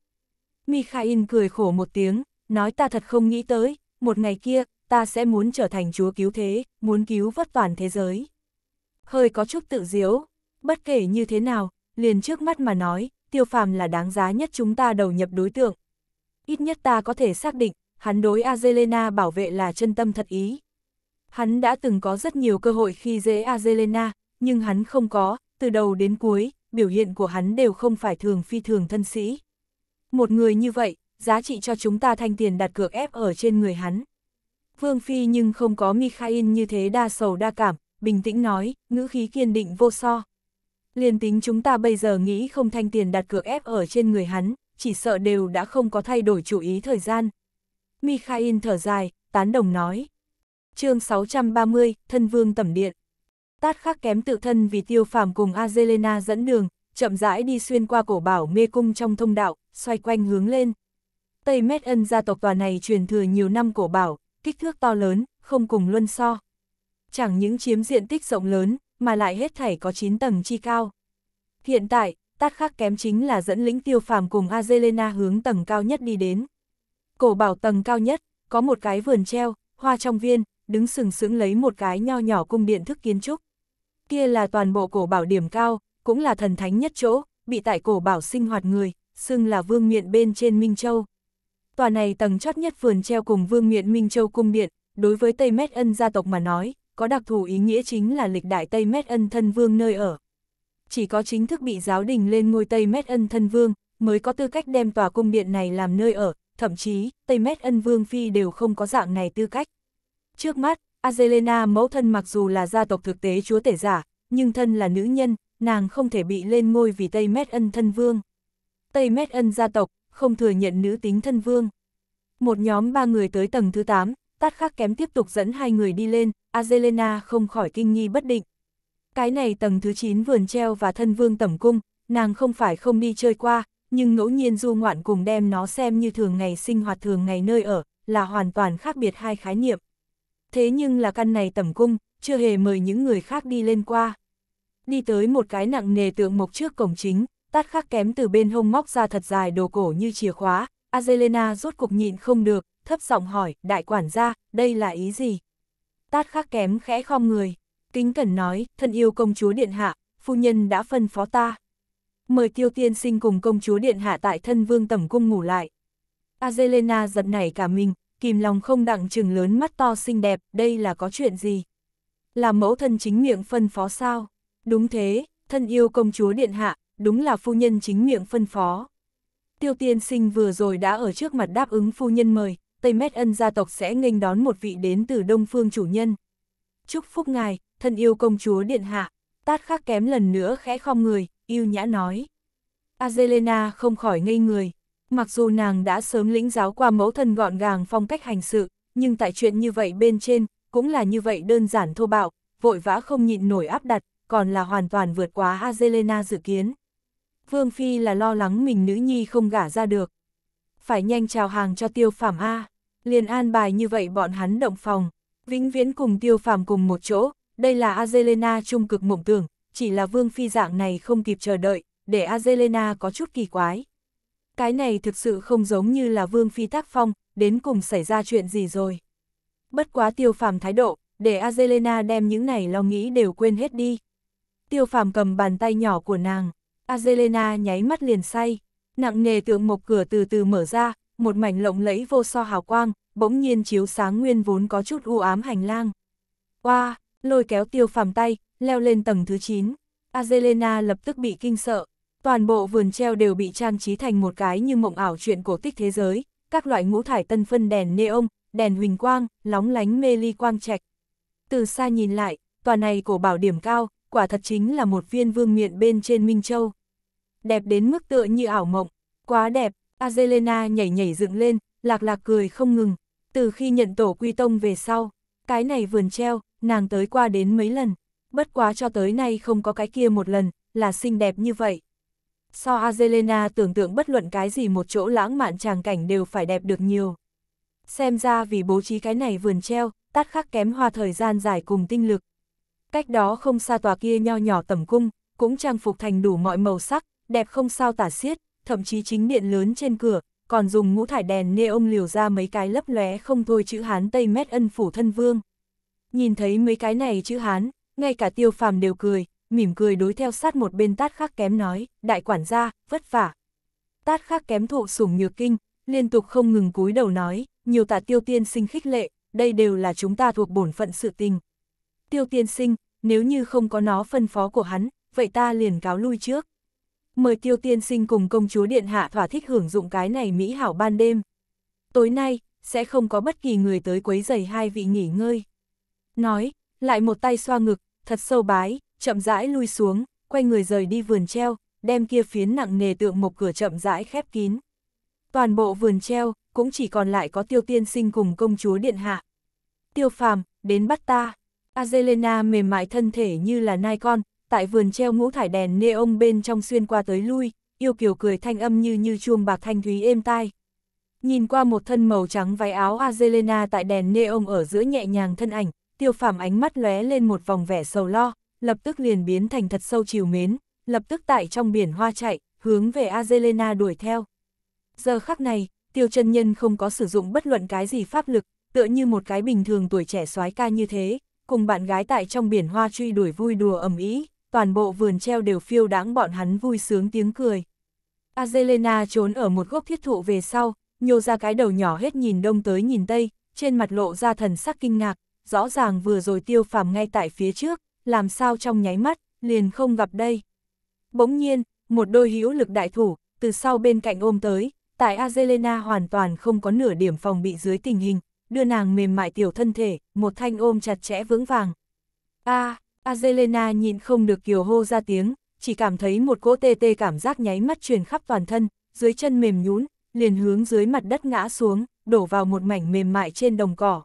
Mikhail cười khổ một tiếng, nói ta thật không nghĩ tới, một ngày kia, ta sẽ muốn trở thành chúa cứu thế, muốn cứu vớt toàn thế giới. Hơi có chút tự diếu, bất kể như thế nào, liền trước mắt mà nói, tiêu phàm là đáng giá nhất chúng ta đầu nhập đối tượng, ít nhất ta có thể xác định, hắn đối Azelena bảo vệ là chân tâm thật ý. Hắn đã từng có rất nhiều cơ hội khi dễ Azelena, nhưng hắn không có, từ đầu đến cuối, biểu hiện của hắn đều không phải thường phi thường thân sĩ. Một người như vậy, giá trị cho chúng ta thanh tiền đặt cược ép ở trên người hắn. Vương Phi nhưng không có Mikhail như thế đa sầu đa cảm, bình tĩnh nói, ngữ khí kiên định vô so. Liên tính chúng ta bây giờ nghĩ không thanh tiền đặt cược ép ở trên người hắn, chỉ sợ đều đã không có thay đổi chủ ý thời gian. Mikhail thở dài, tán đồng nói. chương 630, Thân Vương Tẩm Điện. Tát khắc kém tự thân vì tiêu phàm cùng Azelena dẫn đường, chậm rãi đi xuyên qua cổ bảo mê cung trong thông đạo, xoay quanh hướng lên. Tây Mét Ân gia tộc tòa này truyền thừa nhiều năm cổ bảo, kích thước to lớn, không cùng luân so. Chẳng những chiếm diện tích rộng lớn, mà lại hết thảy có 9 tầng chi cao. Hiện tại, tát khác kém chính là dẫn lĩnh tiêu phàm cùng Azelena hướng tầng cao nhất đi đến. Cổ bảo tầng cao nhất, có một cái vườn treo, hoa trong viên, đứng sừng sững lấy một cái nho nhỏ cung điện thức kiến trúc. Kia là toàn bộ cổ bảo điểm cao, cũng là thần thánh nhất chỗ, bị tại cổ bảo sinh hoạt người, xưng là vương miện bên trên Minh Châu. Tòa này tầng chót nhất vườn treo cùng vương miện Minh Châu cung điện, đối với Tây Mét Ân gia tộc mà nói, có đặc thù ý nghĩa chính là lịch đại Tây Mét Ân thân vương nơi ở, chỉ có chính thức bị giáo đình lên ngôi Tây Mét Ân Thân Vương, mới có tư cách đem tòa cung điện này làm nơi ở, thậm chí Tây Mét Ân Vương Phi đều không có dạng này tư cách. Trước mắt, Azelena mẫu thân mặc dù là gia tộc thực tế chúa tể giả, nhưng thân là nữ nhân, nàng không thể bị lên ngôi vì Tây Mét Ân Thân Vương. Tây Mét Ân gia tộc, không thừa nhận nữ tính thân vương. Một nhóm ba người tới tầng thứ 8, tát khắc kém tiếp tục dẫn hai người đi lên, Azelena không khỏi kinh nghi bất định. Cái này tầng thứ 9 vườn treo và thân vương tẩm cung, nàng không phải không đi chơi qua, nhưng ngẫu nhiên du ngoạn cùng đem nó xem như thường ngày sinh hoạt thường ngày nơi ở, là hoàn toàn khác biệt hai khái niệm. Thế nhưng là căn này tẩm cung, chưa hề mời những người khác đi lên qua. Đi tới một cái nặng nề tượng mộc trước cổng chính, tát khắc kém từ bên hông móc ra thật dài đồ cổ như chìa khóa, Azelena rốt cục nhịn không được, thấp giọng hỏi, đại quản gia, đây là ý gì? Tát khắc kém khẽ khom người kính cẩn nói, thân yêu công chúa điện hạ, phu nhân đã phân phó ta. Mời tiêu tiên sinh cùng công chúa điện hạ tại thân vương tẩm cung ngủ lại. Azelena giật nảy cả mình, kìm lòng không đặng chừng lớn mắt to xinh đẹp, đây là có chuyện gì? Là mẫu thân chính miệng phân phó sao? Đúng thế, thân yêu công chúa điện hạ, đúng là phu nhân chính miệng phân phó. Tiêu tiên sinh vừa rồi đã ở trước mặt đáp ứng phu nhân mời, Tây Mét Ân gia tộc sẽ nghênh đón một vị đến từ Đông Phương chủ nhân. Chúc phúc ngài, thân yêu công chúa điện hạ, tát khắc kém lần nữa khẽ khom người, yêu nhã nói. Azelena không khỏi ngây người, mặc dù nàng đã sớm lĩnh giáo qua mẫu thân gọn gàng phong cách hành sự, nhưng tại chuyện như vậy bên trên, cũng là như vậy đơn giản thô bạo, vội vã không nhịn nổi áp đặt, còn là hoàn toàn vượt quá Azelena dự kiến. Vương Phi là lo lắng mình nữ nhi không gả ra được. Phải nhanh chào hàng cho tiêu phảm A, liền an bài như vậy bọn hắn động phòng, vĩnh viễn cùng tiêu phàm cùng một chỗ, đây là Azelena trung cực mộng tưởng, chỉ là Vương Phi dạng này không kịp chờ đợi, để Azelena có chút kỳ quái. Cái này thực sự không giống như là Vương Phi tác phong, đến cùng xảy ra chuyện gì rồi. Bất quá tiêu phàm thái độ, để Azelena đem những này lo nghĩ đều quên hết đi. Tiêu phàm cầm bàn tay nhỏ của nàng, Azelena nháy mắt liền say, nặng nề tượng một cửa từ từ mở ra, một mảnh lộng lẫy vô so hào quang, bỗng nhiên chiếu sáng nguyên vốn có chút u ám hành lang. qua wow, lôi kéo tiêu phàm tay, leo lên tầng thứ 9. Azelena lập tức bị kinh sợ. Toàn bộ vườn treo đều bị trang trí thành một cái như mộng ảo chuyện cổ tích thế giới, các loại ngũ thải tân phân đèn neon, đèn huỳnh quang, lóng lánh mê ly quang trạch. Từ xa nhìn lại, tòa này cổ bảo điểm cao, quả thật chính là một viên vương miện bên trên Minh Châu. Đẹp đến mức tựa như ảo mộng, quá đẹp, Azelena nhảy nhảy dựng lên, lạc lạc cười không ngừng. Từ khi nhận tổ quy tông về sau, cái này vườn treo, nàng tới qua đến mấy lần, bất quá cho tới nay không có cái kia một lần, là xinh đẹp như vậy. So Azelena tưởng tượng bất luận cái gì một chỗ lãng mạn tràng cảnh đều phải đẹp được nhiều. Xem ra vì bố trí cái này vườn treo, tát khắc kém hoa thời gian dài cùng tinh lực. Cách đó không xa tòa kia nho nhỏ tầm cung, cũng trang phục thành đủ mọi màu sắc, đẹp không sao tả xiết, thậm chí chính điện lớn trên cửa, còn dùng ngũ thải đèn nê ông liều ra mấy cái lấp lóe không thôi chữ Hán Tây Mét ân phủ thân vương nhìn thấy mấy cái này chữ Hán, ngay cả tiêu phàm đều cười, mỉm cười đối theo sát một bên tát khắc kém nói, đại quản gia, vất vả. Tát khắc kém thụ sủng nhược kinh, liên tục không ngừng cúi đầu nói, nhiều tạ tiêu tiên sinh khích lệ, đây đều là chúng ta thuộc bổn phận sự tình. Tiêu tiên sinh, nếu như không có nó phân phó của hắn, vậy ta liền cáo lui trước. Mời tiêu tiên sinh cùng công chúa điện hạ thỏa thích hưởng dụng cái này mỹ hảo ban đêm. Tối nay, sẽ không có bất kỳ người tới quấy giày hai vị nghỉ ngơi nói, lại một tay xoa ngực, thật sâu bái, chậm rãi lui xuống, quay người rời đi vườn treo, đem kia phiến nặng nề tượng một cửa chậm rãi khép kín. Toàn bộ vườn treo, cũng chỉ còn lại có tiêu tiên sinh cùng công chúa điện hạ. Tiêu phàm, đến bắt ta. Azelena mềm mại thân thể như là nai con, tại vườn treo ngũ thải đèn nê ông bên trong xuyên qua tới lui, yêu kiều cười thanh âm như như chuông bạc thanh thúy êm tai. Nhìn qua một thân màu trắng váy áo Azelena tại đèn nê ông ở giữa nhẹ nhàng thân ảnh, tiêu phàm ánh mắt lóe lên một vòng vẻ sầu lo, lập tức liền biến thành thật sâu chiều mến, lập tức tại trong biển hoa chạy, hướng về Azelena đuổi theo. Giờ khắc này, tiêu chân nhân không có sử dụng bất luận cái gì pháp lực, tựa như một cái bình thường tuổi trẻ soái ca như thế, cùng bạn gái tại trong biển hoa truy đuổi vui đùa ầm ĩ, toàn bộ vườn treo đều phiêu đáng bọn hắn vui sướng tiếng cười. Azelena trốn ở một gốc thiết thụ về sau, nhô ra cái đầu nhỏ hết nhìn đông tới nhìn tây, trên mặt lộ ra thần sắc kinh ngạc, rõ ràng vừa rồi tiêu phàm ngay tại phía trước, làm sao trong nháy mắt, liền không gặp đây. Bỗng nhiên, một đôi hữu lực đại thủ, từ sau bên cạnh ôm tới, tại Azelena hoàn toàn không có nửa điểm phòng bị dưới tình hình, đưa nàng mềm mại tiểu thân thể, một thanh ôm chặt chẽ vững vàng. A, à, Azelena nhìn không được kiều hô ra tiếng, chỉ cảm thấy một cỗ tê tê cảm giác nháy mắt truyền khắp toàn thân, dưới chân mềm nhún, liền hướng dưới mặt đất ngã xuống, đổ vào một mảnh mềm mại trên đồng cỏ.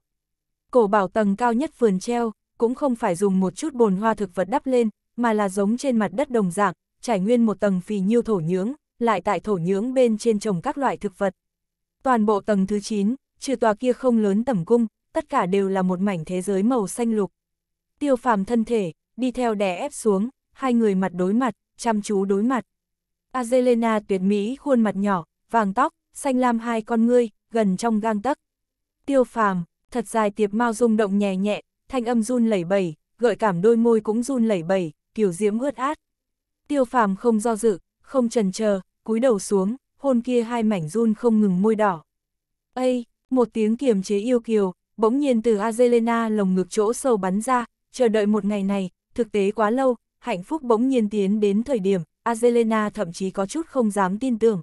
Cổ bảo tầng cao nhất vườn treo, cũng không phải dùng một chút bồn hoa thực vật đắp lên, mà là giống trên mặt đất đồng dạng, trải nguyên một tầng phì nhiêu thổ nhưỡng, lại tại thổ nhưỡng bên trên trồng các loại thực vật. Toàn bộ tầng thứ 9, trừ tòa kia không lớn tầm cung, tất cả đều là một mảnh thế giới màu xanh lục. Tiêu phàm thân thể, đi theo đè ép xuống, hai người mặt đối mặt, chăm chú đối mặt. Azelena tuyệt mỹ khuôn mặt nhỏ, vàng tóc, xanh lam hai con ngươi, gần trong gang tấc. Tiêu phàm, thật dài tiệp mau rung động nhẹ nhẹ, thanh âm run lẩy bẩy, gợi cảm đôi môi cũng run lẩy bẩy, kiểu diễm ướt át. Tiêu phàm không do dự, không trần chờ, cúi đầu xuống, hôn kia hai mảnh run không ngừng môi đỏ. Ây, một tiếng kiềm chế yêu kiều, bỗng nhiên từ Azelena lồng ngực chỗ sâu bắn ra, chờ đợi một ngày này, thực tế quá lâu, hạnh phúc bỗng nhiên tiến đến thời điểm, Azelena thậm chí có chút không dám tin tưởng.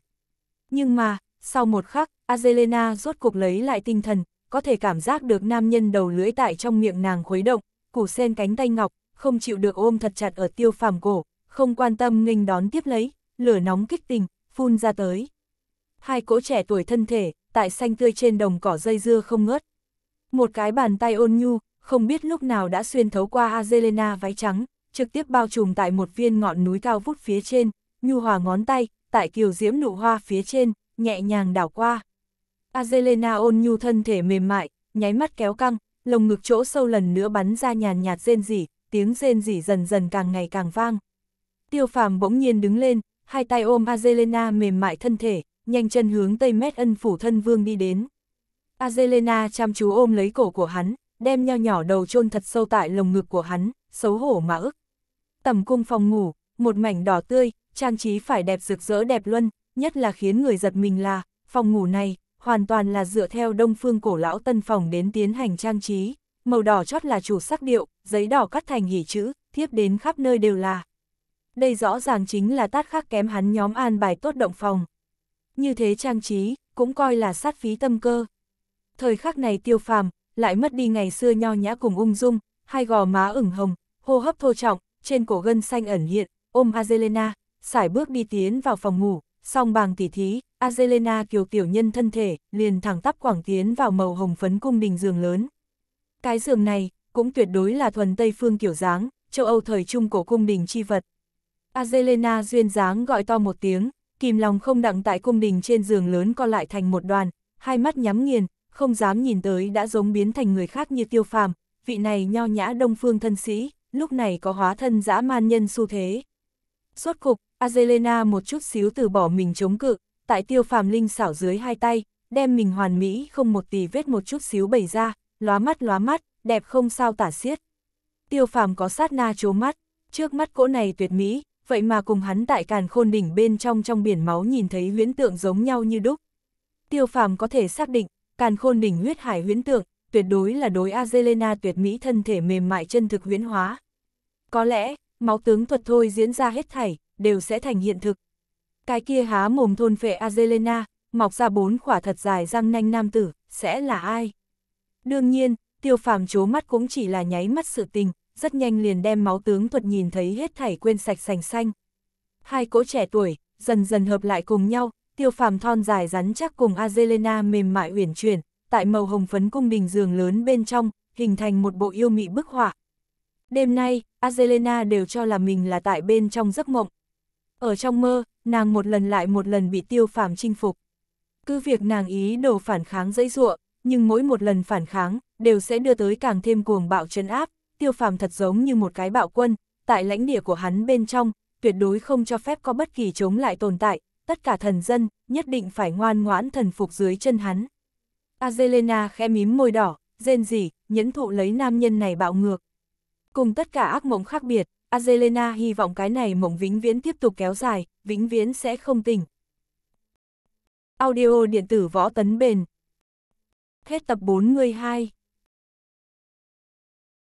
Nhưng mà, sau một khắc, Azelena rốt cuộc lấy lại tinh thần, có thể cảm giác được nam nhân đầu lưỡi tại trong miệng nàng khuấy động, củ sen cánh tay ngọc, không chịu được ôm thật chặt ở tiêu phàm cổ, không quan tâm nghênh đón tiếp lấy, lửa nóng kích tình, phun ra tới. Hai cỗ trẻ tuổi thân thể, tại xanh tươi trên đồng cỏ dây dưa không ngớt. Một cái bàn tay ôn nhu, không biết lúc nào đã xuyên thấu qua Azelena váy trắng, trực tiếp bao trùm tại một viên ngọn núi cao vút phía trên, nhu hòa ngón tay, tại kiều diễm nụ hoa phía trên, nhẹ nhàng đảo qua. Azelena ôn nhu thân thể mềm mại, nháy mắt kéo căng, lồng ngực chỗ sâu lần nữa bắn ra nhàn nhạt rên rỉ, tiếng rên rỉ dần dần càng ngày càng vang. Tiêu phàm bỗng nhiên đứng lên, hai tay ôm Azelena mềm mại thân thể, nhanh chân hướng Tây Mét ân phủ thân vương đi đến. Azelena chăm chú ôm lấy cổ của hắn, đem nho nhỏ đầu chôn thật sâu tại lồng ngực của hắn, xấu hổ mà ức. Tầm cung phòng ngủ, một mảnh đỏ tươi, trang trí phải đẹp rực rỡ đẹp luân, nhất là khiến người giật mình là, phòng ngủ này, hoàn toàn là dựa theo đông phương cổ lão tân phòng đến tiến hành trang trí, màu đỏ chót là chủ sắc điệu, giấy đỏ cắt thành hỉ chữ, thiếp đến khắp nơi đều là. Đây rõ ràng chính là tát khác kém hắn nhóm an bài tốt động phòng. Như thế trang trí, cũng coi là sát phí tâm cơ. Thời khắc này tiêu phàm, lại mất đi ngày xưa nho nhã cùng ung dung, hai gò má ửng hồng, hô hấp thô trọng, trên cổ gân xanh ẩn hiện, ôm Azelena, sải bước đi tiến vào phòng ngủ, song bàng tỉ thí, Azelena kiều tiểu nhân thân thể, liền thẳng tắp quảng tiến vào màu hồng phấn cung đình giường lớn. Cái giường này, cũng tuyệt đối là thuần Tây phương kiểu dáng, châu Âu thời trung cổ cung đình chi vật. Azelena duyên dáng gọi to một tiếng, kìm lòng không đặng tại cung đình trên giường lớn co lại thành một đoàn, hai mắt nhắm nghiền, không dám nhìn tới đã giống biến thành người khác như tiêu phàm, vị này nho nhã đông phương thân sĩ, lúc này có hóa thân dã man nhân xu thế. Suốt cục, Azelena một chút xíu từ bỏ mình chống cự, tại tiêu phàm linh xảo dưới hai tay, đem mình hoàn mỹ không một tì vết một chút xíu bày ra, lóa mắt lóa mắt, đẹp không sao tả xiết. Tiêu phàm có sát na chố mắt, trước mắt cỗ này tuyệt mỹ, vậy mà cùng hắn tại càn khôn đỉnh bên trong trong biển máu nhìn thấy huyễn tượng giống nhau như đúc. Tiêu phàm có thể xác định, càn khôn đỉnh huyết hải huyễn tượng, tuyệt đối là đối Azelena tuyệt mỹ thân thể mềm mại chân thực huyễn hóa. Có lẽ, máu tướng thuật thôi diễn ra hết thảy, đều sẽ thành hiện thực. Cái kia há mồm thôn phệ Azelena, mọc ra bốn khỏa thật dài răng nanh nam tử, sẽ là ai? Đương nhiên, tiêu phàm chố mắt cũng chỉ là nháy mắt sự tình, rất nhanh liền đem máu tướng thuật nhìn thấy hết thảy quên sạch sành xanh. Hai cỗ trẻ tuổi, dần dần hợp lại cùng nhau, tiêu phàm thon dài rắn chắc cùng Azelena mềm mại uyển chuyển, tại màu hồng phấn cung đình giường lớn bên trong, hình thành một bộ yêu mị bức họa. Đêm nay, Azelena đều cho là mình là tại bên trong giấc mộng, ở trong mơ, nàng một lần lại một lần bị tiêu phàm chinh phục. Cứ việc nàng ý đồ phản kháng dãy dụa, nhưng mỗi một lần phản kháng, đều sẽ đưa tới càng thêm cuồng bạo trấn áp, tiêu phàm thật giống như một cái bạo quân, tại lãnh địa của hắn bên trong, tuyệt đối không cho phép có bất kỳ chống lại tồn tại, tất cả thần dân, nhất định phải ngoan ngoãn thần phục dưới chân hắn. Azelena khẽ mím môi đỏ, rên rỉ, nhẫn thụ lấy nam nhân này bạo ngược. Cùng tất cả ác mộng khác biệt, Azelena hy vọng cái này mộng vĩnh viễn tiếp tục kéo dài, vĩnh viễn sẽ không tỉnh. Audio điện tử võ tấn bền. Hết tập 4 người 2.